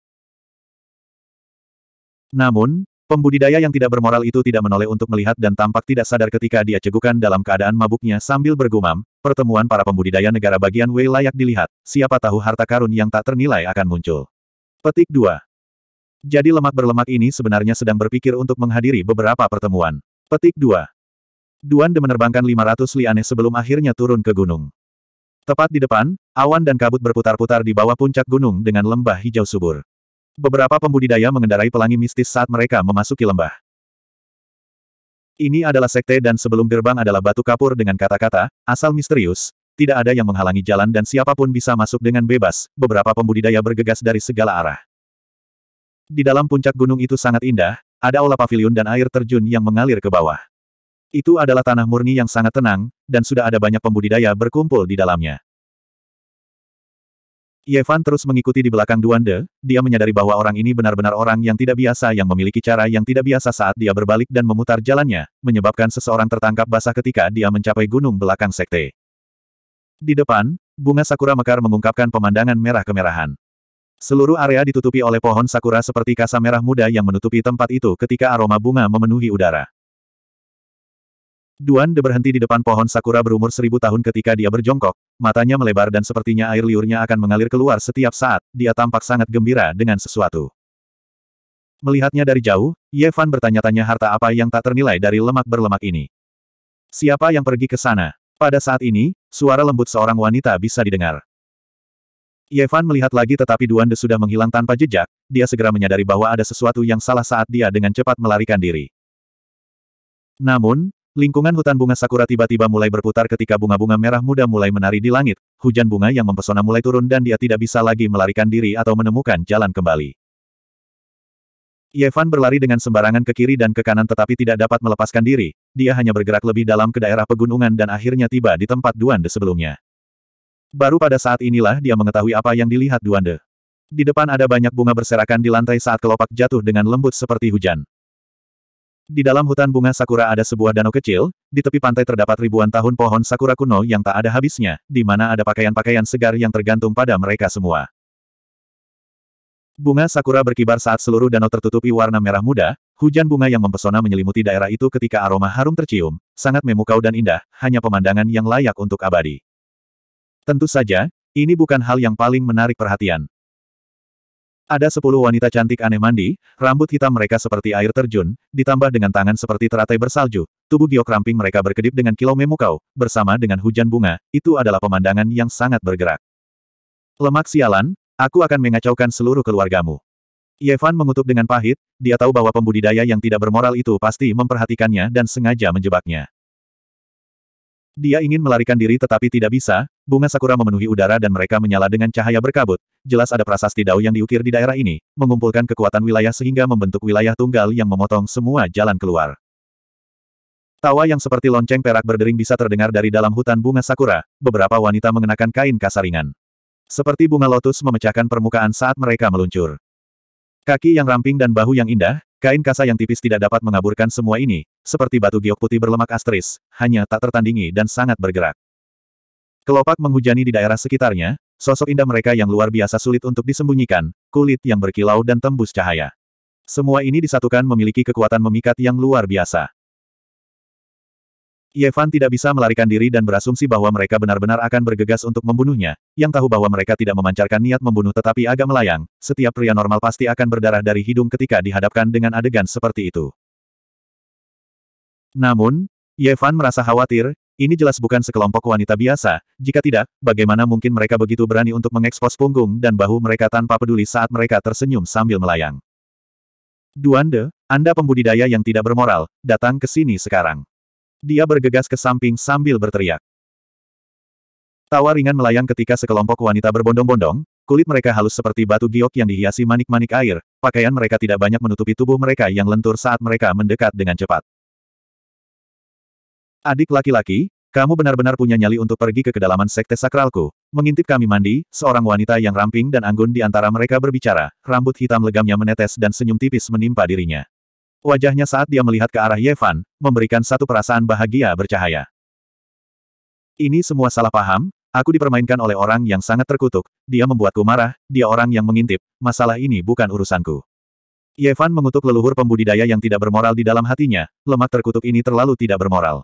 Namun, pembudidaya yang tidak bermoral itu tidak menoleh untuk melihat dan tampak tidak sadar ketika dia cegukan dalam keadaan mabuknya sambil bergumam, pertemuan para pembudidaya negara bagian Wei layak dilihat, siapa tahu harta karun yang tak ternilai akan muncul. Petik 2. Jadi lemak berlemak ini sebenarnya sedang berpikir untuk menghadiri beberapa pertemuan. Petik 2. Duan De menerbangkan 500 liane sebelum akhirnya turun ke gunung. Tepat di depan, awan dan kabut berputar-putar di bawah puncak gunung dengan lembah hijau subur. Beberapa pembudidaya mengendarai pelangi mistis saat mereka memasuki lembah. Ini adalah sekte dan sebelum gerbang adalah batu kapur dengan kata-kata, asal misterius, tidak ada yang menghalangi jalan dan siapapun bisa masuk dengan bebas, beberapa pembudidaya bergegas dari segala arah. Di dalam puncak gunung itu sangat indah, ada olah pavilion dan air terjun yang mengalir ke bawah. Itu adalah tanah murni yang sangat tenang, dan sudah ada banyak pembudidaya berkumpul di dalamnya. Yevan terus mengikuti di belakang Duande, dia menyadari bahwa orang ini benar-benar orang yang tidak biasa yang memiliki cara yang tidak biasa saat dia berbalik dan memutar jalannya, menyebabkan seseorang tertangkap basah ketika dia mencapai gunung belakang sekte. Di depan, bunga sakura mekar mengungkapkan pemandangan merah kemerahan. Seluruh area ditutupi oleh pohon sakura seperti kasa merah muda yang menutupi tempat itu ketika aroma bunga memenuhi udara. Duan De berhenti di depan pohon sakura berumur seribu tahun ketika dia berjongkok, matanya melebar dan sepertinya air liurnya akan mengalir keluar setiap saat, dia tampak sangat gembira dengan sesuatu. Melihatnya dari jauh, Ye Fan bertanya-tanya harta apa yang tak ternilai dari lemak berlemak ini. Siapa yang pergi ke sana? Pada saat ini, suara lembut seorang wanita bisa didengar. Yevan melihat lagi tetapi Duan de sudah menghilang tanpa jejak, dia segera menyadari bahwa ada sesuatu yang salah saat dia dengan cepat melarikan diri. Namun, Lingkungan hutan bunga sakura tiba-tiba mulai berputar ketika bunga-bunga merah muda mulai menari di langit, hujan bunga yang mempesona mulai turun dan dia tidak bisa lagi melarikan diri atau menemukan jalan kembali. Yevan berlari dengan sembarangan ke kiri dan ke kanan tetapi tidak dapat melepaskan diri, dia hanya bergerak lebih dalam ke daerah pegunungan dan akhirnya tiba di tempat Duande sebelumnya. Baru pada saat inilah dia mengetahui apa yang dilihat Duande. Di depan ada banyak bunga berserakan di lantai saat kelopak jatuh dengan lembut seperti hujan. Di dalam hutan bunga sakura ada sebuah danau kecil, di tepi pantai terdapat ribuan tahun pohon sakura kuno yang tak ada habisnya, di mana ada pakaian-pakaian segar yang tergantung pada mereka semua. Bunga sakura berkibar saat seluruh danau tertutupi warna merah muda, hujan bunga yang mempesona menyelimuti daerah itu ketika aroma harum tercium, sangat memukau dan indah, hanya pemandangan yang layak untuk abadi. Tentu saja, ini bukan hal yang paling menarik perhatian. Ada sepuluh wanita cantik aneh mandi, rambut hitam mereka seperti air terjun, ditambah dengan tangan seperti teratai bersalju, tubuh giok ramping mereka berkedip dengan kilau memukau, bersama dengan hujan bunga, itu adalah pemandangan yang sangat bergerak. Lemak sialan, aku akan mengacaukan seluruh keluargamu. Yevan mengutuk dengan pahit, dia tahu bahwa pembudidaya yang tidak bermoral itu pasti memperhatikannya dan sengaja menjebaknya. Dia ingin melarikan diri tetapi tidak bisa, bunga sakura memenuhi udara dan mereka menyala dengan cahaya berkabut, jelas ada prasasti Dao yang diukir di daerah ini, mengumpulkan kekuatan wilayah sehingga membentuk wilayah tunggal yang memotong semua jalan keluar. Tawa yang seperti lonceng perak berdering bisa terdengar dari dalam hutan bunga sakura, beberapa wanita mengenakan kain kasaringan. Seperti bunga lotus memecahkan permukaan saat mereka meluncur. Kaki yang ramping dan bahu yang indah, kain kasa yang tipis tidak dapat mengaburkan semua ini, seperti batu giok putih berlemak asteris, hanya tak tertandingi dan sangat bergerak. Kelopak menghujani di daerah sekitarnya, Sosok indah mereka yang luar biasa sulit untuk disembunyikan, kulit yang berkilau dan tembus cahaya. Semua ini disatukan memiliki kekuatan memikat yang luar biasa. Yevan tidak bisa melarikan diri dan berasumsi bahwa mereka benar-benar akan bergegas untuk membunuhnya, yang tahu bahwa mereka tidak memancarkan niat membunuh tetapi agak melayang, setiap pria normal pasti akan berdarah dari hidung ketika dihadapkan dengan adegan seperti itu. Namun, Yevan merasa khawatir, ini jelas bukan sekelompok wanita biasa, jika tidak, bagaimana mungkin mereka begitu berani untuk mengekspos punggung dan bahu mereka tanpa peduli saat mereka tersenyum sambil melayang. Duande, Anda pembudidaya yang tidak bermoral, datang ke sini sekarang. Dia bergegas ke samping sambil berteriak. Tawa ringan melayang ketika sekelompok wanita berbondong-bondong, kulit mereka halus seperti batu giok yang dihiasi manik-manik air, pakaian mereka tidak banyak menutupi tubuh mereka yang lentur saat mereka mendekat dengan cepat. Adik laki-laki, kamu benar-benar punya nyali untuk pergi ke kedalaman sekte sakralku. Mengintip kami mandi, seorang wanita yang ramping dan anggun di antara mereka berbicara, rambut hitam legamnya menetes dan senyum tipis menimpa dirinya. Wajahnya saat dia melihat ke arah Yevan, memberikan satu perasaan bahagia bercahaya. Ini semua salah paham, aku dipermainkan oleh orang yang sangat terkutuk, dia membuatku marah, dia orang yang mengintip, masalah ini bukan urusanku. Yevan mengutuk leluhur pembudidaya yang tidak bermoral di dalam hatinya, lemak terkutuk ini terlalu tidak bermoral.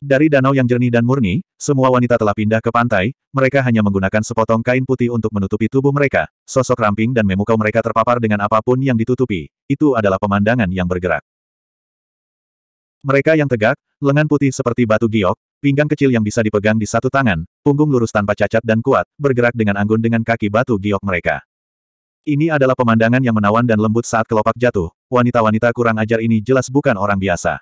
Dari danau yang jernih dan murni, semua wanita telah pindah ke pantai, mereka hanya menggunakan sepotong kain putih untuk menutupi tubuh mereka, sosok ramping dan memukau mereka terpapar dengan apapun yang ditutupi, itu adalah pemandangan yang bergerak. Mereka yang tegak, lengan putih seperti batu giok, pinggang kecil yang bisa dipegang di satu tangan, punggung lurus tanpa cacat dan kuat, bergerak dengan anggun dengan kaki batu giok mereka. Ini adalah pemandangan yang menawan dan lembut saat kelopak jatuh, wanita-wanita kurang ajar ini jelas bukan orang biasa.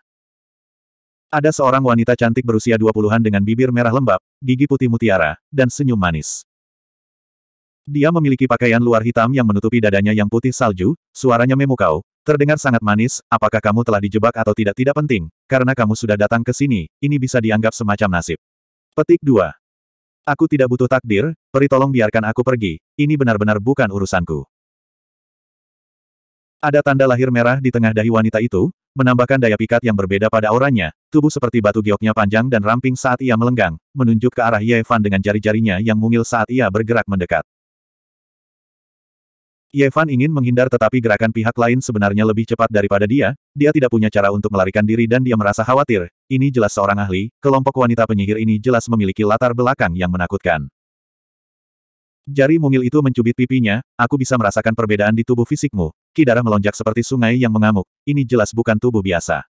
Ada seorang wanita cantik berusia 20-an dengan bibir merah lembab, gigi putih mutiara, dan senyum manis. Dia memiliki pakaian luar hitam yang menutupi dadanya yang putih salju, suaranya memukau, terdengar sangat manis, apakah kamu telah dijebak atau tidak tidak penting, karena kamu sudah datang ke sini, ini bisa dianggap semacam nasib. Petik 2. Aku tidak butuh takdir, peri tolong biarkan aku pergi, ini benar-benar bukan urusanku. Ada tanda lahir merah di tengah dahi wanita itu, menambahkan daya pikat yang berbeda pada auranya, tubuh seperti batu gioknya panjang dan ramping saat ia melenggang, menunjuk ke arah Ye dengan jari-jarinya yang mungil saat ia bergerak mendekat. Ye ingin menghindar tetapi gerakan pihak lain sebenarnya lebih cepat daripada dia, dia tidak punya cara untuk melarikan diri dan dia merasa khawatir, ini jelas seorang ahli, kelompok wanita penyihir ini jelas memiliki latar belakang yang menakutkan. Jari mungil itu mencubit pipinya, aku bisa merasakan perbedaan di tubuh fisikmu. Darah melonjak seperti sungai yang mengamuk, ini jelas bukan tubuh biasa.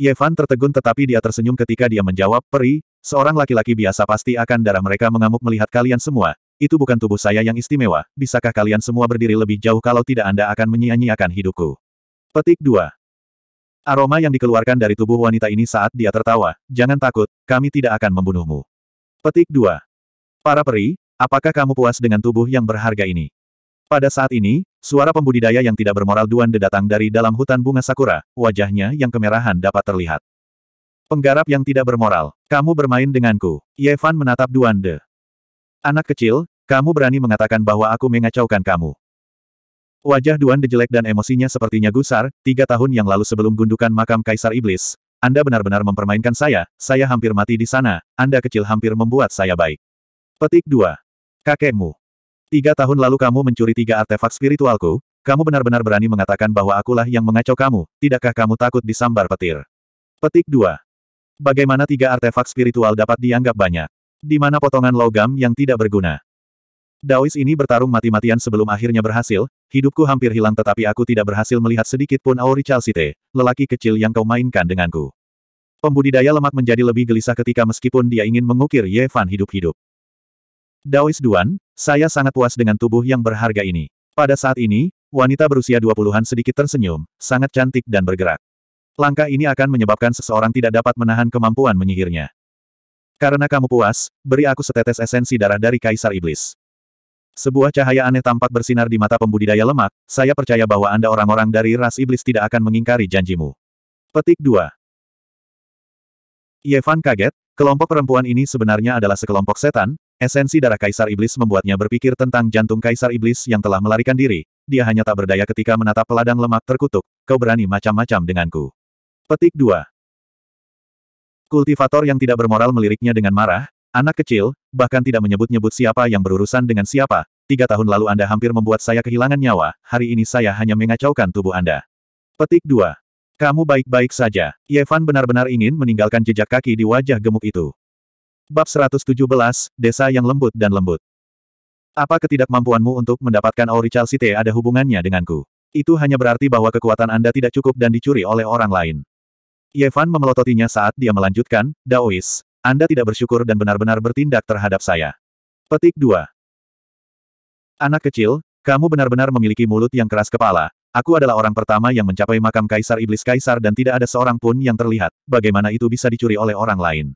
Yevan tertegun tetapi dia tersenyum ketika dia menjawab, Peri, seorang laki-laki biasa pasti akan darah mereka mengamuk melihat kalian semua. Itu bukan tubuh saya yang istimewa, bisakah kalian semua berdiri lebih jauh kalau tidak Anda akan menyia-nyiakan hidupku. Petik 2. Aroma yang dikeluarkan dari tubuh wanita ini saat dia tertawa, jangan takut, kami tidak akan membunuhmu. Petik 2. Para peri, apakah kamu puas dengan tubuh yang berharga ini? Pada saat ini, suara pembudidaya yang tidak bermoral Duan De datang dari dalam hutan bunga sakura, wajahnya yang kemerahan dapat terlihat. Penggarap yang tidak bermoral, kamu bermain denganku. Yevan menatap Duan De. Anak kecil, kamu berani mengatakan bahwa aku mengacaukan kamu. Wajah Duan De jelek dan emosinya sepertinya gusar, tiga tahun yang lalu sebelum gundukan makam Kaisar Iblis, Anda benar-benar mempermainkan saya, saya hampir mati di sana, Anda kecil hampir membuat saya baik. Petik 2. Kakekmu. Tiga tahun lalu kamu mencuri tiga artefak spiritualku, kamu benar-benar berani mengatakan bahwa akulah yang mengacau kamu, tidakkah kamu takut disambar petir? Petik 2. Bagaimana tiga artefak spiritual dapat dianggap banyak? Di mana potongan logam yang tidak berguna? Daois ini bertarung mati-matian sebelum akhirnya berhasil, hidupku hampir hilang tetapi aku tidak berhasil melihat sedikit pun Auri Chalcite, lelaki kecil yang kau mainkan denganku. Pembudidaya lemak menjadi lebih gelisah ketika meskipun dia ingin mengukir Yevan hidup-hidup. Daois Duan, saya sangat puas dengan tubuh yang berharga ini. Pada saat ini, wanita berusia 20-an sedikit tersenyum, sangat cantik dan bergerak. Langkah ini akan menyebabkan seseorang tidak dapat menahan kemampuan menyihirnya. Karena kamu puas, beri aku setetes esensi darah dari Kaisar Iblis. Sebuah cahaya aneh tampak bersinar di mata pembudidaya lemak, saya percaya bahwa Anda orang-orang dari ras iblis tidak akan mengingkari janjimu. Petik 2 Yevan kaget, kelompok perempuan ini sebenarnya adalah sekelompok setan, Esensi darah Kaisar Iblis membuatnya berpikir tentang jantung Kaisar Iblis yang telah melarikan diri, dia hanya tak berdaya ketika menatap peladang lemak terkutuk, kau berani macam-macam denganku. Petik 2 Kultivator yang tidak bermoral meliriknya dengan marah, anak kecil, bahkan tidak menyebut-nyebut siapa yang berurusan dengan siapa, tiga tahun lalu Anda hampir membuat saya kehilangan nyawa, hari ini saya hanya mengacaukan tubuh Anda. Petik 2 kamu baik-baik saja. Yevan benar-benar ingin meninggalkan jejak kaki di wajah gemuk itu. Bab 117, Desa yang Lembut dan Lembut. Apa ketidakmampuanmu untuk mendapatkan Auri Chalcite ada hubungannya denganku? Itu hanya berarti bahwa kekuatan Anda tidak cukup dan dicuri oleh orang lain. Yevan memelototinya saat dia melanjutkan, Daois, Anda tidak bersyukur dan benar-benar bertindak terhadap saya. Petik 2. Anak kecil, kamu benar-benar memiliki mulut yang keras kepala. Aku adalah orang pertama yang mencapai makam Kaisar Iblis Kaisar dan tidak ada seorang pun yang terlihat. Bagaimana itu bisa dicuri oleh orang lain?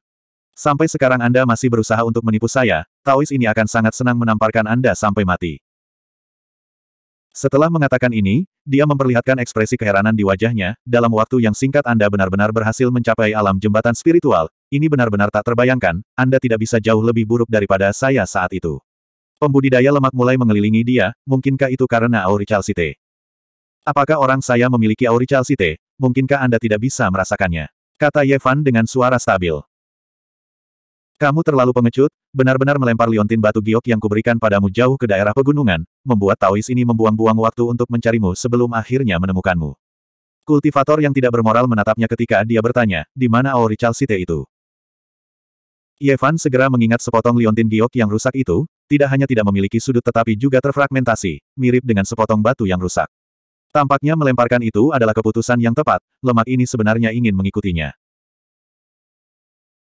Sampai sekarang Anda masih berusaha untuk menipu saya, Taois ini akan sangat senang menamparkan Anda sampai mati. Setelah mengatakan ini, dia memperlihatkan ekspresi keheranan di wajahnya, dalam waktu yang singkat Anda benar-benar berhasil mencapai alam jembatan spiritual, ini benar-benar tak terbayangkan, Anda tidak bisa jauh lebih buruk daripada saya saat itu. Pembudidaya lemak mulai mengelilingi dia, mungkinkah itu karena auricalcite? Apakah orang saya memiliki auricalcite? Mungkinkah Anda tidak bisa merasakannya? Kata Yevan dengan suara stabil. Kamu terlalu pengecut, benar-benar melempar liontin batu giok yang kuberikan padamu jauh ke daerah pegunungan, membuat Taois ini membuang-buang waktu untuk mencarimu sebelum akhirnya menemukanmu. Kultivator yang tidak bermoral menatapnya ketika dia bertanya, di mana Aurichal Chalcite itu? Yevan segera mengingat sepotong liontin giok yang rusak itu, tidak hanya tidak memiliki sudut tetapi juga terfragmentasi, mirip dengan sepotong batu yang rusak. Tampaknya melemparkan itu adalah keputusan yang tepat, lemak ini sebenarnya ingin mengikutinya.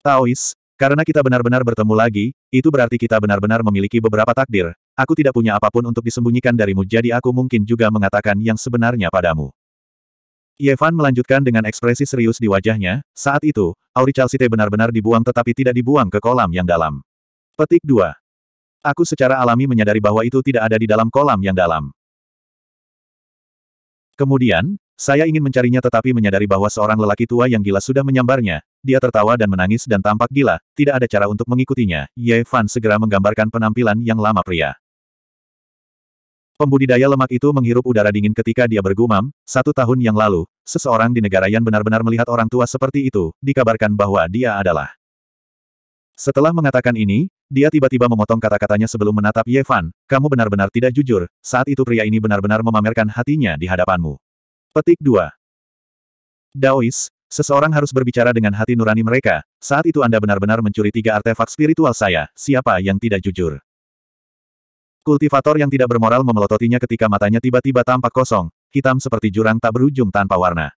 Taois, karena kita benar-benar bertemu lagi, itu berarti kita benar-benar memiliki beberapa takdir. Aku tidak punya apapun untuk disembunyikan darimu jadi aku mungkin juga mengatakan yang sebenarnya padamu. Yevan melanjutkan dengan ekspresi serius di wajahnya, saat itu, Auri Chalcite benar-benar dibuang tetapi tidak dibuang ke kolam yang dalam. Petik 2. Aku secara alami menyadari bahwa itu tidak ada di dalam kolam yang dalam. Kemudian, saya ingin mencarinya tetapi menyadari bahwa seorang lelaki tua yang gila sudah menyambarnya. Dia tertawa dan menangis dan tampak gila, tidak ada cara untuk mengikutinya. Ye Fan segera menggambarkan penampilan yang lama pria. Pembudidaya lemak itu menghirup udara dingin ketika dia bergumam, satu tahun yang lalu, seseorang di negara yang benar-benar melihat orang tua seperti itu, dikabarkan bahwa dia adalah. Setelah mengatakan ini, dia tiba-tiba memotong kata-katanya sebelum menatap Ye Fan, kamu benar-benar tidak jujur, saat itu pria ini benar-benar memamerkan hatinya di hadapanmu. Petik 2. Daois, seseorang harus berbicara dengan hati nurani mereka, saat itu Anda benar-benar mencuri tiga artefak spiritual saya, siapa yang tidak jujur. Kultivator yang tidak bermoral memelototinya ketika matanya tiba-tiba tampak kosong, hitam seperti jurang tak berujung tanpa warna.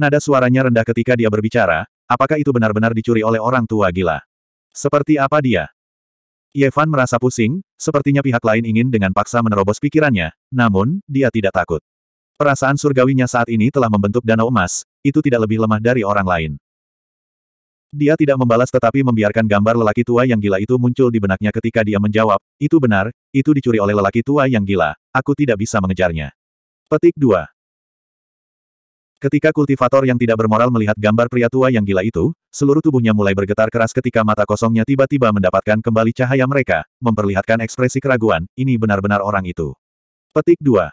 Nada suaranya rendah ketika dia berbicara, apakah itu benar-benar dicuri oleh orang tua gila? Seperti apa dia? Yevan merasa pusing, sepertinya pihak lain ingin dengan paksa menerobos pikirannya, namun, dia tidak takut. Perasaan surgawinya saat ini telah membentuk danau emas, itu tidak lebih lemah dari orang lain. Dia tidak membalas tetapi membiarkan gambar lelaki tua yang gila itu muncul di benaknya ketika dia menjawab, itu benar, itu dicuri oleh lelaki tua yang gila, aku tidak bisa mengejarnya. Petik 2 Ketika kultivator yang tidak bermoral melihat gambar pria tua yang gila itu, seluruh tubuhnya mulai bergetar keras ketika mata kosongnya tiba-tiba mendapatkan kembali cahaya mereka, memperlihatkan ekspresi keraguan, ini benar-benar orang itu. Petik 2.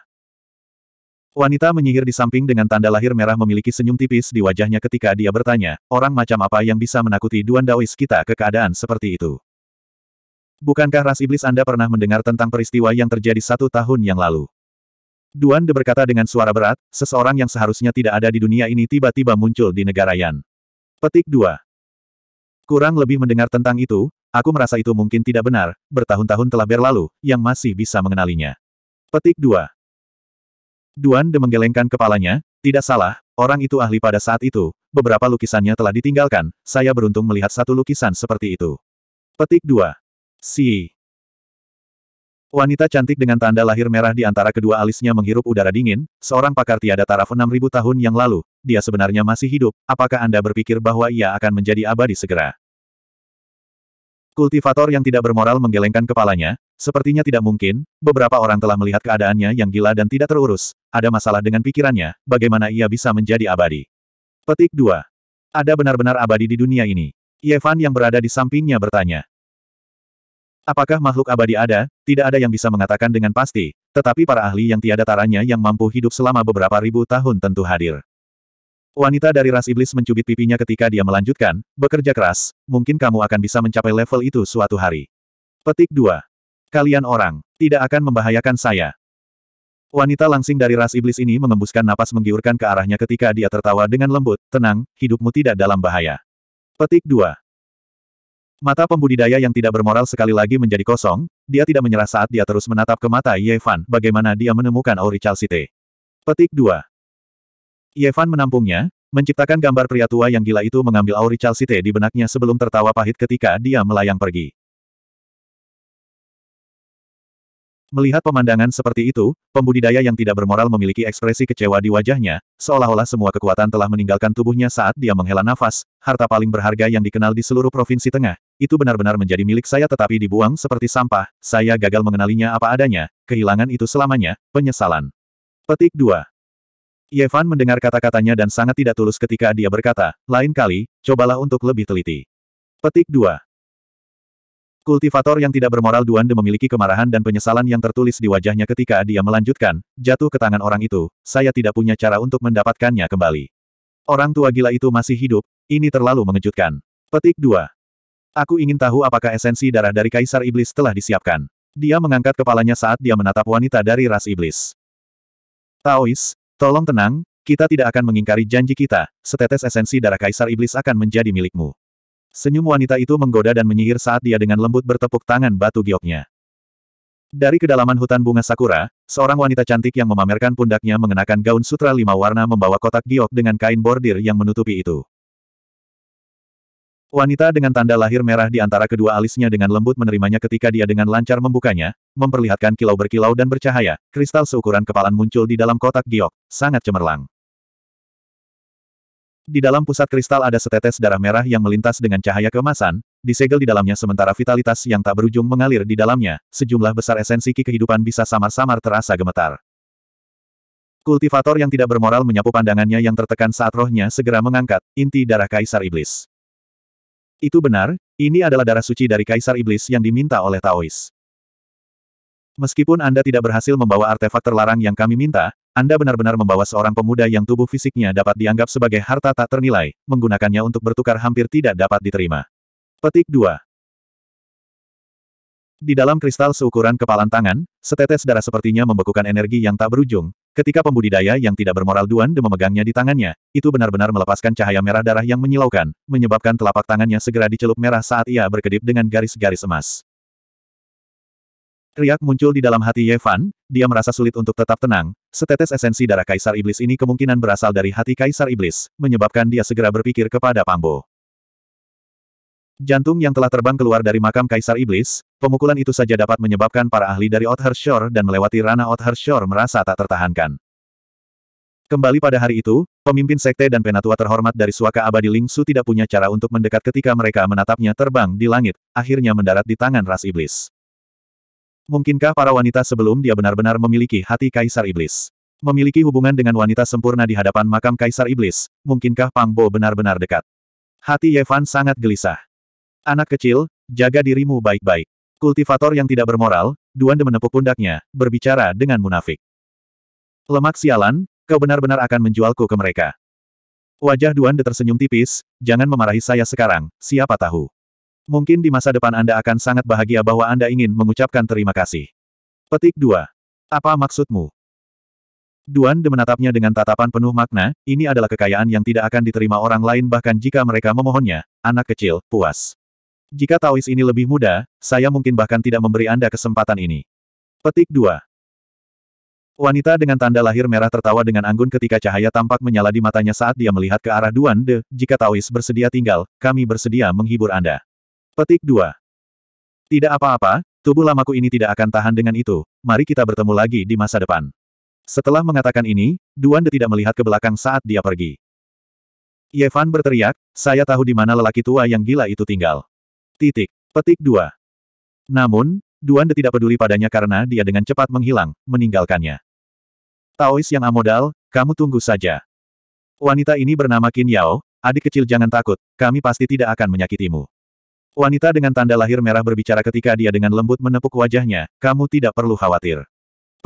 Wanita menyihir di samping dengan tanda lahir merah memiliki senyum tipis di wajahnya ketika dia bertanya, orang macam apa yang bisa menakuti Duan Daois kita ke keadaan seperti itu? Bukankah ras iblis Anda pernah mendengar tentang peristiwa yang terjadi satu tahun yang lalu? Duan De berkata dengan suara berat, seseorang yang seharusnya tidak ada di dunia ini tiba-tiba muncul di negara Yan. Petik 2. Kurang lebih mendengar tentang itu, aku merasa itu mungkin tidak benar, bertahun-tahun telah berlalu, yang masih bisa mengenalinya. Petik 2. Duan De menggelengkan kepalanya, tidak salah, orang itu ahli pada saat itu, beberapa lukisannya telah ditinggalkan, saya beruntung melihat satu lukisan seperti itu. Petik 2. Si. Wanita cantik dengan tanda lahir merah di antara kedua alisnya menghirup udara dingin, seorang pakar tiada taraf 6000 tahun yang lalu, dia sebenarnya masih hidup, apakah Anda berpikir bahwa ia akan menjadi abadi segera? Kultivator yang tidak bermoral menggelengkan kepalanya, sepertinya tidak mungkin, beberapa orang telah melihat keadaannya yang gila dan tidak terurus, ada masalah dengan pikirannya, bagaimana ia bisa menjadi abadi. Petik 2. Ada benar-benar abadi di dunia ini. Yevan yang berada di sampingnya bertanya. Apakah makhluk abadi ada? Tidak ada yang bisa mengatakan dengan pasti, tetapi para ahli yang tiada taranya yang mampu hidup selama beberapa ribu tahun tentu hadir. Wanita dari ras iblis mencubit pipinya ketika dia melanjutkan, bekerja keras, mungkin kamu akan bisa mencapai level itu suatu hari. Petik 2. Kalian orang, tidak akan membahayakan saya. Wanita langsing dari ras iblis ini mengembuskan napas menggiurkan ke arahnya ketika dia tertawa dengan lembut, tenang, hidupmu tidak dalam bahaya. Petik 2. Mata pembudidaya yang tidak bermoral sekali lagi menjadi kosong, dia tidak menyerah saat dia terus menatap ke mata Yevan. bagaimana dia menemukan Ori City. Petik 2. Yevan menampungnya, menciptakan gambar pria tua yang gila itu mengambil auri Chalcite di benaknya sebelum tertawa pahit ketika dia melayang pergi. Melihat pemandangan seperti itu, pembudidaya yang tidak bermoral memiliki ekspresi kecewa di wajahnya, seolah-olah semua kekuatan telah meninggalkan tubuhnya saat dia menghela nafas, harta paling berharga yang dikenal di seluruh Provinsi Tengah, itu benar-benar menjadi milik saya tetapi dibuang seperti sampah, saya gagal mengenalinya apa adanya, kehilangan itu selamanya, penyesalan. Petik 2. Yevan mendengar kata-katanya dan sangat tidak tulus ketika dia berkata, lain kali, cobalah untuk lebih teliti. Petik 2. Kultivator yang tidak bermoral Duande memiliki kemarahan dan penyesalan yang tertulis di wajahnya ketika dia melanjutkan, jatuh ke tangan orang itu, saya tidak punya cara untuk mendapatkannya kembali. Orang tua gila itu masih hidup, ini terlalu mengejutkan. Petik 2. Aku ingin tahu apakah esensi darah dari Kaisar Iblis telah disiapkan. Dia mengangkat kepalanya saat dia menatap wanita dari ras iblis. Taois, Tolong tenang, kita tidak akan mengingkari janji kita, setetes esensi darah kaisar iblis akan menjadi milikmu. Senyum wanita itu menggoda dan menyihir saat dia dengan lembut bertepuk tangan batu gioknya. Dari kedalaman hutan bunga sakura, seorang wanita cantik yang memamerkan pundaknya mengenakan gaun sutra lima warna membawa kotak giok dengan kain bordir yang menutupi itu. Wanita dengan tanda lahir merah di antara kedua alisnya dengan lembut menerimanya ketika dia dengan lancar membukanya, memperlihatkan kilau berkilau dan bercahaya, kristal seukuran kepalan muncul di dalam kotak giok, sangat cemerlang. Di dalam pusat kristal ada setetes darah merah yang melintas dengan cahaya kemasan, disegel di dalamnya sementara vitalitas yang tak berujung mengalir di dalamnya, sejumlah besar esensi ki kehidupan bisa samar-samar terasa gemetar. Kultivator yang tidak bermoral menyapu pandangannya yang tertekan saat rohnya segera mengangkat, inti darah kaisar iblis. Itu benar, ini adalah darah suci dari Kaisar Iblis yang diminta oleh Taois. Meskipun Anda tidak berhasil membawa artefak terlarang yang kami minta, Anda benar-benar membawa seorang pemuda yang tubuh fisiknya dapat dianggap sebagai harta tak ternilai, menggunakannya untuk bertukar hampir tidak dapat diterima. Petik 2. Di dalam kristal seukuran kepalan tangan, setetes darah sepertinya membekukan energi yang tak berujung. Ketika pembudidaya yang tidak bermoral Duan De memegangnya di tangannya, itu benar-benar melepaskan cahaya merah darah yang menyilaukan, menyebabkan telapak tangannya segera dicelup merah saat ia berkedip dengan garis-garis emas. Riak muncul di dalam hati Yevan. dia merasa sulit untuk tetap tenang. Setetes esensi darah Kaisar Iblis ini kemungkinan berasal dari hati Kaisar Iblis, menyebabkan dia segera berpikir kepada Pambo. Jantung yang telah terbang keluar dari makam Kaisar Iblis, pemukulan itu saja dapat menyebabkan para ahli dari Others Shore dan melewati ranah Others Shore merasa tak tertahankan. Kembali pada hari itu, pemimpin sekte dan penatua terhormat dari Suaka Abadi Ling Su tidak punya cara untuk mendekat ketika mereka menatapnya terbang di langit, akhirnya mendarat di tangan ras iblis. Mungkinkah para wanita sebelum dia benar-benar memiliki hati Kaisar Iblis? Memiliki hubungan dengan wanita sempurna di hadapan makam Kaisar Iblis, mungkinkah Pang Bo benar-benar dekat? Hati Yevan sangat gelisah. Anak kecil, jaga dirimu baik-baik. Kultivator yang tidak bermoral, Duan Duande menepuk pundaknya, berbicara dengan munafik. Lemak sialan, kau benar-benar akan menjualku ke mereka. Wajah Duande tersenyum tipis, jangan memarahi saya sekarang, siapa tahu. Mungkin di masa depan Anda akan sangat bahagia bahwa Anda ingin mengucapkan terima kasih. Petik 2. Apa maksudmu? Duan De menatapnya dengan tatapan penuh makna, ini adalah kekayaan yang tidak akan diterima orang lain bahkan jika mereka memohonnya, anak kecil, puas. Jika Taois ini lebih muda, saya mungkin bahkan tidak memberi Anda kesempatan ini. Petik 2. Wanita dengan tanda lahir merah tertawa dengan anggun ketika cahaya tampak menyala di matanya saat dia melihat ke arah Duan De, jika Taois bersedia tinggal, kami bersedia menghibur Anda. Petik 2. Tidak apa-apa, tubuh lamaku ini tidak akan tahan dengan itu, mari kita bertemu lagi di masa depan. Setelah mengatakan ini, Duan De tidak melihat ke belakang saat dia pergi. Yevan berteriak, saya tahu di mana lelaki tua yang gila itu tinggal. Titik. Petik 2. Namun, De tidak peduli padanya karena dia dengan cepat menghilang, meninggalkannya. Taois yang amodal, kamu tunggu saja. Wanita ini bernama Qin Yao, adik kecil jangan takut, kami pasti tidak akan menyakitimu. Wanita dengan tanda lahir merah berbicara ketika dia dengan lembut menepuk wajahnya, kamu tidak perlu khawatir.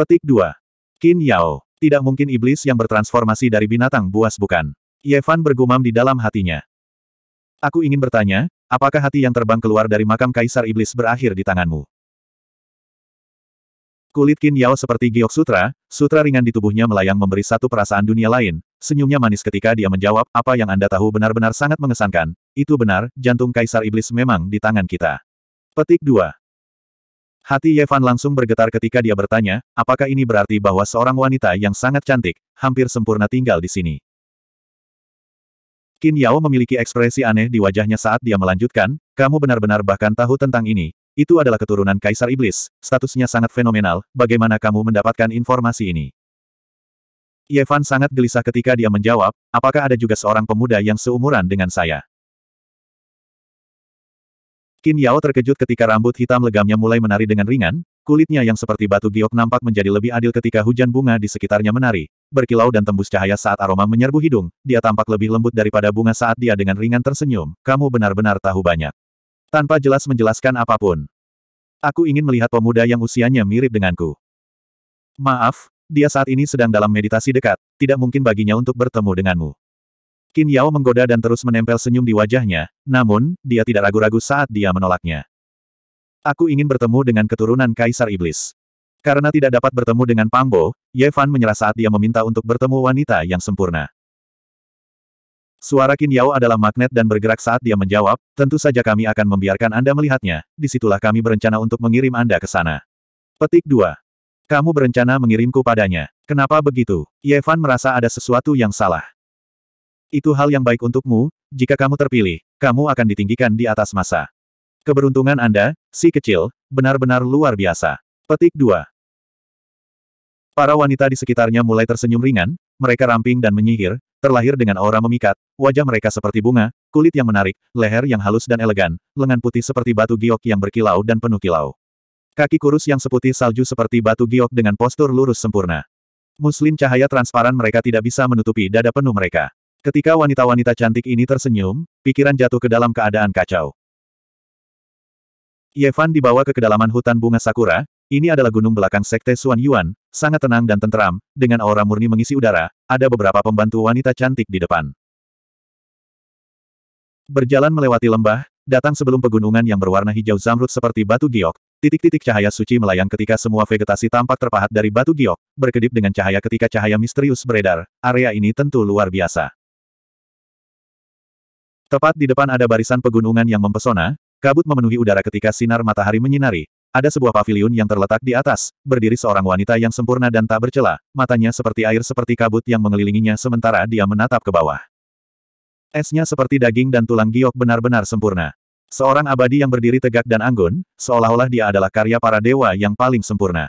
Petik 2. Qin Yao, tidak mungkin iblis yang bertransformasi dari binatang buas bukan. Yevan bergumam di dalam hatinya. Aku ingin bertanya, Apakah hati yang terbang keluar dari makam Kaisar Iblis berakhir di tanganmu? Kulit Qin Yao seperti giok sutra, sutra ringan di tubuhnya melayang memberi satu perasaan dunia lain, senyumnya manis ketika dia menjawab, apa yang Anda tahu benar-benar sangat mengesankan, itu benar, jantung Kaisar Iblis memang di tangan kita. Petik 2. Hati Yevan langsung bergetar ketika dia bertanya, apakah ini berarti bahwa seorang wanita yang sangat cantik, hampir sempurna tinggal di sini. Qin Yao memiliki ekspresi aneh di wajahnya saat dia melanjutkan, kamu benar-benar bahkan tahu tentang ini. Itu adalah keturunan Kaisar Iblis, statusnya sangat fenomenal, bagaimana kamu mendapatkan informasi ini? Yevan sangat gelisah ketika dia menjawab, apakah ada juga seorang pemuda yang seumuran dengan saya? Qin Yao terkejut ketika rambut hitam legamnya mulai menari dengan ringan, Kulitnya yang seperti batu giok nampak menjadi lebih adil ketika hujan bunga di sekitarnya menari, berkilau dan tembus cahaya saat aroma menyerbu hidung, dia tampak lebih lembut daripada bunga saat dia dengan ringan tersenyum, kamu benar-benar tahu banyak. Tanpa jelas menjelaskan apapun. Aku ingin melihat pemuda yang usianya mirip denganku. Maaf, dia saat ini sedang dalam meditasi dekat, tidak mungkin baginya untuk bertemu denganmu. Qin Yao menggoda dan terus menempel senyum di wajahnya, namun, dia tidak ragu-ragu saat dia menolaknya. Aku ingin bertemu dengan keturunan Kaisar Iblis. Karena tidak dapat bertemu dengan Pangbo, Yevan menyerah saat dia meminta untuk bertemu wanita yang sempurna. Suara Qin Yao adalah magnet dan bergerak saat dia menjawab, tentu saja kami akan membiarkan Anda melihatnya, disitulah kami berencana untuk mengirim Anda ke sana. Petik 2. Kamu berencana mengirimku padanya. Kenapa begitu? Yevan merasa ada sesuatu yang salah. Itu hal yang baik untukmu, jika kamu terpilih, kamu akan ditinggikan di atas masa. Keberuntungan Anda, si kecil, benar-benar luar biasa. Petik 2. Para wanita di sekitarnya mulai tersenyum ringan, mereka ramping dan menyihir, terlahir dengan aura memikat, wajah mereka seperti bunga, kulit yang menarik, leher yang halus dan elegan, lengan putih seperti batu giok yang berkilau dan penuh kilau. Kaki kurus yang seputih salju seperti batu giok dengan postur lurus sempurna. Muslin cahaya transparan mereka tidak bisa menutupi dada penuh mereka. Ketika wanita-wanita cantik ini tersenyum, pikiran jatuh ke dalam keadaan kacau. Yevan dibawa ke kedalaman hutan bunga sakura, ini adalah gunung belakang sekte Suan Yuan, sangat tenang dan tenteram, dengan aura murni mengisi udara, ada beberapa pembantu wanita cantik di depan. Berjalan melewati lembah, datang sebelum pegunungan yang berwarna hijau zamrud seperti batu giok, titik-titik cahaya suci melayang ketika semua vegetasi tampak terpahat dari batu giok, berkedip dengan cahaya ketika cahaya misterius beredar, area ini tentu luar biasa. Tepat di depan ada barisan pegunungan yang mempesona, Kabut memenuhi udara ketika sinar matahari menyinari. Ada sebuah pavilion yang terletak di atas, berdiri seorang wanita yang sempurna dan tak bercela, matanya seperti air seperti kabut yang mengelilinginya sementara dia menatap ke bawah. Esnya seperti daging dan tulang giok benar-benar sempurna. Seorang abadi yang berdiri tegak dan anggun, seolah-olah dia adalah karya para dewa yang paling sempurna.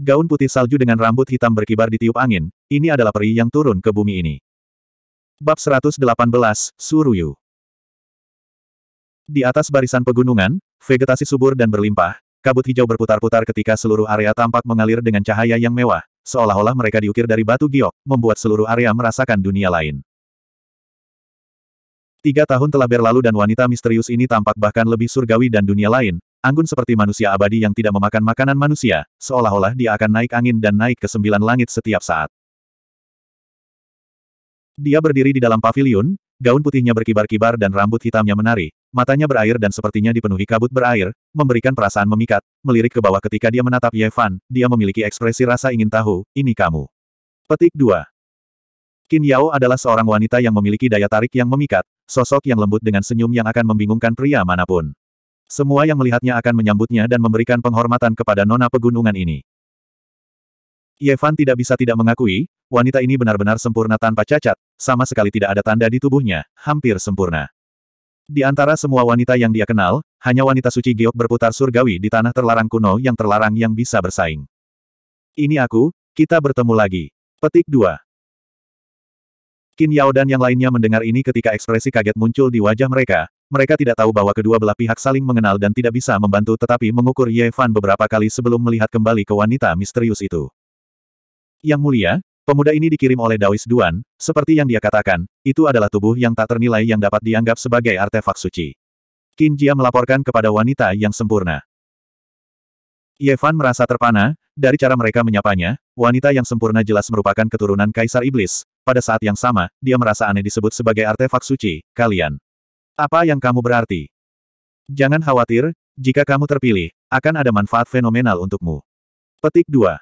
Gaun putih salju dengan rambut hitam berkibar di tiup angin, ini adalah peri yang turun ke bumi ini. Bab 118, Suruyu di atas barisan pegunungan, vegetasi subur dan berlimpah, kabut hijau berputar-putar ketika seluruh area tampak mengalir dengan cahaya yang mewah, seolah-olah mereka diukir dari batu giok, membuat seluruh area merasakan dunia lain. Tiga tahun telah berlalu dan wanita misterius ini tampak bahkan lebih surgawi dan dunia lain, anggun seperti manusia abadi yang tidak memakan makanan manusia, seolah-olah dia akan naik angin dan naik ke sembilan langit setiap saat. Dia berdiri di dalam pavilion, Gaun putihnya berkibar-kibar dan rambut hitamnya menari, matanya berair dan sepertinya dipenuhi kabut berair, memberikan perasaan memikat, melirik ke bawah ketika dia menatap Ye Fan, dia memiliki ekspresi rasa ingin tahu, ini kamu. Petik 2. Qin Yao adalah seorang wanita yang memiliki daya tarik yang memikat, sosok yang lembut dengan senyum yang akan membingungkan pria manapun. Semua yang melihatnya akan menyambutnya dan memberikan penghormatan kepada nona pegunungan ini. Yevan tidak bisa tidak mengakui, wanita ini benar-benar sempurna tanpa cacat, sama sekali tidak ada tanda di tubuhnya, hampir sempurna. Di antara semua wanita yang dia kenal, hanya wanita suci giok berputar surgawi di tanah terlarang kuno yang terlarang yang bisa bersaing. Ini aku, kita bertemu lagi. Petik 2. Qin Yao dan yang lainnya mendengar ini ketika ekspresi kaget muncul di wajah mereka, mereka tidak tahu bahwa kedua belah pihak saling mengenal dan tidak bisa membantu tetapi mengukur Ye Fan beberapa kali sebelum melihat kembali ke wanita misterius itu. Yang mulia, pemuda ini dikirim oleh Dawis Duan, seperti yang dia katakan, itu adalah tubuh yang tak ternilai yang dapat dianggap sebagai artefak suci. Qin Jia melaporkan kepada wanita yang sempurna. Yevan merasa terpana, dari cara mereka menyapanya, wanita yang sempurna jelas merupakan keturunan Kaisar Iblis. Pada saat yang sama, dia merasa aneh disebut sebagai artefak suci, kalian. Apa yang kamu berarti? Jangan khawatir, jika kamu terpilih, akan ada manfaat fenomenal untukmu. Petik 2.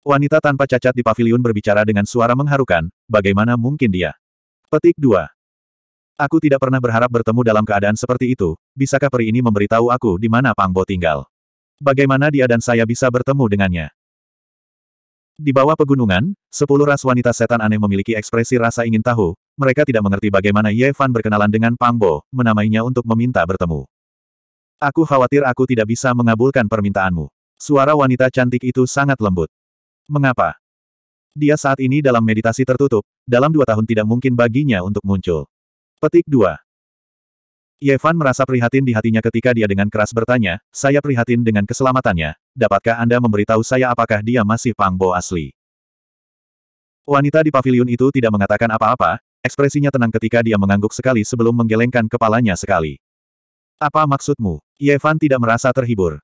Wanita tanpa cacat di pavilion berbicara dengan suara mengharukan, bagaimana mungkin dia? Petik 2. Aku tidak pernah berharap bertemu dalam keadaan seperti itu, bisakah peri ini memberitahu aku di mana Pangbo tinggal? Bagaimana dia dan saya bisa bertemu dengannya? Di bawah pegunungan, sepuluh ras wanita setan aneh memiliki ekspresi rasa ingin tahu, mereka tidak mengerti bagaimana Ye Fan berkenalan dengan Pangbo, menamainya untuk meminta bertemu. Aku khawatir aku tidak bisa mengabulkan permintaanmu. Suara wanita cantik itu sangat lembut. Mengapa? Dia saat ini dalam meditasi tertutup, dalam dua tahun tidak mungkin baginya untuk muncul. Petik 2. Yevan merasa prihatin di hatinya ketika dia dengan keras bertanya, saya prihatin dengan keselamatannya, dapatkah Anda memberitahu saya apakah dia masih Pangbo asli? Wanita di pavilion itu tidak mengatakan apa-apa, ekspresinya tenang ketika dia mengangguk sekali sebelum menggelengkan kepalanya sekali. Apa maksudmu? Yevan tidak merasa terhibur.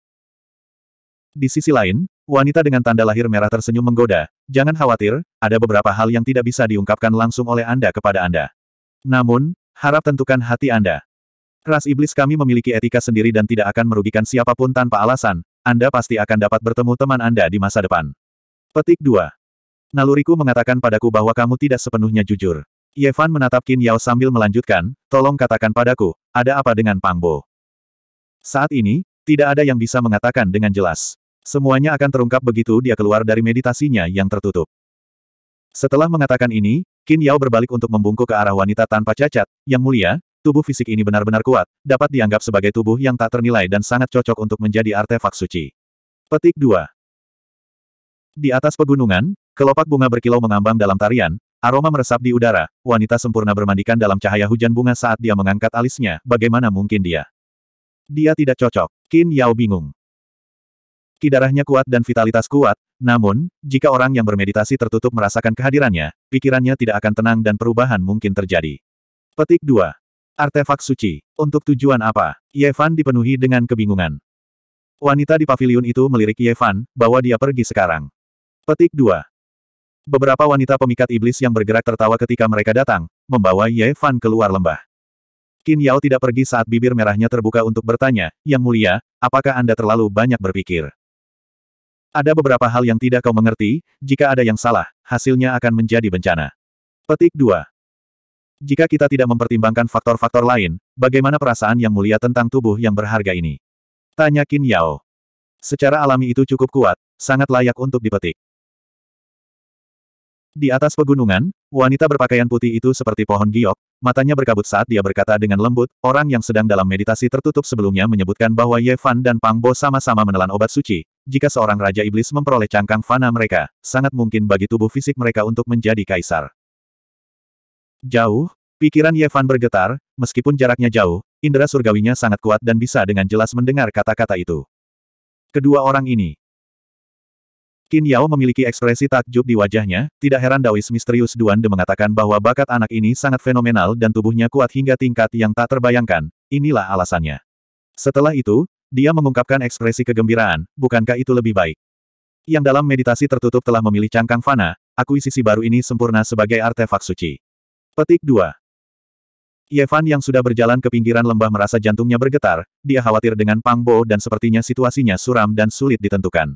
Di sisi lain, Wanita dengan tanda lahir merah tersenyum menggoda, jangan khawatir, ada beberapa hal yang tidak bisa diungkapkan langsung oleh Anda kepada Anda. Namun, harap tentukan hati Anda. Ras iblis kami memiliki etika sendiri dan tidak akan merugikan siapapun tanpa alasan, Anda pasti akan dapat bertemu teman Anda di masa depan. Petik 2. Naluriku mengatakan padaku bahwa kamu tidak sepenuhnya jujur. Yevan menatap Qin Yao sambil melanjutkan, tolong katakan padaku, ada apa dengan Pangbo? Saat ini, tidak ada yang bisa mengatakan dengan jelas. Semuanya akan terungkap begitu dia keluar dari meditasinya yang tertutup. Setelah mengatakan ini, Qin Yao berbalik untuk membungkuk ke arah wanita tanpa cacat, yang mulia, tubuh fisik ini benar-benar kuat, dapat dianggap sebagai tubuh yang tak ternilai dan sangat cocok untuk menjadi artefak suci. Petik 2 Di atas pegunungan, kelopak bunga berkilau mengambang dalam tarian, aroma meresap di udara, wanita sempurna bermandikan dalam cahaya hujan bunga saat dia mengangkat alisnya, bagaimana mungkin dia? Dia tidak cocok, Qin Yao bingung. Ki kuat dan vitalitas kuat, namun, jika orang yang bermeditasi tertutup merasakan kehadirannya, pikirannya tidak akan tenang dan perubahan mungkin terjadi. Petik 2. Artefak suci. Untuk tujuan apa? Yevan dipenuhi dengan kebingungan. Wanita di pavilion itu melirik Yevan, bahwa dia pergi sekarang. Petik 2. Beberapa wanita pemikat iblis yang bergerak tertawa ketika mereka datang, membawa Yevan keluar lembah. Qin Yao tidak pergi saat bibir merahnya terbuka untuk bertanya, Yang mulia, apakah Anda terlalu banyak berpikir? Ada beberapa hal yang tidak kau mengerti, jika ada yang salah, hasilnya akan menjadi bencana. Petik 2. Jika kita tidak mempertimbangkan faktor-faktor lain, bagaimana perasaan yang mulia tentang tubuh yang berharga ini? Tanya Qin Yao. Secara alami itu cukup kuat, sangat layak untuk dipetik. Di atas pegunungan, wanita berpakaian putih itu seperti pohon giok, Matanya berkabut saat dia berkata dengan lembut, orang yang sedang dalam meditasi tertutup sebelumnya menyebutkan bahwa Ye Fan dan Pang Bo sama-sama menelan obat suci. Jika seorang Raja Iblis memperoleh cangkang fana mereka, sangat mungkin bagi tubuh fisik mereka untuk menjadi kaisar. Jauh, pikiran Ye Fan bergetar, meskipun jaraknya jauh, indera surgawinya sangat kuat dan bisa dengan jelas mendengar kata-kata itu. Kedua orang ini, Qin Yao memiliki ekspresi takjub di wajahnya, tidak heran Daois misterius Duande mengatakan bahwa bakat anak ini sangat fenomenal dan tubuhnya kuat hingga tingkat yang tak terbayangkan, inilah alasannya. Setelah itu, dia mengungkapkan ekspresi kegembiraan, bukankah itu lebih baik? Yang dalam meditasi tertutup telah memilih cangkang fana, akuisisi baru ini sempurna sebagai artefak suci. Petik 2. Yevan yang sudah berjalan ke pinggiran lembah merasa jantungnya bergetar, dia khawatir dengan Pangbo dan sepertinya situasinya suram dan sulit ditentukan.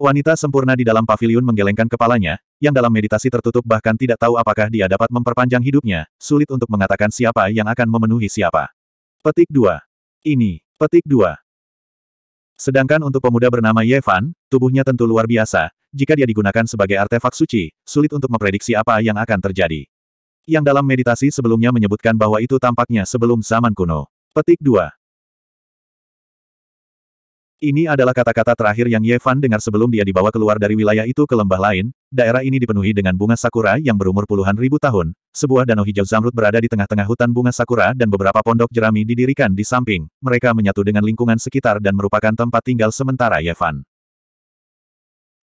Wanita sempurna di dalam paviliun menggelengkan kepalanya, yang dalam meditasi tertutup bahkan tidak tahu apakah dia dapat memperpanjang hidupnya, sulit untuk mengatakan siapa yang akan memenuhi siapa. Petik 2. Ini, petik 2. Sedangkan untuk pemuda bernama Yevan, tubuhnya tentu luar biasa, jika dia digunakan sebagai artefak suci, sulit untuk memprediksi apa yang akan terjadi. Yang dalam meditasi sebelumnya menyebutkan bahwa itu tampaknya sebelum zaman kuno. Petik 2. Ini adalah kata-kata terakhir yang Yevan dengar sebelum dia dibawa keluar dari wilayah itu ke lembah lain, daerah ini dipenuhi dengan bunga sakura yang berumur puluhan ribu tahun, sebuah danau hijau zamrud berada di tengah-tengah hutan bunga sakura dan beberapa pondok jerami didirikan di samping, mereka menyatu dengan lingkungan sekitar dan merupakan tempat tinggal sementara Yevan.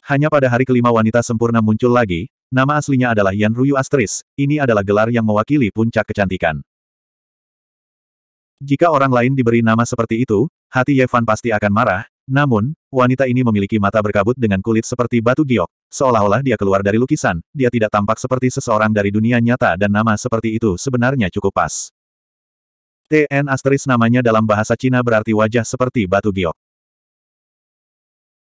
Hanya pada hari kelima wanita sempurna muncul lagi, nama aslinya adalah Yan Ruyu Astris, ini adalah gelar yang mewakili puncak kecantikan. Jika orang lain diberi nama seperti itu, hati Yevan pasti akan marah, namun, wanita ini memiliki mata berkabut dengan kulit seperti batu giok, seolah-olah dia keluar dari lukisan, dia tidak tampak seperti seseorang dari dunia nyata dan nama seperti itu sebenarnya cukup pas. TN asteris namanya dalam bahasa Cina berarti wajah seperti batu giok.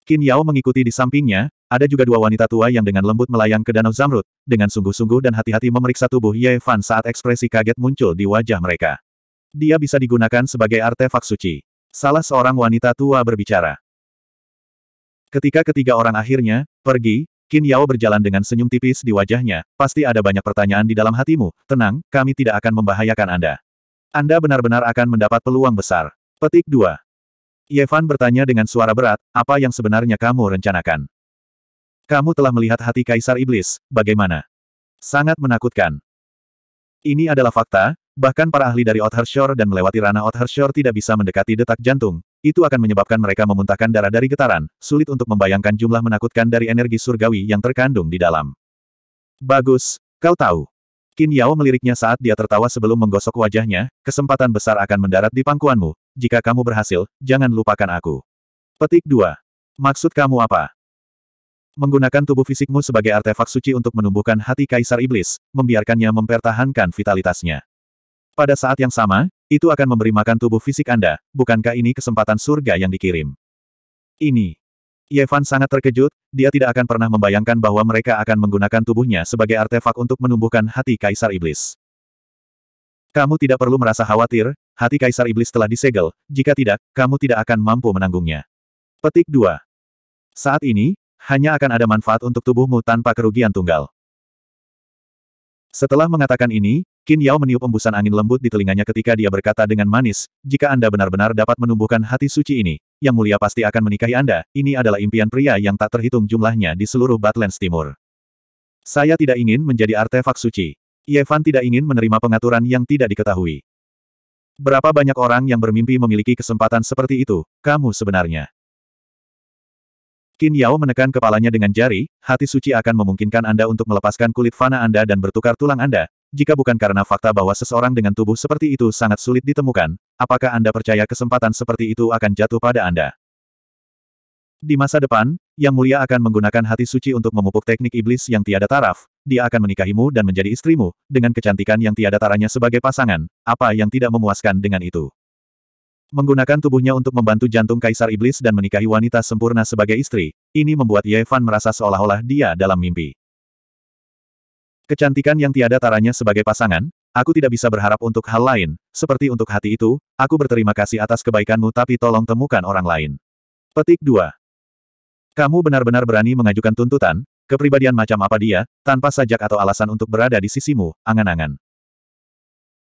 Qin Yao mengikuti di sampingnya, ada juga dua wanita tua yang dengan lembut melayang ke Danau Zamrud, dengan sungguh-sungguh dan hati-hati memeriksa tubuh Ye Fan saat ekspresi kaget muncul di wajah mereka. Dia bisa digunakan sebagai artefak suci. Salah seorang wanita tua berbicara. Ketika ketiga orang akhirnya pergi, Qin Yao berjalan dengan senyum tipis di wajahnya. Pasti ada banyak pertanyaan di dalam hatimu. Tenang, kami tidak akan membahayakan Anda. Anda benar-benar akan mendapat peluang besar. Petik 2. Yevan bertanya dengan suara berat, apa yang sebenarnya kamu rencanakan? Kamu telah melihat hati Kaisar Iblis, bagaimana? Sangat menakutkan. Ini adalah fakta, Bahkan para ahli dari Othar Shore dan melewati ranah Othar Shore tidak bisa mendekati detak jantung, itu akan menyebabkan mereka memuntahkan darah dari getaran, sulit untuk membayangkan jumlah menakutkan dari energi surgawi yang terkandung di dalam. Bagus, kau tahu. Qin Yao meliriknya saat dia tertawa sebelum menggosok wajahnya, kesempatan besar akan mendarat di pangkuanmu, jika kamu berhasil, jangan lupakan aku. Petik 2. Maksud kamu apa? Menggunakan tubuh fisikmu sebagai artefak suci untuk menumbuhkan hati Kaisar Iblis, membiarkannya mempertahankan vitalitasnya. Pada saat yang sama, itu akan memberi makan tubuh fisik Anda, bukankah ini kesempatan surga yang dikirim? Ini. Yevan sangat terkejut, dia tidak akan pernah membayangkan bahwa mereka akan menggunakan tubuhnya sebagai artefak untuk menumbuhkan hati Kaisar Iblis. Kamu tidak perlu merasa khawatir, hati Kaisar Iblis telah disegel, jika tidak, kamu tidak akan mampu menanggungnya. Petik 2. Saat ini, hanya akan ada manfaat untuk tubuhmu tanpa kerugian tunggal. Setelah mengatakan ini, Qin Yao meniup embusan angin lembut di telinganya ketika dia berkata dengan manis, jika Anda benar-benar dapat menumbuhkan hati suci ini, Yang Mulia pasti akan menikahi Anda, ini adalah impian pria yang tak terhitung jumlahnya di seluruh Batlands Timur. Saya tidak ingin menjadi artefak suci. Yevan tidak ingin menerima pengaturan yang tidak diketahui. Berapa banyak orang yang bermimpi memiliki kesempatan seperti itu, kamu sebenarnya. Qin Yao menekan kepalanya dengan jari, hati suci akan memungkinkan Anda untuk melepaskan kulit fana Anda dan bertukar tulang Anda, jika bukan karena fakta bahwa seseorang dengan tubuh seperti itu sangat sulit ditemukan, apakah Anda percaya kesempatan seperti itu akan jatuh pada Anda? Di masa depan, Yang Mulia akan menggunakan hati suci untuk memupuk teknik iblis yang tiada taraf, dia akan menikahimu dan menjadi istrimu, dengan kecantikan yang tiada taranya sebagai pasangan, apa yang tidak memuaskan dengan itu. Menggunakan tubuhnya untuk membantu jantung kaisar iblis dan menikahi wanita sempurna sebagai istri, ini membuat Ye Fan merasa seolah-olah dia dalam mimpi. Kecantikan yang tiada taranya sebagai pasangan, aku tidak bisa berharap untuk hal lain, seperti untuk hati itu, aku berterima kasih atas kebaikanmu tapi tolong temukan orang lain. Petik 2. Kamu benar-benar berani mengajukan tuntutan, kepribadian macam apa dia, tanpa sajak atau alasan untuk berada di sisimu, angan-angan.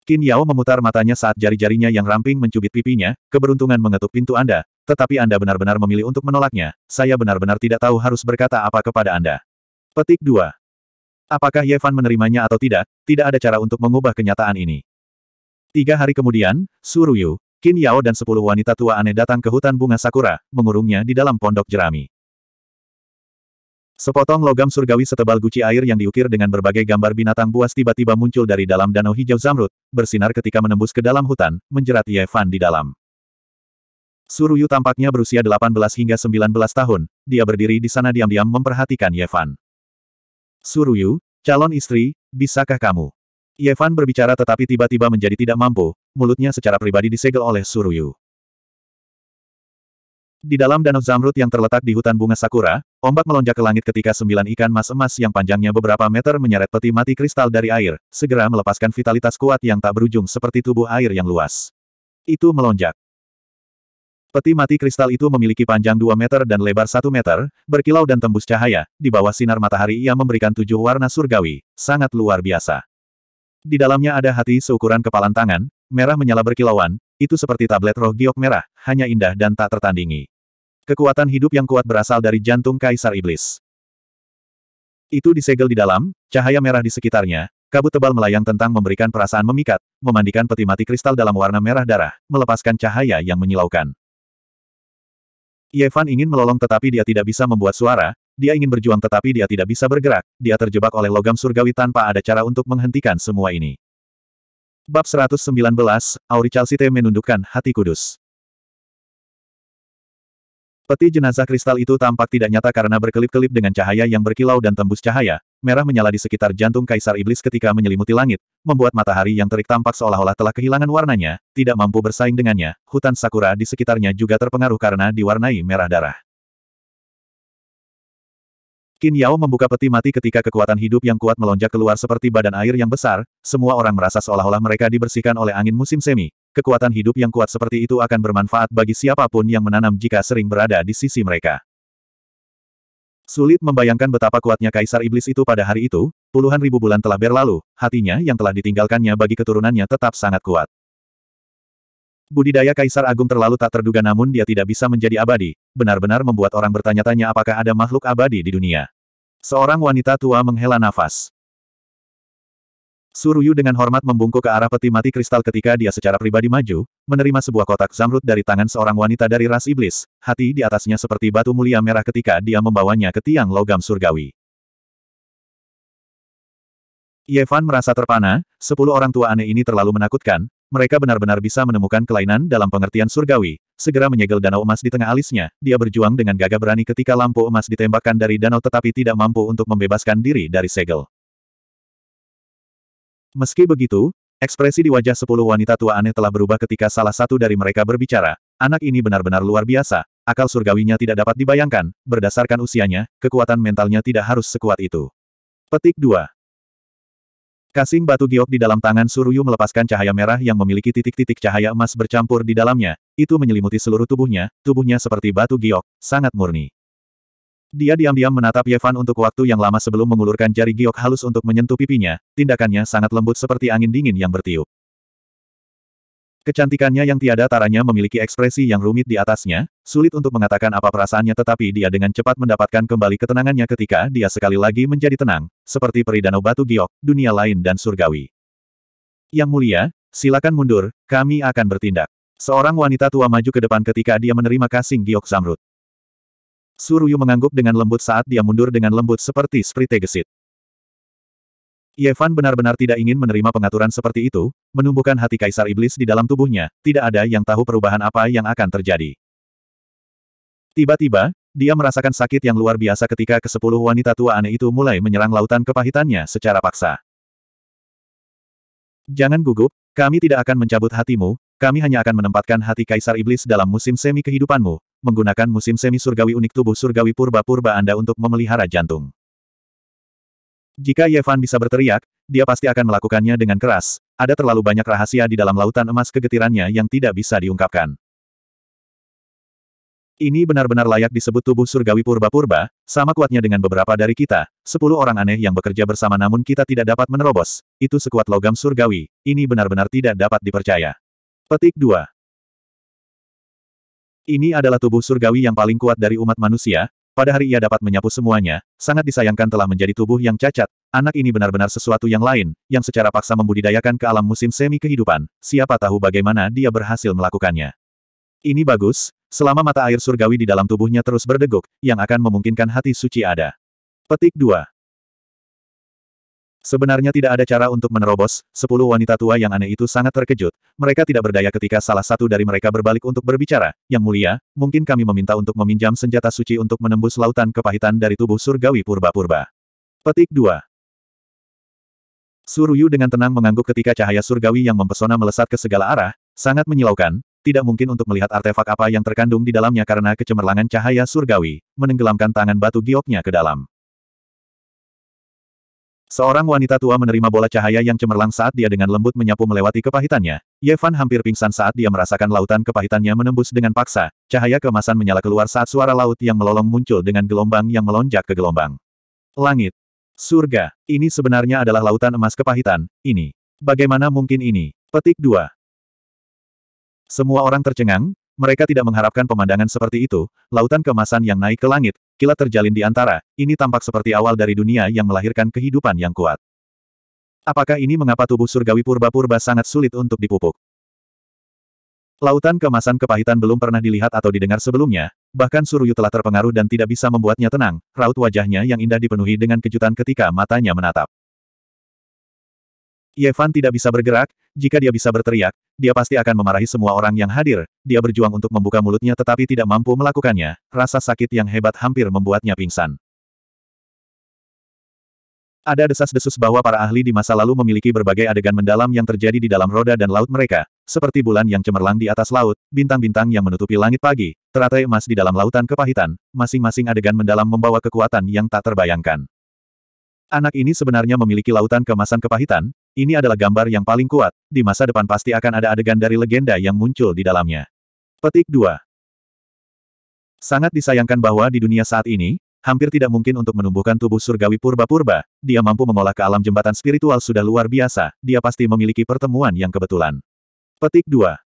Qin Yao memutar matanya saat jari-jarinya yang ramping mencubit pipinya, keberuntungan mengetuk pintu Anda, tetapi Anda benar-benar memilih untuk menolaknya, saya benar-benar tidak tahu harus berkata apa kepada Anda. Petik 2. Apakah Ye Fan menerimanya atau tidak, tidak ada cara untuk mengubah kenyataan ini. Tiga hari kemudian, Suruyu, Qin Yao dan sepuluh wanita tua aneh datang ke hutan bunga Sakura, mengurungnya di dalam pondok jerami. Sepotong logam surgawi setebal guci air yang diukir dengan berbagai gambar binatang buas tiba-tiba muncul dari dalam danau hijau zamrud, bersinar ketika menembus ke dalam hutan, menjerat Ye Fan di dalam. Suruyu tampaknya berusia 18 hingga 19 tahun, dia berdiri di sana diam-diam memperhatikan Ye Fan. Suruyu, calon istri, bisakah kamu? Yevan berbicara tetapi tiba-tiba menjadi tidak mampu, mulutnya secara pribadi disegel oleh Suruyu. Di dalam danau zamrud yang terletak di hutan bunga sakura, ombak melonjak ke langit ketika sembilan ikan mas emas yang panjangnya beberapa meter menyeret peti mati kristal dari air, segera melepaskan vitalitas kuat yang tak berujung seperti tubuh air yang luas. Itu melonjak. Peti mati kristal itu memiliki panjang 2 meter dan lebar 1 meter, berkilau dan tembus cahaya. Di bawah sinar matahari ia memberikan tujuh warna surgawi, sangat luar biasa. Di dalamnya ada hati seukuran kepalan tangan, merah menyala berkilauan, itu seperti tablet roh giok merah, hanya indah dan tak tertandingi. Kekuatan hidup yang kuat berasal dari jantung Kaisar Iblis. Itu disegel di dalam, cahaya merah di sekitarnya, Kabut tebal melayang tentang memberikan perasaan memikat, memandikan peti mati kristal dalam warna merah darah, melepaskan cahaya yang menyilaukan. Yevan ingin melolong tetapi dia tidak bisa membuat suara, dia ingin berjuang tetapi dia tidak bisa bergerak, dia terjebak oleh logam surgawi tanpa ada cara untuk menghentikan semua ini. Bab 119, Auri Chalcite menundukkan hati kudus. Peti jenazah kristal itu tampak tidak nyata karena berkelip-kelip dengan cahaya yang berkilau dan tembus cahaya, merah menyala di sekitar jantung Kaisar Iblis ketika menyelimuti langit, membuat matahari yang terik tampak seolah-olah telah kehilangan warnanya, tidak mampu bersaing dengannya. Hutan sakura di sekitarnya juga terpengaruh karena diwarnai merah darah. Qin Yao membuka peti mati ketika kekuatan hidup yang kuat melonjak keluar seperti badan air yang besar, semua orang merasa seolah-olah mereka dibersihkan oleh angin musim semi. Kekuatan hidup yang kuat seperti itu akan bermanfaat bagi siapapun yang menanam jika sering berada di sisi mereka. Sulit membayangkan betapa kuatnya kaisar iblis itu pada hari itu, puluhan ribu bulan telah berlalu, hatinya yang telah ditinggalkannya bagi keturunannya tetap sangat kuat. Budidaya kaisar agung terlalu tak terduga namun dia tidak bisa menjadi abadi, benar-benar membuat orang bertanya-tanya apakah ada makhluk abadi di dunia. Seorang wanita tua menghela nafas. Suruyu dengan hormat membungkuk ke arah peti mati kristal ketika dia secara pribadi maju, menerima sebuah kotak zamrud dari tangan seorang wanita dari ras iblis, hati di atasnya seperti batu mulia merah ketika dia membawanya ke tiang logam surgawi. Yevan merasa terpana, sepuluh orang tua aneh ini terlalu menakutkan, mereka benar-benar bisa menemukan kelainan dalam pengertian surgawi, segera menyegel danau emas di tengah alisnya, dia berjuang dengan gagah berani ketika lampu emas ditembakkan dari danau tetapi tidak mampu untuk membebaskan diri dari segel. Meski begitu, ekspresi di wajah sepuluh wanita tua aneh telah berubah ketika salah satu dari mereka berbicara. Anak ini benar-benar luar biasa, akal surgawinya tidak dapat dibayangkan, berdasarkan usianya, kekuatan mentalnya tidak harus sekuat itu. Petik 2. Kasing batu giok di dalam tangan Suruyu melepaskan cahaya merah yang memiliki titik-titik cahaya emas bercampur di dalamnya, itu menyelimuti seluruh tubuhnya, tubuhnya seperti batu giok, sangat murni. Dia diam-diam menatap Yevan untuk waktu yang lama sebelum mengulurkan jari giok halus untuk menyentuh pipinya, tindakannya sangat lembut seperti angin dingin yang bertiup. Kecantikannya yang tiada taranya memiliki ekspresi yang rumit di atasnya, sulit untuk mengatakan apa perasaannya tetapi dia dengan cepat mendapatkan kembali ketenangannya ketika dia sekali lagi menjadi tenang, seperti peri danau batu giok, dunia lain dan surgawi. Yang mulia, silakan mundur, kami akan bertindak. Seorang wanita tua maju ke depan ketika dia menerima kasing giok zamrud. Suryu mengangguk dengan lembut saat dia mundur dengan lembut seperti sprite gesit. Yevan benar-benar tidak ingin menerima pengaturan seperti itu, menumbuhkan hati kaisar iblis di dalam tubuhnya, tidak ada yang tahu perubahan apa yang akan terjadi. Tiba-tiba, dia merasakan sakit yang luar biasa ketika ke kesepuluh wanita tua aneh itu mulai menyerang lautan kepahitannya secara paksa. Jangan gugup, kami tidak akan mencabut hatimu, kami hanya akan menempatkan hati kaisar iblis dalam musim semi kehidupanmu, menggunakan musim semi surgawi unik tubuh surgawi purba-purba Anda untuk memelihara jantung. Jika Yevan bisa berteriak, dia pasti akan melakukannya dengan keras. Ada terlalu banyak rahasia di dalam lautan emas kegetirannya yang tidak bisa diungkapkan. Ini benar-benar layak disebut tubuh surgawi purba-purba, sama kuatnya dengan beberapa dari kita, sepuluh orang aneh yang bekerja bersama namun kita tidak dapat menerobos, itu sekuat logam surgawi, ini benar-benar tidak dapat dipercaya. Petik 2. Ini adalah tubuh surgawi yang paling kuat dari umat manusia, pada hari ia dapat menyapu semuanya, sangat disayangkan telah menjadi tubuh yang cacat, anak ini benar-benar sesuatu yang lain, yang secara paksa membudidayakan ke alam musim semi kehidupan, siapa tahu bagaimana dia berhasil melakukannya. Ini bagus, selama mata air surgawi di dalam tubuhnya terus berdeguk, yang akan memungkinkan hati suci ada. Petik 2. Sebenarnya tidak ada cara untuk menerobos, sepuluh wanita tua yang aneh itu sangat terkejut. Mereka tidak berdaya ketika salah satu dari mereka berbalik untuk berbicara. Yang mulia, mungkin kami meminta untuk meminjam senjata suci untuk menembus lautan kepahitan dari tubuh surgawi purba-purba. Petik 2. Suruyu dengan tenang mengangguk ketika cahaya surgawi yang mempesona melesat ke segala arah, sangat menyilaukan, tidak mungkin untuk melihat artefak apa yang terkandung di dalamnya karena kecemerlangan cahaya surgawi, menenggelamkan tangan batu gioknya ke dalam. Seorang wanita tua menerima bola cahaya yang cemerlang saat dia dengan lembut menyapu melewati kepahitannya. Yevan hampir pingsan saat dia merasakan lautan kepahitannya menembus dengan paksa. Cahaya kemasan menyala keluar saat suara laut yang melolong muncul dengan gelombang yang melonjak ke gelombang. Langit. Surga. Ini sebenarnya adalah lautan emas kepahitan. Ini. Bagaimana mungkin ini? Petik 2. Semua orang tercengang, mereka tidak mengharapkan pemandangan seperti itu, lautan kemasan yang naik ke langit, kilat terjalin di antara, ini tampak seperti awal dari dunia yang melahirkan kehidupan yang kuat. Apakah ini mengapa tubuh surgawi purba-purba sangat sulit untuk dipupuk? Lautan kemasan kepahitan belum pernah dilihat atau didengar sebelumnya, bahkan Suruyu telah terpengaruh dan tidak bisa membuatnya tenang, raut wajahnya yang indah dipenuhi dengan kejutan ketika matanya menatap. Yevan tidak bisa bergerak, jika dia bisa berteriak, dia pasti akan memarahi semua orang yang hadir, dia berjuang untuk membuka mulutnya tetapi tidak mampu melakukannya, rasa sakit yang hebat hampir membuatnya pingsan. Ada desas-desus bahwa para ahli di masa lalu memiliki berbagai adegan mendalam yang terjadi di dalam roda dan laut mereka, seperti bulan yang cemerlang di atas laut, bintang-bintang yang menutupi langit pagi, teratai emas di dalam lautan kepahitan, masing-masing adegan mendalam membawa kekuatan yang tak terbayangkan. Anak ini sebenarnya memiliki lautan kemasan kepahitan, ini adalah gambar yang paling kuat, di masa depan pasti akan ada adegan dari legenda yang muncul di dalamnya. Petik 2 Sangat disayangkan bahwa di dunia saat ini, hampir tidak mungkin untuk menumbuhkan tubuh surgawi purba-purba, dia mampu mengolah ke alam jembatan spiritual sudah luar biasa, dia pasti memiliki pertemuan yang kebetulan. Petik 2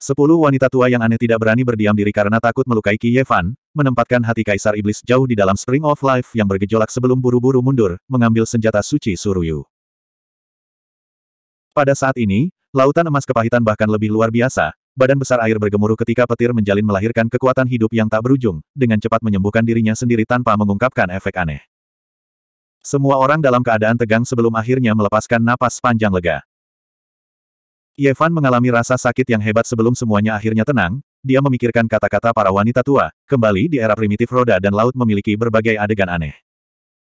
Sepuluh wanita tua yang aneh tidak berani berdiam diri karena takut melukai Qi Yefan, menempatkan hati Kaisar Iblis jauh di dalam Spring of Life yang bergejolak sebelum buru-buru mundur, mengambil senjata suci Suruyu. Pada saat ini, lautan emas kepahitan bahkan lebih luar biasa, badan besar air bergemuruh ketika petir menjalin melahirkan kekuatan hidup yang tak berujung, dengan cepat menyembuhkan dirinya sendiri tanpa mengungkapkan efek aneh. Semua orang dalam keadaan tegang sebelum akhirnya melepaskan napas panjang lega. Yevan mengalami rasa sakit yang hebat sebelum semuanya akhirnya tenang, dia memikirkan kata-kata para wanita tua, kembali di era primitif roda dan laut memiliki berbagai adegan aneh.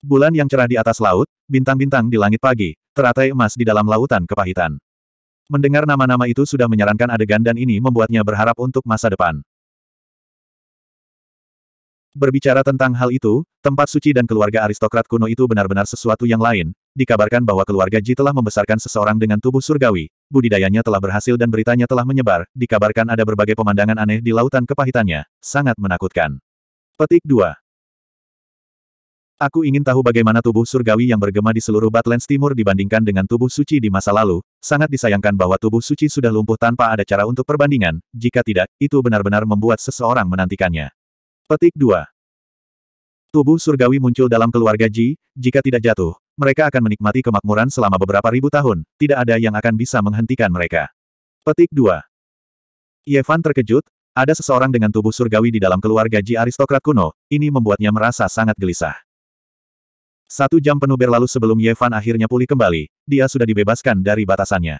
Bulan yang cerah di atas laut, bintang-bintang di langit pagi, teratai emas di dalam lautan kepahitan. Mendengar nama-nama itu sudah menyarankan adegan dan ini membuatnya berharap untuk masa depan. Berbicara tentang hal itu, tempat suci dan keluarga aristokrat kuno itu benar-benar sesuatu yang lain, dikabarkan bahwa keluarga Ji telah membesarkan seseorang dengan tubuh surgawi, budidayanya telah berhasil dan beritanya telah menyebar, dikabarkan ada berbagai pemandangan aneh di lautan kepahitannya, sangat menakutkan. Petik 2. Aku ingin tahu bagaimana tubuh surgawi yang bergema di seluruh Batlands Timur dibandingkan dengan tubuh suci di masa lalu, sangat disayangkan bahwa tubuh suci sudah lumpuh tanpa ada cara untuk perbandingan, jika tidak, itu benar-benar membuat seseorang menantikannya. Petik 2. Tubuh surgawi muncul dalam keluarga Ji, jika tidak jatuh, mereka akan menikmati kemakmuran selama beberapa ribu tahun, tidak ada yang akan bisa menghentikan mereka. Petik 2. Yevan terkejut, ada seseorang dengan tubuh surgawi di dalam keluarga Ji aristokrat kuno, ini membuatnya merasa sangat gelisah. Satu jam penuh berlalu sebelum Yevan akhirnya pulih kembali, dia sudah dibebaskan dari batasannya.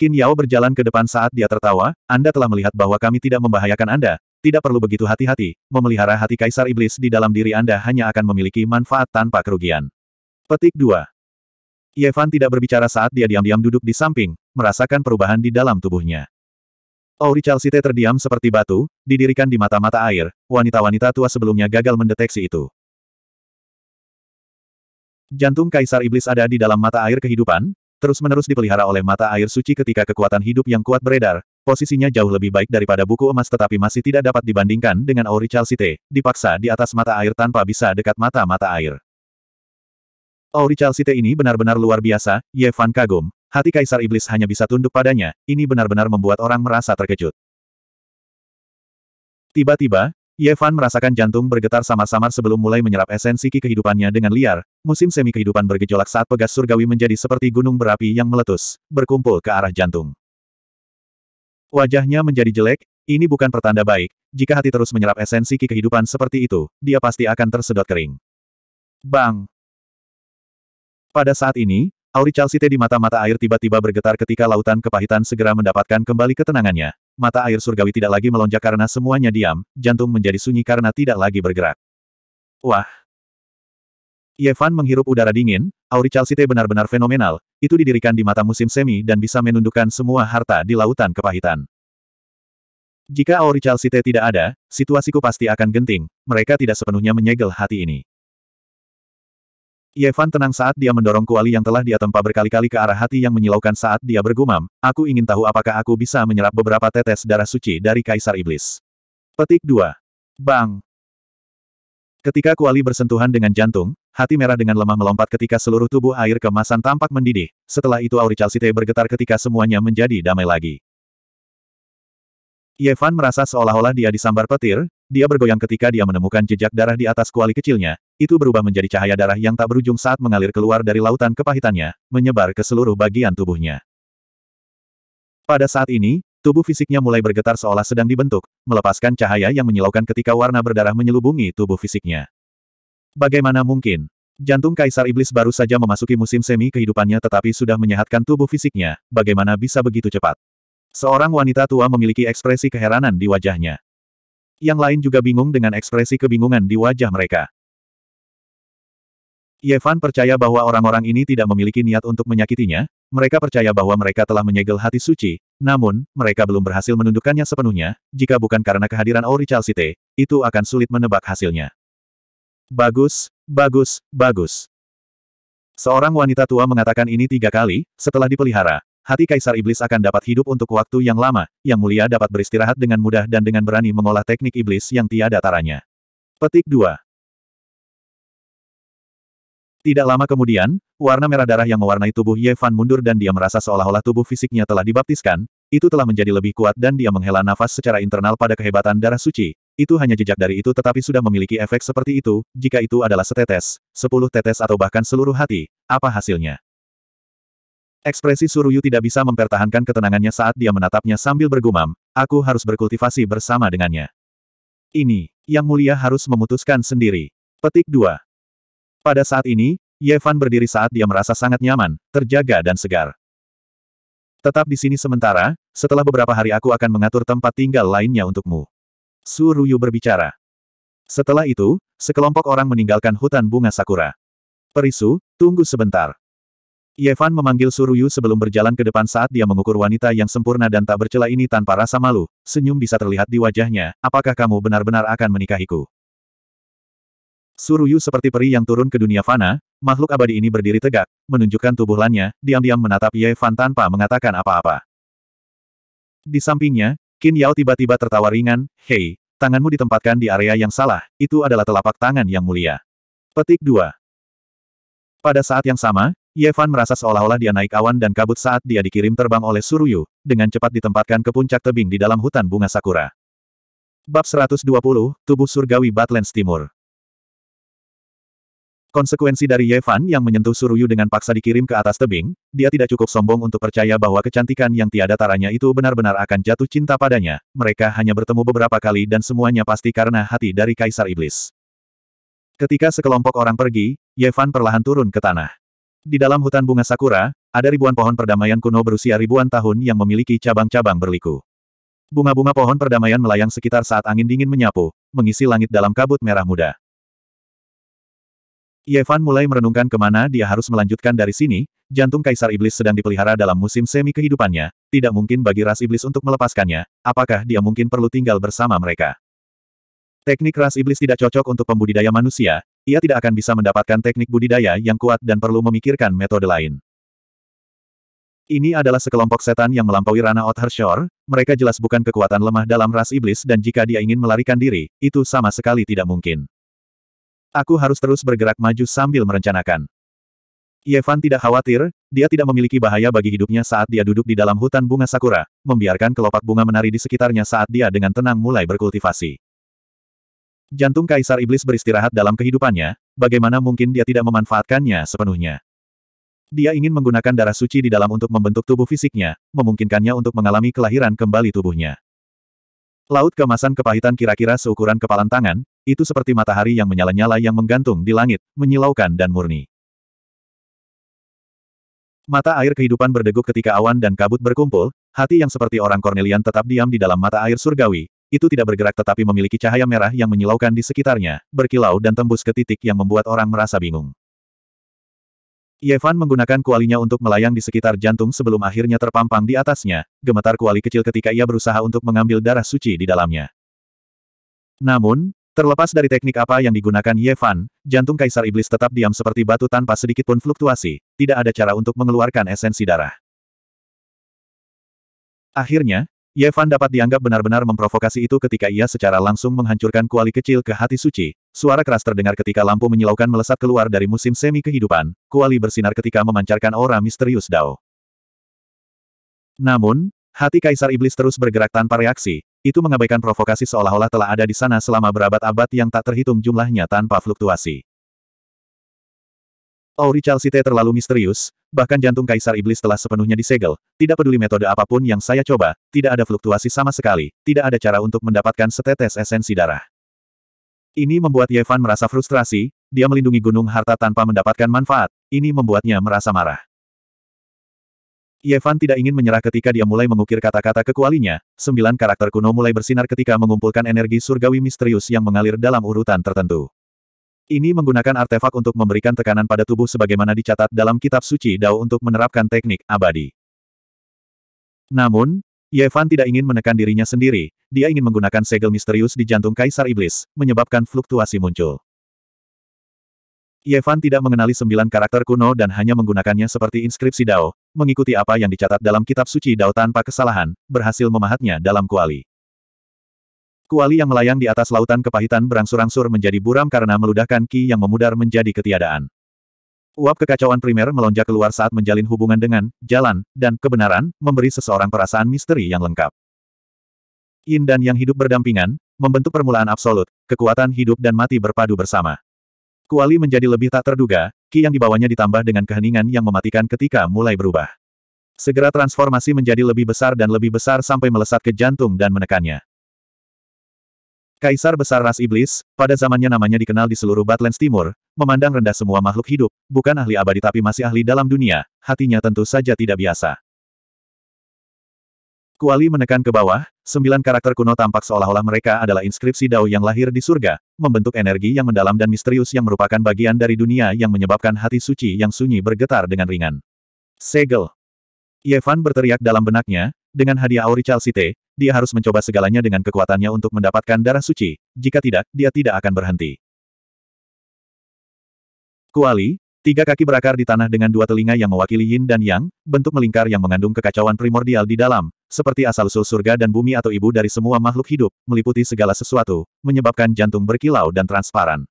Qin Yao berjalan ke depan saat dia tertawa, Anda telah melihat bahwa kami tidak membahayakan Anda, tidak perlu begitu hati-hati, memelihara hati Kaisar Iblis di dalam diri Anda hanya akan memiliki manfaat tanpa kerugian. Petik 2. Yevan tidak berbicara saat dia diam-diam duduk di samping, merasakan perubahan di dalam tubuhnya. Auri oh, Chalcite terdiam seperti batu, didirikan di mata-mata air, wanita-wanita tua sebelumnya gagal mendeteksi itu. Jantung Kaisar Iblis ada di dalam mata air kehidupan, terus-menerus dipelihara oleh mata air suci ketika kekuatan hidup yang kuat beredar, Posisinya jauh lebih baik daripada buku emas tetapi masih tidak dapat dibandingkan dengan Auri Chalcite, dipaksa di atas mata air tanpa bisa dekat mata-mata air. Auri Chalcite ini benar-benar luar biasa, Ye Fan kagum, hati Kaisar Iblis hanya bisa tunduk padanya, ini benar-benar membuat orang merasa terkejut. Tiba-tiba, Yevan merasakan jantung bergetar samar-samar sebelum mulai menyerap esensi ki kehidupannya dengan liar. Musim semi kehidupan bergejolak saat pegas surgawi menjadi seperti gunung berapi yang meletus, berkumpul ke arah jantung. Wajahnya menjadi jelek, ini bukan pertanda baik, jika hati terus menyerap esensi ki kehidupan seperti itu, dia pasti akan tersedot kering. Bang! Pada saat ini, auri Chalcite di mata-mata air tiba-tiba bergetar ketika lautan kepahitan segera mendapatkan kembali ketenangannya. Mata air surgawi tidak lagi melonjak karena semuanya diam, jantung menjadi sunyi karena tidak lagi bergerak. Wah! Yevan menghirup udara dingin, auri Chalcite benar-benar fenomenal, itu didirikan di mata musim semi dan bisa menundukkan semua harta di lautan kepahitan. Jika auri Chalcite tidak ada, situasiku pasti akan genting, mereka tidak sepenuhnya menyegel hati ini. Yevan tenang saat dia mendorong kuali yang telah dia tempa berkali-kali ke arah hati yang menyilaukan saat dia bergumam, aku ingin tahu apakah aku bisa menyerap beberapa tetes darah suci dari Kaisar Iblis. Petik 2. Bang! Ketika kuali bersentuhan dengan jantung, hati merah dengan lemah melompat ketika seluruh tubuh air kemasan tampak mendidih, setelah itu auri Chalcite bergetar ketika semuanya menjadi damai lagi. Yevan merasa seolah-olah dia disambar petir, dia bergoyang ketika dia menemukan jejak darah di atas kuali kecilnya, itu berubah menjadi cahaya darah yang tak berujung saat mengalir keluar dari lautan kepahitannya, menyebar ke seluruh bagian tubuhnya. Pada saat ini, tubuh fisiknya mulai bergetar seolah sedang dibentuk, melepaskan cahaya yang menyilaukan ketika warna berdarah menyelubungi tubuh fisiknya. Bagaimana mungkin? Jantung Kaisar Iblis baru saja memasuki musim semi kehidupannya tetapi sudah menyehatkan tubuh fisiknya, bagaimana bisa begitu cepat? Seorang wanita tua memiliki ekspresi keheranan di wajahnya. Yang lain juga bingung dengan ekspresi kebingungan di wajah mereka. Yevan percaya bahwa orang-orang ini tidak memiliki niat untuk menyakitinya, mereka percaya bahwa mereka telah menyegel hati suci, namun, mereka belum berhasil menundukkannya sepenuhnya, jika bukan karena kehadiran Ori Chalcite, itu akan sulit menebak hasilnya. Bagus, bagus, bagus. Seorang wanita tua mengatakan ini tiga kali, setelah dipelihara. Hati Kaisar Iblis akan dapat hidup untuk waktu yang lama, yang mulia dapat beristirahat dengan mudah dan dengan berani mengolah teknik iblis yang tiada taranya. Petik 2. Tidak lama kemudian, warna merah darah yang mewarnai tubuh Ye Fan mundur dan dia merasa seolah-olah tubuh fisiknya telah dibaptiskan, itu telah menjadi lebih kuat dan dia menghela nafas secara internal pada kehebatan darah suci. Itu hanya jejak dari itu tetapi sudah memiliki efek seperti itu, jika itu adalah setetes, sepuluh tetes atau bahkan seluruh hati, apa hasilnya? Ekspresi Suruyu tidak bisa mempertahankan ketenangannya saat dia menatapnya sambil bergumam, aku harus berkultivasi bersama dengannya. Ini, Yang Mulia harus memutuskan sendiri. Petik 2. Pada saat ini, Yevan berdiri saat dia merasa sangat nyaman, terjaga dan segar. Tetap di sini sementara, setelah beberapa hari aku akan mengatur tempat tinggal lainnya untukmu. Su Ruyu berbicara. Setelah itu, sekelompok orang meninggalkan hutan bunga sakura. Perisu, tunggu sebentar. Yevan memanggil Suruyu sebelum berjalan ke depan saat dia mengukur wanita yang sempurna dan tak bercela ini tanpa rasa malu, senyum bisa terlihat di wajahnya, apakah kamu benar-benar akan menikahiku? Suruyu seperti peri yang turun ke dunia fana, makhluk abadi ini berdiri tegak, menunjukkan tubuh lannya diam-diam menatap Ye Fan tanpa mengatakan apa-apa. Di sampingnya, Qin Yao tiba-tiba tertawa ringan, Hei, tanganmu ditempatkan di area yang salah, itu adalah telapak tangan yang mulia. Petik 2. Pada saat yang sama, Ye Fan merasa seolah-olah dia naik awan dan kabut saat dia dikirim terbang oleh Suruyu, dengan cepat ditempatkan ke puncak tebing di dalam hutan bunga sakura. Bab 120, Tubuh Surgawi Batlands Timur Konsekuensi dari Ye Fan yang menyentuh Suruyu dengan paksa dikirim ke atas tebing, dia tidak cukup sombong untuk percaya bahwa kecantikan yang tiada taranya itu benar-benar akan jatuh cinta padanya. Mereka hanya bertemu beberapa kali dan semuanya pasti karena hati dari Kaisar Iblis. Ketika sekelompok orang pergi, Ye Fan perlahan turun ke tanah. Di dalam hutan bunga sakura, ada ribuan pohon perdamaian kuno berusia ribuan tahun yang memiliki cabang-cabang berliku. Bunga-bunga pohon perdamaian melayang sekitar saat angin dingin menyapu, mengisi langit dalam kabut merah muda. Yevan mulai merenungkan kemana dia harus melanjutkan dari sini, jantung Kaisar Iblis sedang dipelihara dalam musim semi kehidupannya, tidak mungkin bagi ras iblis untuk melepaskannya, apakah dia mungkin perlu tinggal bersama mereka. Teknik ras iblis tidak cocok untuk pembudidaya manusia, ia tidak akan bisa mendapatkan teknik budidaya yang kuat dan perlu memikirkan metode lain. Ini adalah sekelompok setan yang melampaui ranah Othar mereka jelas bukan kekuatan lemah dalam ras iblis dan jika dia ingin melarikan diri, itu sama sekali tidak mungkin. Aku harus terus bergerak maju sambil merencanakan. Yevan tidak khawatir, dia tidak memiliki bahaya bagi hidupnya saat dia duduk di dalam hutan bunga sakura, membiarkan kelopak bunga menari di sekitarnya saat dia dengan tenang mulai berkultivasi. Jantung Kaisar Iblis beristirahat dalam kehidupannya, bagaimana mungkin dia tidak memanfaatkannya sepenuhnya. Dia ingin menggunakan darah suci di dalam untuk membentuk tubuh fisiknya, memungkinkannya untuk mengalami kelahiran kembali tubuhnya. Laut kemasan kepahitan kira-kira seukuran kepalan tangan, itu seperti matahari yang menyala-nyala yang menggantung di langit, menyilaukan dan murni. Mata air kehidupan berdegup ketika awan dan kabut berkumpul, hati yang seperti orang Cornelian tetap diam di dalam mata air surgawi, itu tidak bergerak tetapi memiliki cahaya merah yang menyilaukan di sekitarnya, berkilau dan tembus ke titik yang membuat orang merasa bingung. Yevan menggunakan kualinya untuk melayang di sekitar jantung sebelum akhirnya terpampang di atasnya, gemetar kuali kecil ketika ia berusaha untuk mengambil darah suci di dalamnya. Namun, Terlepas dari teknik apa yang digunakan Ye Fan, jantung Kaisar Iblis tetap diam seperti batu tanpa sedikit pun fluktuasi, tidak ada cara untuk mengeluarkan esensi darah. Akhirnya, Ye Fan dapat dianggap benar-benar memprovokasi itu ketika ia secara langsung menghancurkan kuali kecil ke hati suci. Suara keras terdengar ketika lampu menyilaukan melesat keluar dari musim semi kehidupan, kuali bersinar ketika memancarkan aura misterius Dao. Namun, Hati Kaisar Iblis terus bergerak tanpa reaksi, itu mengabaikan provokasi seolah-olah telah ada di sana selama berabad-abad yang tak terhitung jumlahnya tanpa fluktuasi. Auri oh, Chalcite terlalu misterius, bahkan jantung Kaisar Iblis telah sepenuhnya disegel, tidak peduli metode apapun yang saya coba, tidak ada fluktuasi sama sekali, tidak ada cara untuk mendapatkan setetes esensi darah. Ini membuat Yevan merasa frustrasi, dia melindungi gunung harta tanpa mendapatkan manfaat, ini membuatnya merasa marah. Yevan tidak ingin menyerah ketika dia mulai mengukir kata-kata kekualinya, sembilan karakter kuno mulai bersinar ketika mengumpulkan energi surgawi misterius yang mengalir dalam urutan tertentu. Ini menggunakan artefak untuk memberikan tekanan pada tubuh sebagaimana dicatat dalam kitab suci Dao untuk menerapkan teknik abadi. Namun, Yevan tidak ingin menekan dirinya sendiri, dia ingin menggunakan segel misterius di jantung Kaisar Iblis, menyebabkan fluktuasi muncul. Yevan tidak mengenali sembilan karakter kuno dan hanya menggunakannya seperti inskripsi Dao, mengikuti apa yang dicatat dalam kitab suci Dao tanpa kesalahan, berhasil memahatnya dalam kuali. Kuali yang melayang di atas lautan kepahitan berangsur-angsur menjadi buram karena meludahkan ki yang memudar menjadi ketiadaan. Uap kekacauan primer melonjak keluar saat menjalin hubungan dengan jalan dan kebenaran, memberi seseorang perasaan misteri yang lengkap. Yin dan yang hidup berdampingan, membentuk permulaan absolut, kekuatan hidup dan mati berpadu bersama. Kuali menjadi lebih tak terduga, ki yang dibawanya ditambah dengan keheningan yang mematikan ketika mulai berubah. Segera transformasi menjadi lebih besar dan lebih besar sampai melesat ke jantung dan menekannya. Kaisar Besar Ras Iblis, pada zamannya namanya dikenal di seluruh Batlands Timur, memandang rendah semua makhluk hidup, bukan ahli abadi tapi masih ahli dalam dunia, hatinya tentu saja tidak biasa. Kuali menekan ke bawah, sembilan karakter kuno tampak seolah-olah mereka adalah inskripsi Dao yang lahir di surga, membentuk energi yang mendalam dan misterius yang merupakan bagian dari dunia yang menyebabkan hati suci yang sunyi bergetar dengan ringan. Segel. Yevan berteriak dalam benaknya, dengan hadiah Auri Chalcite, dia harus mencoba segalanya dengan kekuatannya untuk mendapatkan darah suci, jika tidak, dia tidak akan berhenti. Kuali, Tiga kaki berakar di tanah dengan dua telinga yang mewakili yin dan yang, bentuk melingkar yang mengandung kekacauan primordial di dalam, seperti asal-usul surga dan bumi atau ibu dari semua makhluk hidup, meliputi segala sesuatu, menyebabkan jantung berkilau dan transparan.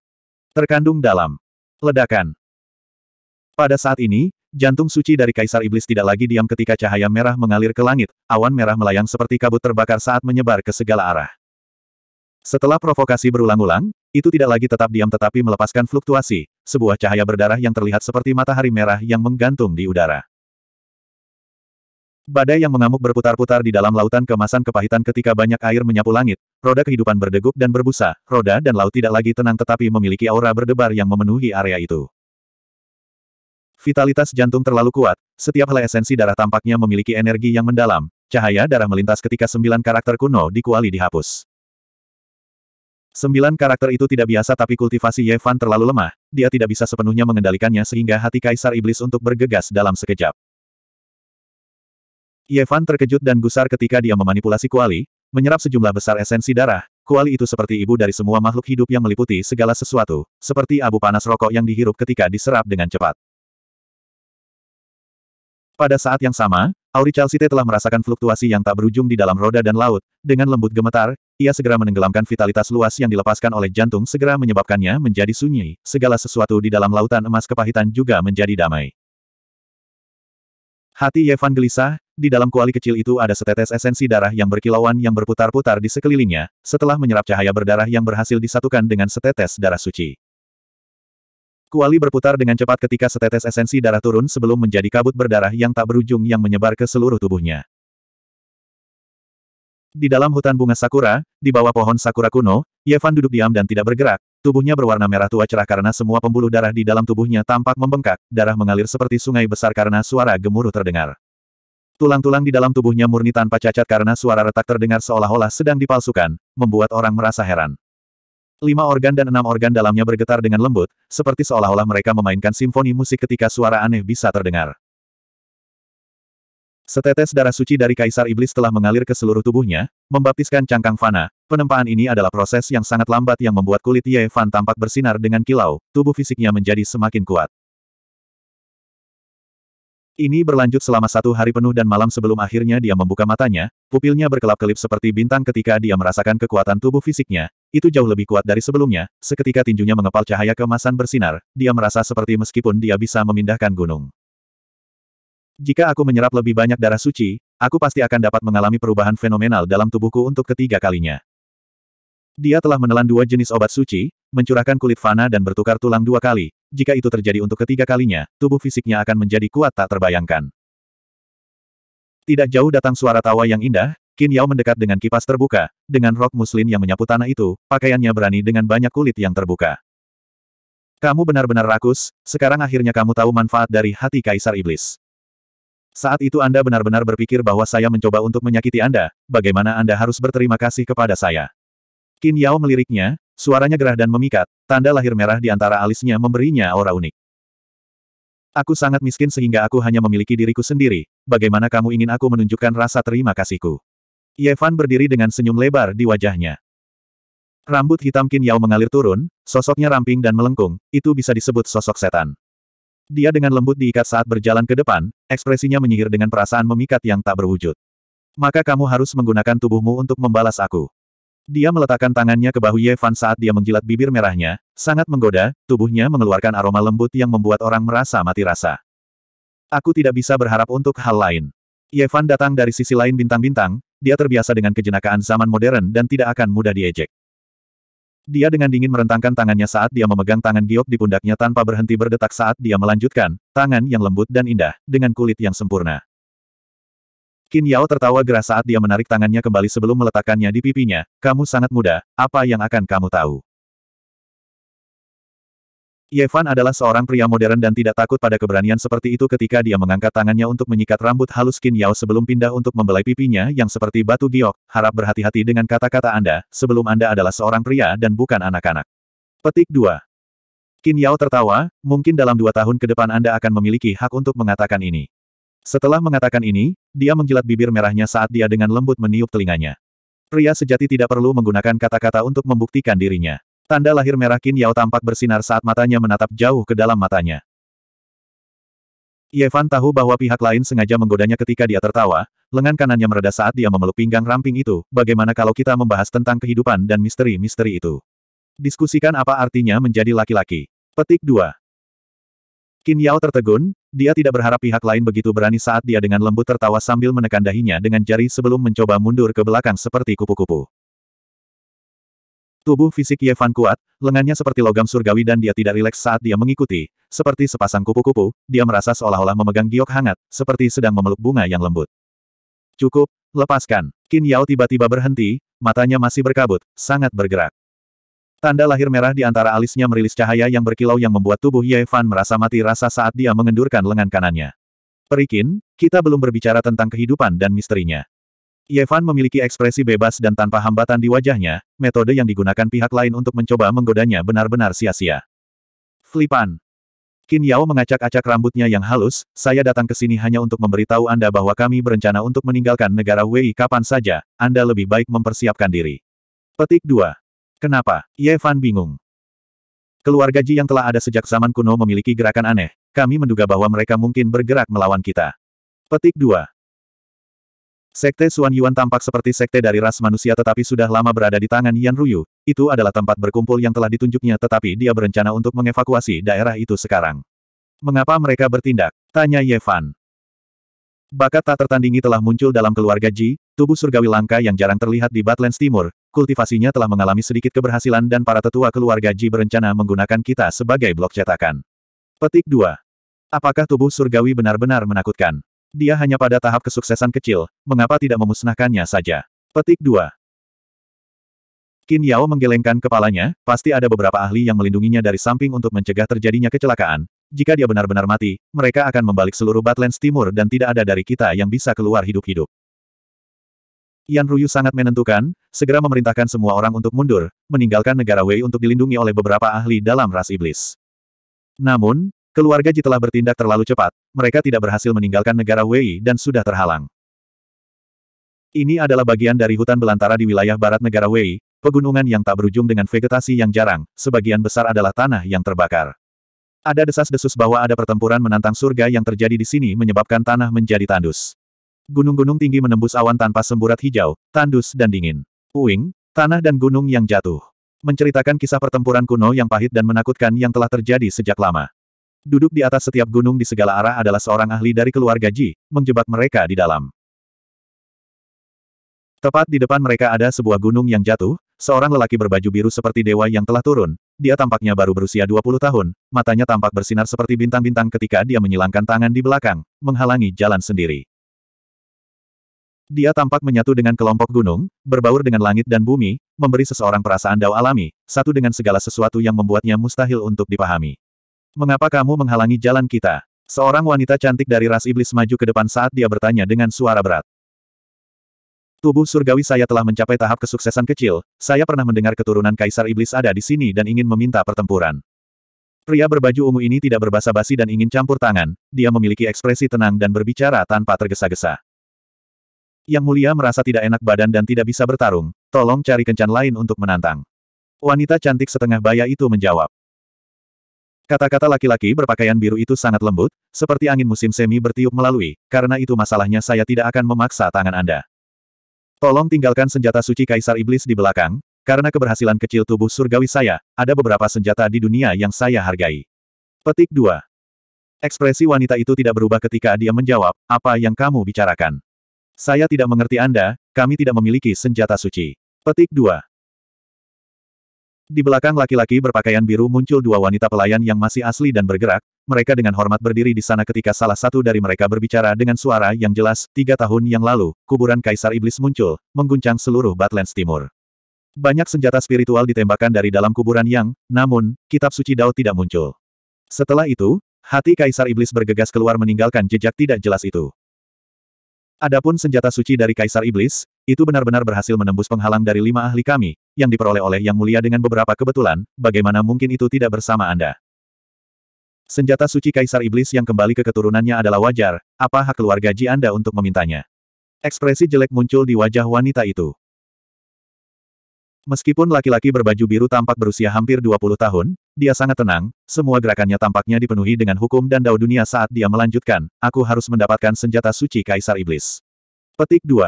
Terkandung dalam ledakan. Pada saat ini, jantung suci dari Kaisar Iblis tidak lagi diam ketika cahaya merah mengalir ke langit, awan merah melayang seperti kabut terbakar saat menyebar ke segala arah. Setelah provokasi berulang-ulang, itu tidak lagi tetap diam tetapi melepaskan fluktuasi, sebuah cahaya berdarah yang terlihat seperti matahari merah yang menggantung di udara. Badai yang mengamuk berputar-putar di dalam lautan kemasan kepahitan ketika banyak air menyapu langit, roda kehidupan berdegup dan berbusa, roda dan laut tidak lagi tenang tetapi memiliki aura berdebar yang memenuhi area itu. Vitalitas jantung terlalu kuat, setiap helai esensi darah tampaknya memiliki energi yang mendalam, cahaya darah melintas ketika sembilan karakter kuno dikuali dihapus. Sembilan karakter itu tidak biasa tapi kultivasi Yevan terlalu lemah, dia tidak bisa sepenuhnya mengendalikannya sehingga hati Kaisar Iblis untuk bergegas dalam sekejap. Yevan terkejut dan gusar ketika dia memanipulasi kuali, menyerap sejumlah besar esensi darah, kuali itu seperti ibu dari semua makhluk hidup yang meliputi segala sesuatu, seperti abu panas rokok yang dihirup ketika diserap dengan cepat. Pada saat yang sama, Auri Chalcite telah merasakan fluktuasi yang tak berujung di dalam roda dan laut, dengan lembut gemetar, ia segera menenggelamkan vitalitas luas yang dilepaskan oleh jantung segera menyebabkannya menjadi sunyi, segala sesuatu di dalam lautan emas kepahitan juga menjadi damai. Hati Yevan gelisah, di dalam kuali kecil itu ada setetes esensi darah yang berkilauan yang berputar-putar di sekelilingnya, setelah menyerap cahaya berdarah yang berhasil disatukan dengan setetes darah suci. Kuali berputar dengan cepat ketika setetes esensi darah turun sebelum menjadi kabut berdarah yang tak berujung yang menyebar ke seluruh tubuhnya. Di dalam hutan bunga sakura, di bawah pohon sakura kuno, Yevan duduk diam dan tidak bergerak, tubuhnya berwarna merah tua cerah karena semua pembuluh darah di dalam tubuhnya tampak membengkak, darah mengalir seperti sungai besar karena suara gemuruh terdengar. Tulang-tulang di dalam tubuhnya murni tanpa cacat karena suara retak terdengar seolah-olah sedang dipalsukan, membuat orang merasa heran. Lima organ dan enam organ dalamnya bergetar dengan lembut, seperti seolah-olah mereka memainkan simfoni musik ketika suara aneh bisa terdengar. Setetes darah suci dari Kaisar Iblis telah mengalir ke seluruh tubuhnya, membaptiskan cangkang fana. Penempaan ini adalah proses yang sangat lambat yang membuat kulit Ye Fan tampak bersinar dengan kilau, tubuh fisiknya menjadi semakin kuat. Ini berlanjut selama satu hari penuh dan malam sebelum akhirnya dia membuka matanya, pupilnya berkelap-kelip seperti bintang ketika dia merasakan kekuatan tubuh fisiknya, itu jauh lebih kuat dari sebelumnya, seketika tinjunya mengepal cahaya kemasan bersinar, dia merasa seperti meskipun dia bisa memindahkan gunung. Jika aku menyerap lebih banyak darah suci, aku pasti akan dapat mengalami perubahan fenomenal dalam tubuhku untuk ketiga kalinya. Dia telah menelan dua jenis obat suci, mencurahkan kulit fana dan bertukar tulang dua kali. Jika itu terjadi untuk ketiga kalinya, tubuh fisiknya akan menjadi kuat tak terbayangkan. Tidak jauh datang suara tawa yang indah, Qin Yao mendekat dengan kipas terbuka, dengan rok muslin yang menyapu tanah itu, pakaiannya berani dengan banyak kulit yang terbuka. Kamu benar-benar rakus, sekarang akhirnya kamu tahu manfaat dari hati Kaisar Iblis. Saat itu Anda benar-benar berpikir bahwa saya mencoba untuk menyakiti Anda, bagaimana Anda harus berterima kasih kepada saya. Qin Yao meliriknya, suaranya gerah dan memikat, tanda lahir merah di antara alisnya memberinya aura unik. Aku sangat miskin sehingga aku hanya memiliki diriku sendiri, bagaimana kamu ingin aku menunjukkan rasa terima kasihku? Yevan berdiri dengan senyum lebar di wajahnya. Rambut hitam Qin Yao mengalir turun, sosoknya ramping dan melengkung, itu bisa disebut sosok setan. Dia dengan lembut diikat saat berjalan ke depan, ekspresinya menyihir dengan perasaan memikat yang tak berwujud. Maka kamu harus menggunakan tubuhmu untuk membalas aku. Dia meletakkan tangannya ke bahu Yevan saat dia menjilat bibir merahnya, sangat menggoda, tubuhnya mengeluarkan aroma lembut yang membuat orang merasa mati rasa. Aku tidak bisa berharap untuk hal lain. Yevan datang dari sisi lain bintang-bintang, dia terbiasa dengan kejenakaan zaman modern dan tidak akan mudah diejek. Dia dengan dingin merentangkan tangannya saat dia memegang tangan giok di pundaknya tanpa berhenti berdetak saat dia melanjutkan, tangan yang lembut dan indah, dengan kulit yang sempurna. Qin Yao tertawa gerah saat dia menarik tangannya kembali sebelum meletakkannya di pipinya, kamu sangat muda, apa yang akan kamu tahu? Yevan adalah seorang pria modern dan tidak takut pada keberanian seperti itu ketika dia mengangkat tangannya untuk menyikat rambut halus Qin Yao sebelum pindah untuk membelai pipinya yang seperti batu giok. Harap berhati-hati dengan kata-kata Anda, sebelum Anda adalah seorang pria dan bukan anak-anak. Petik 2. Qin Yao tertawa, mungkin dalam dua tahun ke depan Anda akan memiliki hak untuk mengatakan ini. Setelah mengatakan ini, dia menjilat bibir merahnya saat dia dengan lembut meniup telinganya. Pria sejati tidak perlu menggunakan kata-kata untuk membuktikan dirinya. Tanda lahir merah Qin Yao tampak bersinar saat matanya menatap jauh ke dalam matanya. Yevan tahu bahwa pihak lain sengaja menggodanya ketika dia tertawa, lengan kanannya mereda saat dia memeluk pinggang ramping itu, bagaimana kalau kita membahas tentang kehidupan dan misteri-misteri itu. Diskusikan apa artinya menjadi laki-laki. Petik 2. Qin Yao tertegun, dia tidak berharap pihak lain begitu berani saat dia dengan lembut tertawa sambil menekan dahinya dengan jari sebelum mencoba mundur ke belakang seperti kupu-kupu. Tubuh fisik Yevan kuat, lengannya seperti logam surgawi dan dia tidak rileks saat dia mengikuti. Seperti sepasang kupu-kupu, dia merasa seolah-olah memegang giok hangat, seperti sedang memeluk bunga yang lembut. Cukup, lepaskan. Qin Yao tiba-tiba berhenti, matanya masih berkabut, sangat bergerak. Tanda lahir merah di antara alisnya merilis cahaya yang berkilau yang membuat tubuh Yevan merasa mati rasa saat dia mengendurkan lengan kanannya. Perikin, kita belum berbicara tentang kehidupan dan misterinya. Yevan memiliki ekspresi bebas dan tanpa hambatan di wajahnya, metode yang digunakan pihak lain untuk mencoba menggodanya benar-benar sia-sia. Flipan. Qin Yao mengacak-acak rambutnya yang halus, saya datang ke sini hanya untuk memberitahu Anda bahwa kami berencana untuk meninggalkan negara Wei kapan saja, Anda lebih baik mempersiapkan diri. Petik 2. Kenapa? Yevan bingung. Keluarga Ji yang telah ada sejak zaman kuno memiliki gerakan aneh, kami menduga bahwa mereka mungkin bergerak melawan kita. Petik 2. Sekte Suan Yuan tampak seperti sekte dari ras manusia tetapi sudah lama berada di tangan Yan Ruyu, itu adalah tempat berkumpul yang telah ditunjuknya tetapi dia berencana untuk mengevakuasi daerah itu sekarang. Mengapa mereka bertindak? Tanya Ye Fan. Bakat tak tertandingi telah muncul dalam keluarga Ji, tubuh surgawi langka yang jarang terlihat di Badlands Timur, kultivasinya telah mengalami sedikit keberhasilan dan para tetua keluarga Ji berencana menggunakan kita sebagai blok cetakan. Petik 2. Apakah tubuh surgawi benar-benar menakutkan? Dia hanya pada tahap kesuksesan kecil, mengapa tidak memusnahkannya saja? Petik 2. Qin Yao menggelengkan kepalanya, pasti ada beberapa ahli yang melindunginya dari samping untuk mencegah terjadinya kecelakaan. Jika dia benar-benar mati, mereka akan membalik seluruh Badlands Timur dan tidak ada dari kita yang bisa keluar hidup-hidup. Yan Ruyu sangat menentukan, segera memerintahkan semua orang untuk mundur, meninggalkan negara Wei untuk dilindungi oleh beberapa ahli dalam ras iblis. Namun, Keluarga Ji telah bertindak terlalu cepat, mereka tidak berhasil meninggalkan negara Wei dan sudah terhalang. Ini adalah bagian dari hutan belantara di wilayah barat negara Wei, pegunungan yang tak berujung dengan vegetasi yang jarang, sebagian besar adalah tanah yang terbakar. Ada desas-desus bahwa ada pertempuran menantang surga yang terjadi di sini menyebabkan tanah menjadi tandus. Gunung-gunung tinggi menembus awan tanpa semburat hijau, tandus dan dingin. Uing, tanah dan gunung yang jatuh. Menceritakan kisah pertempuran kuno yang pahit dan menakutkan yang telah terjadi sejak lama duduk di atas setiap gunung di segala arah adalah seorang ahli dari keluarga Ji, menjebak mereka di dalam. Tepat di depan mereka ada sebuah gunung yang jatuh, seorang lelaki berbaju biru seperti dewa yang telah turun, dia tampaknya baru berusia 20 tahun, matanya tampak bersinar seperti bintang-bintang ketika dia menyilangkan tangan di belakang, menghalangi jalan sendiri. Dia tampak menyatu dengan kelompok gunung, berbaur dengan langit dan bumi, memberi seseorang perasaan dao alami, satu dengan segala sesuatu yang membuatnya mustahil untuk dipahami. Mengapa kamu menghalangi jalan kita? Seorang wanita cantik dari ras iblis maju ke depan saat dia bertanya dengan suara berat. Tubuh surgawi saya telah mencapai tahap kesuksesan kecil, saya pernah mendengar keturunan kaisar iblis ada di sini dan ingin meminta pertempuran. Pria berbaju ungu ini tidak berbasa basi dan ingin campur tangan, dia memiliki ekspresi tenang dan berbicara tanpa tergesa-gesa. Yang mulia merasa tidak enak badan dan tidak bisa bertarung, tolong cari kencan lain untuk menantang. Wanita cantik setengah baya itu menjawab. Kata-kata laki-laki berpakaian biru itu sangat lembut, seperti angin musim semi bertiup melalui, karena itu masalahnya saya tidak akan memaksa tangan Anda. Tolong tinggalkan senjata suci Kaisar Iblis di belakang, karena keberhasilan kecil tubuh surgawi saya, ada beberapa senjata di dunia yang saya hargai. Petik 2. Ekspresi wanita itu tidak berubah ketika dia menjawab, apa yang kamu bicarakan? Saya tidak mengerti Anda, kami tidak memiliki senjata suci. Petik 2. Di belakang laki-laki berpakaian biru muncul dua wanita pelayan yang masih asli dan bergerak, mereka dengan hormat berdiri di sana ketika salah satu dari mereka berbicara dengan suara yang jelas, tiga tahun yang lalu, kuburan Kaisar Iblis muncul, mengguncang seluruh Batlands Timur. Banyak senjata spiritual ditembakkan dari dalam kuburan yang, namun, kitab suci Dao tidak muncul. Setelah itu, hati Kaisar Iblis bergegas keluar meninggalkan jejak tidak jelas itu. Adapun senjata suci dari Kaisar Iblis, itu benar-benar berhasil menembus penghalang dari lima ahli kami, yang diperoleh oleh Yang Mulia dengan beberapa kebetulan, bagaimana mungkin itu tidak bersama Anda? Senjata suci Kaisar Iblis yang kembali ke keturunannya adalah wajar, apa hak keluarga Ji Anda untuk memintanya? Ekspresi jelek muncul di wajah wanita itu. Meskipun laki-laki berbaju biru tampak berusia hampir 20 tahun, dia sangat tenang, semua gerakannya tampaknya dipenuhi dengan hukum dan dao dunia saat dia melanjutkan, aku harus mendapatkan senjata suci Kaisar Iblis. Petik 2.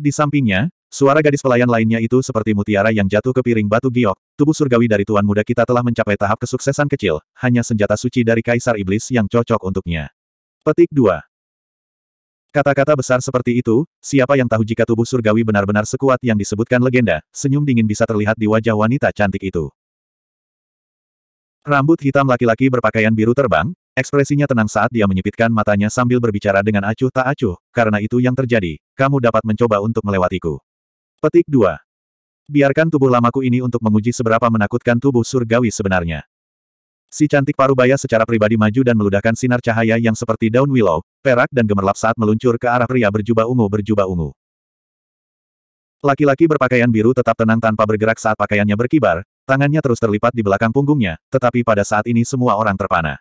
Di sampingnya, suara gadis pelayan lainnya itu seperti mutiara yang jatuh ke piring batu giok, tubuh surgawi dari tuan muda kita telah mencapai tahap kesuksesan kecil, hanya senjata suci dari Kaisar Iblis yang cocok untuknya. Petik 2 Kata-kata besar seperti itu, siapa yang tahu jika tubuh surgawi benar-benar sekuat yang disebutkan legenda, senyum dingin bisa terlihat di wajah wanita cantik itu. Rambut hitam laki-laki berpakaian biru terbang, Ekspresinya tenang saat dia menyipitkan matanya sambil berbicara dengan acuh tak acuh, karena itu yang terjadi, kamu dapat mencoba untuk melewatiku. Petik 2. Biarkan tubuh lamaku ini untuk menguji seberapa menakutkan tubuh surgawi sebenarnya. Si cantik parubaya secara pribadi maju dan meludahkan sinar cahaya yang seperti daun willow, perak dan gemerlap saat meluncur ke arah pria berjubah ungu berjubah ungu. Laki-laki berpakaian biru tetap tenang tanpa bergerak saat pakaiannya berkibar, tangannya terus terlipat di belakang punggungnya, tetapi pada saat ini semua orang terpana.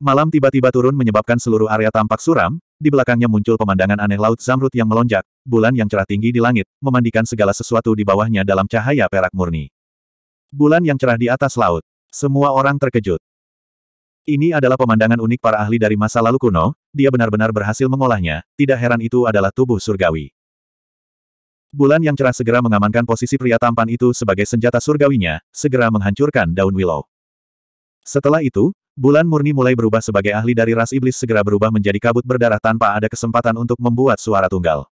Malam tiba-tiba turun menyebabkan seluruh area tampak suram, di belakangnya muncul pemandangan aneh Laut Zamrud yang melonjak, bulan yang cerah tinggi di langit, memandikan segala sesuatu di bawahnya dalam cahaya perak murni. Bulan yang cerah di atas laut. Semua orang terkejut. Ini adalah pemandangan unik para ahli dari masa lalu kuno, dia benar-benar berhasil mengolahnya, tidak heran itu adalah tubuh surgawi. Bulan yang cerah segera mengamankan posisi pria tampan itu sebagai senjata surgawinya, segera menghancurkan daun willow. Setelah itu, Bulan murni mulai berubah sebagai ahli dari ras iblis segera berubah menjadi kabut berdarah tanpa ada kesempatan untuk membuat suara tunggal.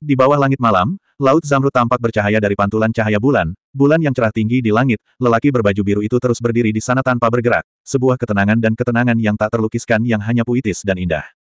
Di bawah langit malam, Laut Zamrud tampak bercahaya dari pantulan cahaya bulan, bulan yang cerah tinggi di langit, lelaki berbaju biru itu terus berdiri di sana tanpa bergerak, sebuah ketenangan dan ketenangan yang tak terlukiskan yang hanya puitis dan indah.